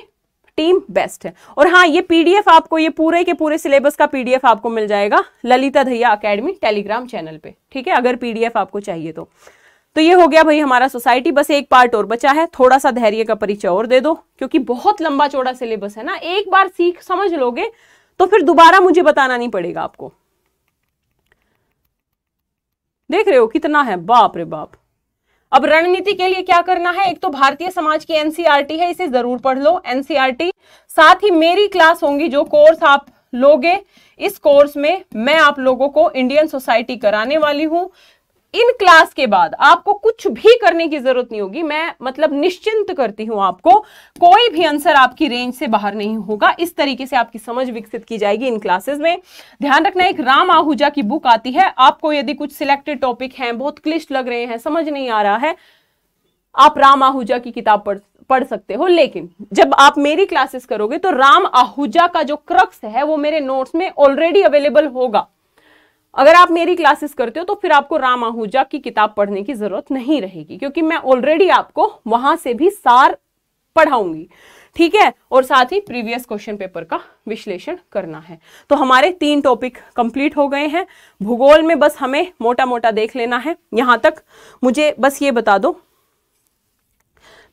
टीम बेस्ट है और हाँ ये पीडीएफ आपको ये पूरे के पूरे सिलेबस का पीडीएफ आपको मिल जाएगा Lalita Dahiya academy Telegram channel पे ठीक है अगर पीडीएफ आपको चाहिए तो तो ये हो गया भाई हमारा सोसाइटी बस एक पार्ट और बचा है थोड़ा सा धैर्य का परिचय और दे दो क्योंकि बहुत लंबा चौड़ा सिलेबस है ना एक बार सीख समझ लोगे तो फिर दोबारा मुझे बताना नहीं पड़ेगा आपको देख रहे हो कितना है बाप रे बाप अब रणनीति के लिए क्या करना है एक तो भारतीय समाज की एनसीआरटी e है इसे जरूर पढ़ लो एनसीआरटी e साथ ही मेरी क्लास होंगी जो कोर्स आप लोगे इस कोर्स में मैं आप लोगों को इंडियन सोसाइटी कराने वाली हूं इन क्लास के बाद आपको कुछ भी करने की जरूरत नहीं होगी मैं मतलब निश्चिंत करती हूं आपको कोई भी आंसर आपकी रेंज से बाहर नहीं होगा इस तरीके से आपकी समझ विकसित की जाएगी इन क्लासेस में ध्यान रखना एक राम आहूजा की बुक आती है आपको यदि कुछ सिलेक्टेड टॉपिक हैं बहुत क्लिष्ट लग रहे हैं समझ नहीं आ रहा है आप राम आहूजा की किताब पढ़ पढ़ सकते हो लेकिन जब आप मेरी क्लासेस करोगे तो राम आहूजा का जो क्रक्स है वो मेरे नोट्स में ऑलरेडी अवेलेबल होगा अगर आप मेरी क्लासेस करते हो तो फिर आपको राम आहूजा की किताब पढ़ने की जरूरत नहीं रहेगी क्योंकि मैं ऑलरेडी आपको वहां से भी सार पढ़ाऊंगी ठीक है और साथ ही प्रीवियस क्वेश्चन पेपर का विश्लेषण करना है तो हमारे तीन टॉपिक कंप्लीट हो गए हैं भूगोल में बस हमें मोटा मोटा देख लेना है यहां तक मुझे बस ये बता दो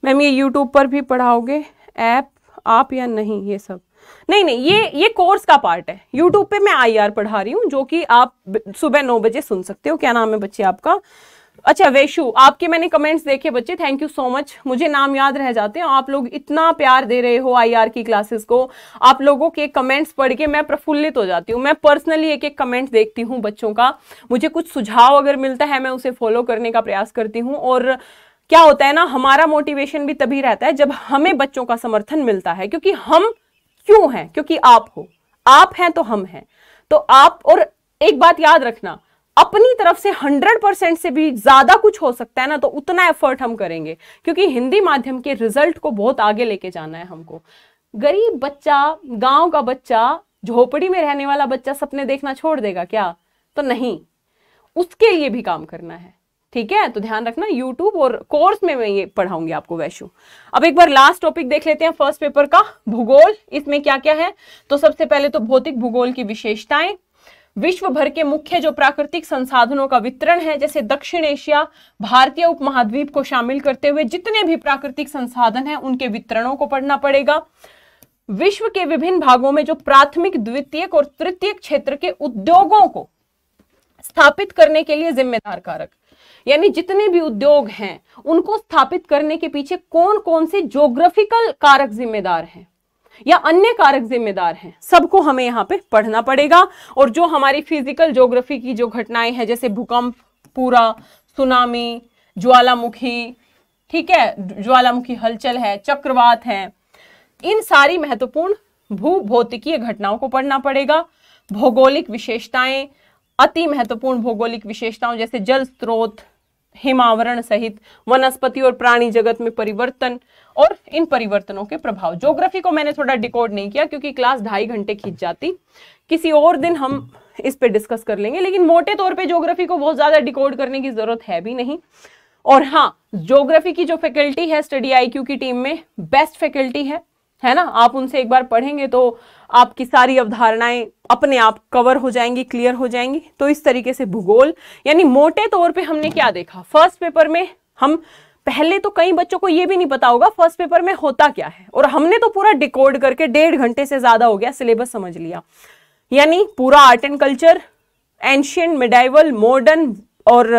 मैम ये यूट्यूब पर भी पढ़ाओगे ऐप आप या नहीं ये सब नहीं नहीं ये ये कोर्स का पार्ट है यूट्यूब पे मैं आईआर पढ़ा रही हूँ जो कि आप सुबह नौ बजे सुन सकते हो क्या नाम है बच्चे आपका अच्छा वेशु आपके मैंने कमेंट्स देखे बच्चे थैंक यू सो मच मुझे नाम याद रह जाते हैं आप लोग इतना प्यार दे रहे हो आईआर की क्लासेस को आप लोगों के कमेंट्स पढ़ के मैं प्रफुल्लित हो जाती हूँ मैं पर्सनली एक एक कमेंट देखती हूँ बच्चों का मुझे कुछ सुझाव अगर मिलता है मैं उसे फॉलो करने का प्रयास करती हूँ और क्या होता है ना हमारा मोटिवेशन भी तभी रहता है जब हमें बच्चों का समर्थन मिलता है क्योंकि हम क्यों है क्योंकि आप हो आप हैं तो हम हैं तो आप और एक बात याद रखना अपनी तरफ से 100 परसेंट से भी ज्यादा कुछ हो सकता है ना तो उतना एफर्ट हम करेंगे क्योंकि हिंदी माध्यम के रिजल्ट को बहुत आगे लेके जाना है हमको गरीब बच्चा गांव का बच्चा झोपड़ी में रहने वाला बच्चा सपने देखना छोड़ देगा क्या तो नहीं उसके लिए भी काम करना है ठीक है तो ध्यान रखना यूट्यूब और कोर्स में मैं ये पढ़ाऊंगी आपको वैश्यू अब एक बार लास्ट टॉपिक देख लेते हैं फर्स्ट पेपर का भूगोल इसमें क्या क्या है तो सबसे पहले तो भौतिक भूगोल की विशेषताएं विश्व भर के मुख्य जो प्राकृतिक संसाधनों का वितरण है जैसे दक्षिण एशिया भारतीय उपमहाद्वीप को शामिल करते हुए जितने भी प्राकृतिक संसाधन हैं उनके वितरणों को पढ़ना पड़ेगा विश्व के विभिन्न भागों में जो प्राथमिक द्वितीयक और तृतीयक क्षेत्र के उद्योगों को स्थापित करने के लिए जिम्मेदार कारक यानी जितने भी उद्योग हैं उनको स्थापित करने के पीछे कौन कौन से जोग्राफिकल कारक जिम्मेदार हैं या अन्य कारक जिम्मेदार हैं सबको हमें यहाँ पे पढ़ना पड़ेगा और जो हमारी फिजिकल ज्योग्राफी की जो घटनाएं हैं जैसे भूकंप पूरा सुनामी ज्वालामुखी ठीक है ज्वालामुखी हलचल है चक्रवात है इन सारी महत्वपूर्ण भू भौतिकीय घटनाओं को पढ़ना पड़ेगा भौगोलिक विशेषताएं अति महत्वपूर्ण भौगोलिक विशेषताओं जैसे जल स्रोत हिमावरण सहित वनस्पति और प्राणी जगत में परिवर्तन और इन परिवर्तनों के प्रभाव ज्योग्राफी को मैंने थोड़ा डिकोड नहीं किया क्योंकि क्लास ढाई घंटे खींच जाती किसी और दिन हम इस पे डिस्कस कर लेंगे लेकिन मोटे तौर पे ज्योग्राफी को बहुत ज़्यादा डिकोड करने की ज़रूरत है भी नहीं और हाँ ज्योग्राफी की जो फैकल्टी है स्टडी आई की टीम में बेस्ट फैकल्टी है है ना आप उनसे एक बार पढ़ेंगे तो आपकी सारी अवधारणाएं अपने आप कवर हो जाएंगी क्लियर हो जाएंगी तो इस तरीके से भूगोल यानी मोटे तौर पे हमने क्या देखा फर्स्ट पेपर में हम पहले तो कई बच्चों को ये भी नहीं पता होगा फर्स्ट पेपर में होता क्या है और हमने तो पूरा डिकोड करके डेढ़ घंटे से ज़्यादा हो गया सिलेबस समझ लिया यानी पूरा art and culture ancient medieval modern और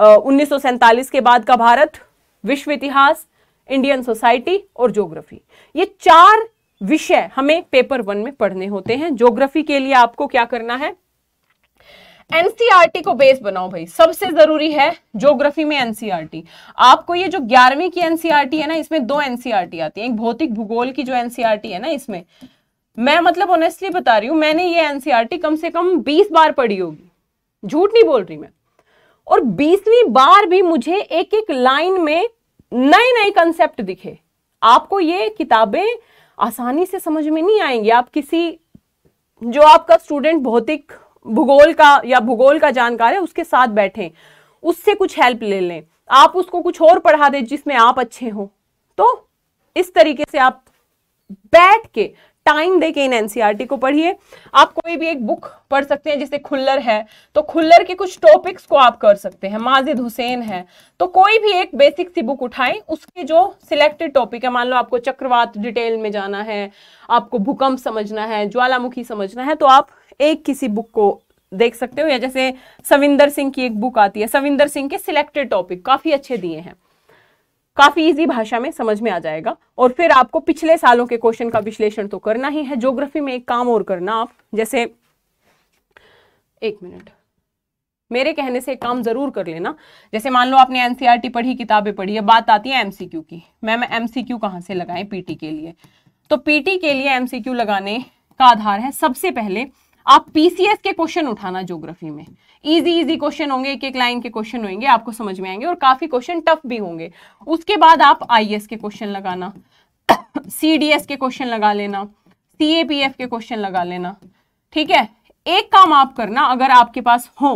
उन्नीस के बाद का भारत विश्व इतिहास इंडियन सोसाइटी और ज्योग्राफी ये चार विषय हमें पेपर वन में पढ़ने होते हैं ज्योग्राफी के लिए आपको क्या करना है एनसीआरटी e को बेस बनाओ भाई सबसे जरूरी है ज्योग्राफी में एनसीआरटी e आपको ये जो ग्यारहवीं की एनसीआरटी e है ना इसमें दो एनसीआरटी आती है एक भौतिक भूगोल की जो एनसीआरटी है ना इसमें मैं मतलब ऑनेस्टली बता रही हूं मैंने ये एनसीआरटी कम से कम बीस बार पढ़ी होगी झूठ नहीं बोल रही मैं और बीसवीं बार भी मुझे एक एक लाइन में नए नए कंसेप्ट दिखे आपको ये किताबें आसानी से समझ में नहीं आएंगी आप किसी जो आपका स्टूडेंट भौतिक भूगोल का या भूगोल का जानकार है उसके साथ बैठें उससे कुछ हेल्प ले लें आप उसको कुछ और पढ़ा दें जिसमें आप अच्छे हों तो इस तरीके से आप बैठ के टाइम दे के इन एनसीईआरटी e को पढ़िए आप कोई भी एक बुक पढ़ सकते हैं जैसे खुल्लर है तो खुल्लर के कुछ टॉपिक्स को आप कर सकते हैं माजिद हुसैन है तो कोई भी एक बेसिक सी बुक उठाएं उसके जो सिलेक्टेड टॉपिक है मान लो आपको चक्रवात डिटेल में जाना है आपको भूकंप समझना है ज्वालामुखी समझना है तो आप एक किसी बुक को देख सकते हो या जैसे सविंदर सिंह की एक बुक आती है सविंदर सिंह के सिलेक्टेड टॉपिक काफ़ी अच्छे दिए हैं काफ़ी इजी भाषा में समझ में आ जाएगा और फिर आपको पिछले सालों के क्वेश्चन का विश्लेषण तो करना ही है ज्योग्राफी में एक काम और करना आप जैसे एक मिनट मेरे कहने से एक काम जरूर कर लेना जैसे मान लो आपने एनसीईआरटी e पढ़ी किताबें पढ़ी है बात आती है एमसीक्यू की मैम एमसीक्यू कहां से लगाएं पीटी के लिए तो पीटी के लिए एमसीक्यू लगाने का आधार है सबसे पहले आप पीसीएस के क्वेश्चन उठाना ज्योग्राफी में इजी इजी क्वेश्चन होंगे एक एक लाइन के क्वेश्चन होंगे आपको समझ में आएंगे और काफी क्वेश्चन टफ भी होंगे उसके बाद आप आईएएस के क्वेश्चन लगाना सीडीएस के क्वेश्चन लगा लेना सीएपीएफ के क्वेश्चन लगा लेना ठीक है एक काम आप करना अगर आपके पास हो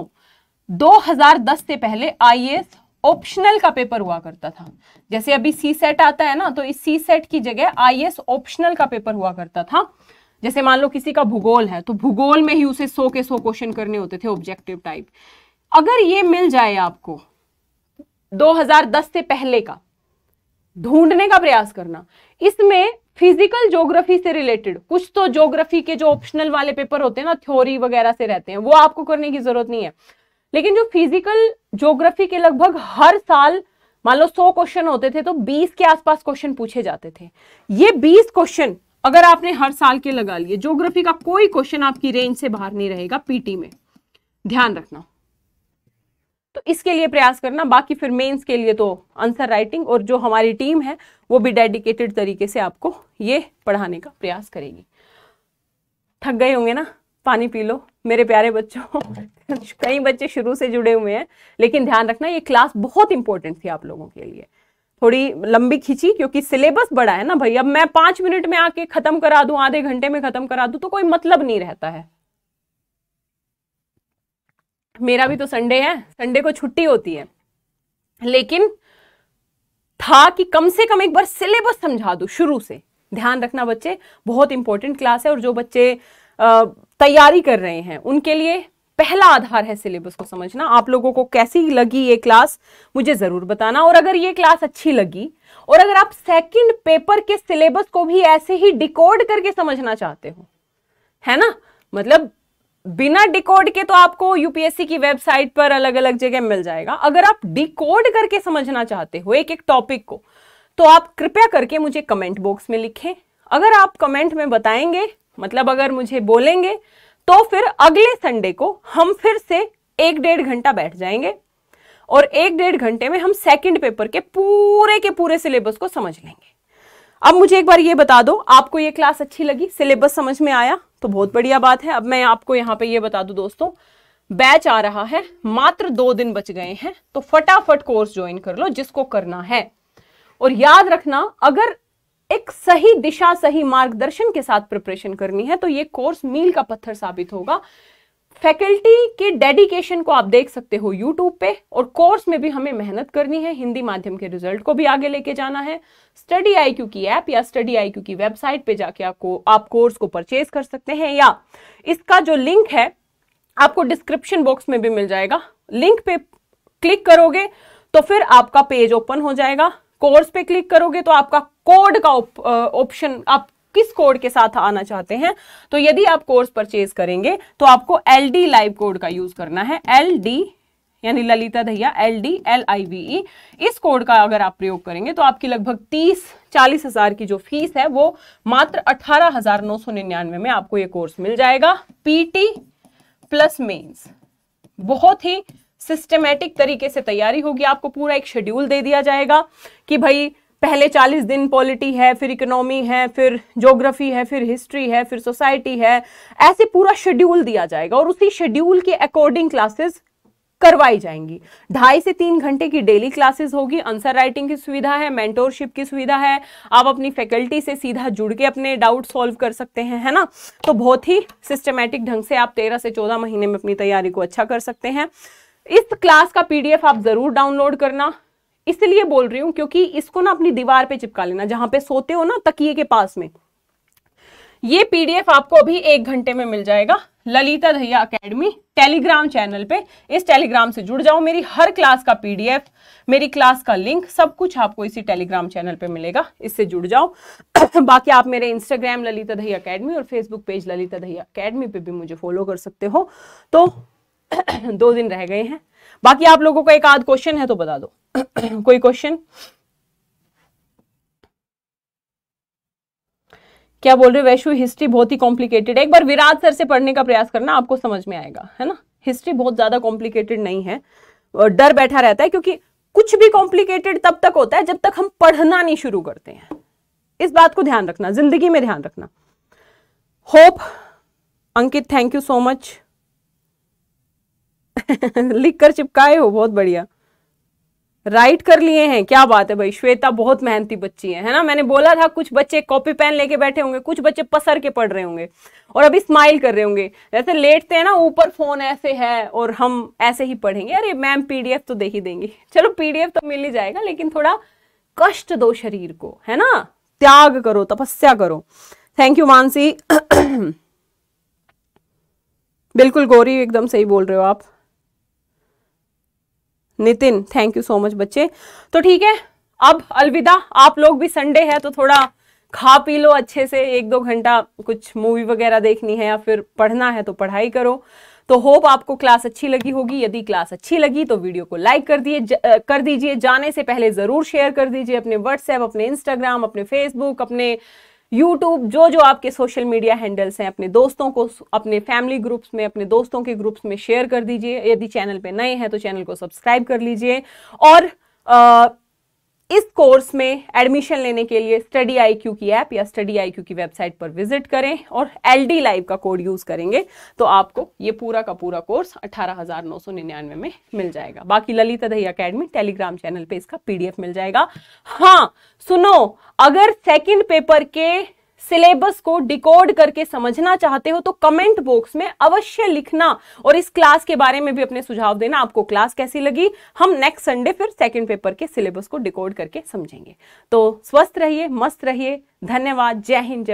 2010 से पहले आईएएस ऑप्शनल का पेपर हुआ करता था जैसे अभी सी सेट आता है ना तो इस सी सेट की जगह आईएएस ऑप्शनल का पेपर हुआ करता था जैसे मान लो किसी का भूगोल है तो भूगोल में ही उसे सो के सो क्वेश्चन करने होते थे ऑब्जेक्टिव टाइप अगर ये मिल जाए आपको 2010 से पहले का ढूंढने का प्रयास करना इसमें फिजिकल ज्योग्राफी से रिलेटेड कुछ तो ज्योग्राफी के जो ऑप्शनल वाले पेपर होते हैं ना थ्योरी वगैरह से रहते हैं वो आपको करने की जरूरत नहीं है लेकिन जो फिजिकल ज्योग्राफी के लगभग हर साल मान लो सौ क्वेश्चन होते थे तो बीस के आसपास क्वेश्चन पूछे जाते थे ये बीस क्वेश्चन अगर आपने हर साल के लगा लिए ज्योग्राफी का कोई क्वेश्चन आपकी रेंज से बाहर नहीं रहेगा पीटी में ध्यान रखना तो इसके लिए प्रयास करना बाकी फिर मेंस के लिए तो आंसर राइटिंग और जो हमारी टीम है वो भी डेडिकेटेड तरीके से आपको ये पढ़ाने का प्रयास करेगी थक गए होंगे ना पानी पी लो मेरे प्यारे बच्चों कई बच्चे शुरू से जुड़े हुए हैं लेकिन ध्यान रखना ये क्लास बहुत इंपॉर्टेंट थी आप लोगों के लिए थोड़ी लंबी खींची क्योंकि सिलेबस बड़ा है ना भाई अब मैं पांच मिनट में आके खत्म करा दूं आधे घंटे में खत्म करा दूं तो कोई मतलब नहीं रहता है मेरा भी तो संडे है संडे को छुट्टी होती है लेकिन था कि कम से कम एक बार सिलेबस समझा दूं शुरू से ध्यान रखना बच्चे बहुत इंपॉर्टेंट क्लास है और जो बच्चे तैयारी कर रहे हैं उनके लिए पहला आधार है सिलेबस को समझना आप लोगों को कैसी लगी ये क्लास मुझे ज़रूर बताना और अगर ये क्लास अच्छी लगी और अगर आप सेकंड पेपर के सिलेबस को भी ऐसे ही डिकोड करके समझना चाहते हो है ना मतलब बिना डिकोड के तो आपको यूपीएससी की वेबसाइट पर अलग अलग जगह मिल जाएगा अगर आप डिकोड करके समझना चाहते हो एक एक टॉपिक को तो आप कृपया करके मुझे कमेंट बॉक्स में लिखें अगर आप कमेंट में बताएंगे मतलब अगर मुझे बोलेंगे तो फिर अगले संडे को हम फिर से एक डेढ़ घंटा बैठ जाएंगे और एक डेढ़ घंटे में हम सेकंड पेपर के पूरे के पूरे सिलेबस को समझ लेंगे अब मुझे एक बार ये बता दो आपको ये क्लास अच्छी लगी सिलेबस समझ में आया तो बहुत बढ़िया बात है अब मैं आपको यहाँ पे ये बता दू दोस्तों बैच आ रहा है मात्र दो दिन बच गए हैं तो फटाफट कोर्स ज्वाइन कर लो जिसको करना है और याद रखना अगर एक सही दिशा सही मार्गदर्शन के साथ प्रिपरेशन करनी है तो ये कोर्स मील का पत्थर साबित होगा फैकल्टी के डेडिकेशन को आप देख सकते हो यूट्यूब पे और कोर्स में भी हमें मेहनत करनी है हिंदी माध्यम के रिजल्ट को भी आगे लेके जाना है स्टडी आई क्यू की ऐप या स्टडी आई क्यू की वेबसाइट पे जाके आपको आप कोर्स को परचेज कर सकते हैं या इसका जो लिंक है आपको डिस्क्रिप्शन बॉक्स में भी मिल जाएगा लिंक पे क्लिक करोगे तो फिर आपका पेज ओपन हो जाएगा कोर्स पे क्लिक करोगे तो आपका कोड का ऑप्शन उप, आप किस कोड के साथ आना चाहते हैं तो यदि आप कोर्स परचेज करेंगे तो आपको एल डी लाइव कोड का यूज करना है एल डी यानी Lalita Dahiya L D L I V E इस कोड का अगर आप प्रयोग करेंगे तो आपकी लगभग तीस चालीस हजार की जो फीस है वो मात्र अठारह हजार नौ सौ निन्यानवे में आपको ये कोर्स मिल जाएगा पीटी प्लस मेंस बहुत ही सिस्टमेटिक तरीके से तैयारी होगी आपको पूरा एक शेड्यूल दे दिया जाएगा कि भाई पहले चालीस दिन पॉलिटी है फिर इकोनॉमी है फिर ज्योग्राफी है फिर हिस्ट्री है फिर सोसाइटी है ऐसे पूरा शेड्यूल दिया जाएगा और उसी शेड्यूल के अकॉर्डिंग क्लासेस करवाई जाएंगी ढाई से तीन घंटे की डेली क्लासेस होगी आंसर राइटिंग की सुविधा है मेंटोरशिप की सुविधा है आप अपनी फैकल्टी से सीधा जुड़ के अपने डाउट सॉल्व कर सकते हैं है ना तो बहुत ही सिस्टमेटिक ढंग से आप तेरह से चौदह महीने में अपनी तैयारी को अच्छा कर सकते हैं इस क्लास का पीडीएफ आप जरूर डाउनलोड करना इसलिए बोल रही हूँ क्योंकि इसको ना अपनी दीवार पे चिपका लेना जहां पे सोते हो ना तकिए के पास में ये पीडीएफ आपको अभी एक घंटे में मिल जाएगा Lalita Dahiya academy Telegram channel पे इस टेलीग्राम से जुड़ जाओ मेरी हर क्लास का पीडीएफ मेरी क्लास का लिंक सब कुछ आपको इसी टेलीग्राम चैनल पे मिलेगा इससे जुड़ जाओ बाकी आप मेरे इंस्टाग्राम ललिता दहिया अकेडमी और Facebook page Lalita Dahiya academy पे भी मुझे फॉलो कर सकते हो तो दो दिन रह गए हैं बाकी आप लोगों का एक आध क्वेश्चन है तो बता दो कोई क्वेश्चन क्या बोल रहे वैश्विक हिस्ट्री बहुत ही कॉम्प्लिकेटेड है एक बार विराट सर से पढ़ने का प्रयास करना आपको समझ में आएगा है ना हिस्ट्री बहुत ज्यादा कॉम्प्लिकेटेड नहीं है डर बैठा रहता है क्योंकि कुछ भी कॉम्प्लिकेटेड तब तक होता है जब तक हम पढ़ना नहीं शुरू करते हैं इस बात को ध्यान रखना जिंदगी में ध्यान रखना hope Ankit thank you so much लिख कर चिपकाए हो बहुत बढ़िया राइट कर लिए हैं क्या बात है भाई श्वेता बहुत मेहनती बच्ची है है ना मैंने बोला था कुछ बच्चे कॉपी पेन लेके बैठे होंगे कुछ बच्चे पसर के पढ़ रहे होंगे और अभी स्माइल कर रहे होंगे जैसे लेटते हैं ना ऊपर फोन ऐसे है और हम ऐसे ही पढ़ेंगे अरे मैम पीडीएफ तो दे ही देंगे चलो पीडीएफ तो मिल ही जाएगा लेकिन थोड़ा कष्ट दो शरीर को है ना त्याग करो तपस्या करो थैंक यू मानसी बिल्कुल गौरी एकदम सही बोल रहे हो आप Nitin thank you so much बच्चे तो ठीक है अब अलविदा आप लोग भी संडे है तो थोड़ा खा पी लो अच्छे से एक दो घंटा कुछ मूवी वगैरह देखनी है या फिर पढ़ना है तो पढ़ाई करो तो होप आपको क्लास अच्छी लगी होगी यदि क्लास अच्छी लगी तो वीडियो को लाइक कर दिए कर दीजिए जाने से पहले ज़रूर शेयर कर दीजिए अपने व्हाट्सएप अपने इंस्टाग्राम अपने फेसबुक अपने यूट्यूब जो जो आपके सोशल मीडिया हैंडल्स हैं अपने दोस्तों को अपने फैमिली ग्रुप्स में अपने दोस्तों के ग्रुप्स में शेयर कर दीजिए यदि चैनल पे नए हैं तो चैनल को सब्सक्राइब कर लीजिए और इस कोर्स में एडमिशन लेने के लिए स्टडी आई क्यू की ऐप या स्टडी आई क्यू की वेबसाइट पर विजिट करें और एल डी लाइव का कोड यूज़ करेंगे तो आपको ये पूरा का पूरा कोर्स अठारह हज़ार नौ सौ निन्यानवे में मिल जाएगा बाकी ललिता दही अकेडमी टेलीग्राम चैनल पे इसका पीडीएफ मिल जाएगा हाँ सुनो अगर सेकंड पेपर के सिलेबस को डिकोड करके समझना चाहते हो तो कमेंट बॉक्स में अवश्य लिखना और इस क्लास के बारे में भी अपने सुझाव देना आपको क्लास कैसी लगी हम नेक्स्ट संडे फिर सेकेंड पेपर के सिलेबस को डिकोड करके समझेंगे तो स्वस्थ रहिए मस्त रहिए धन्यवाद जय हिंद जय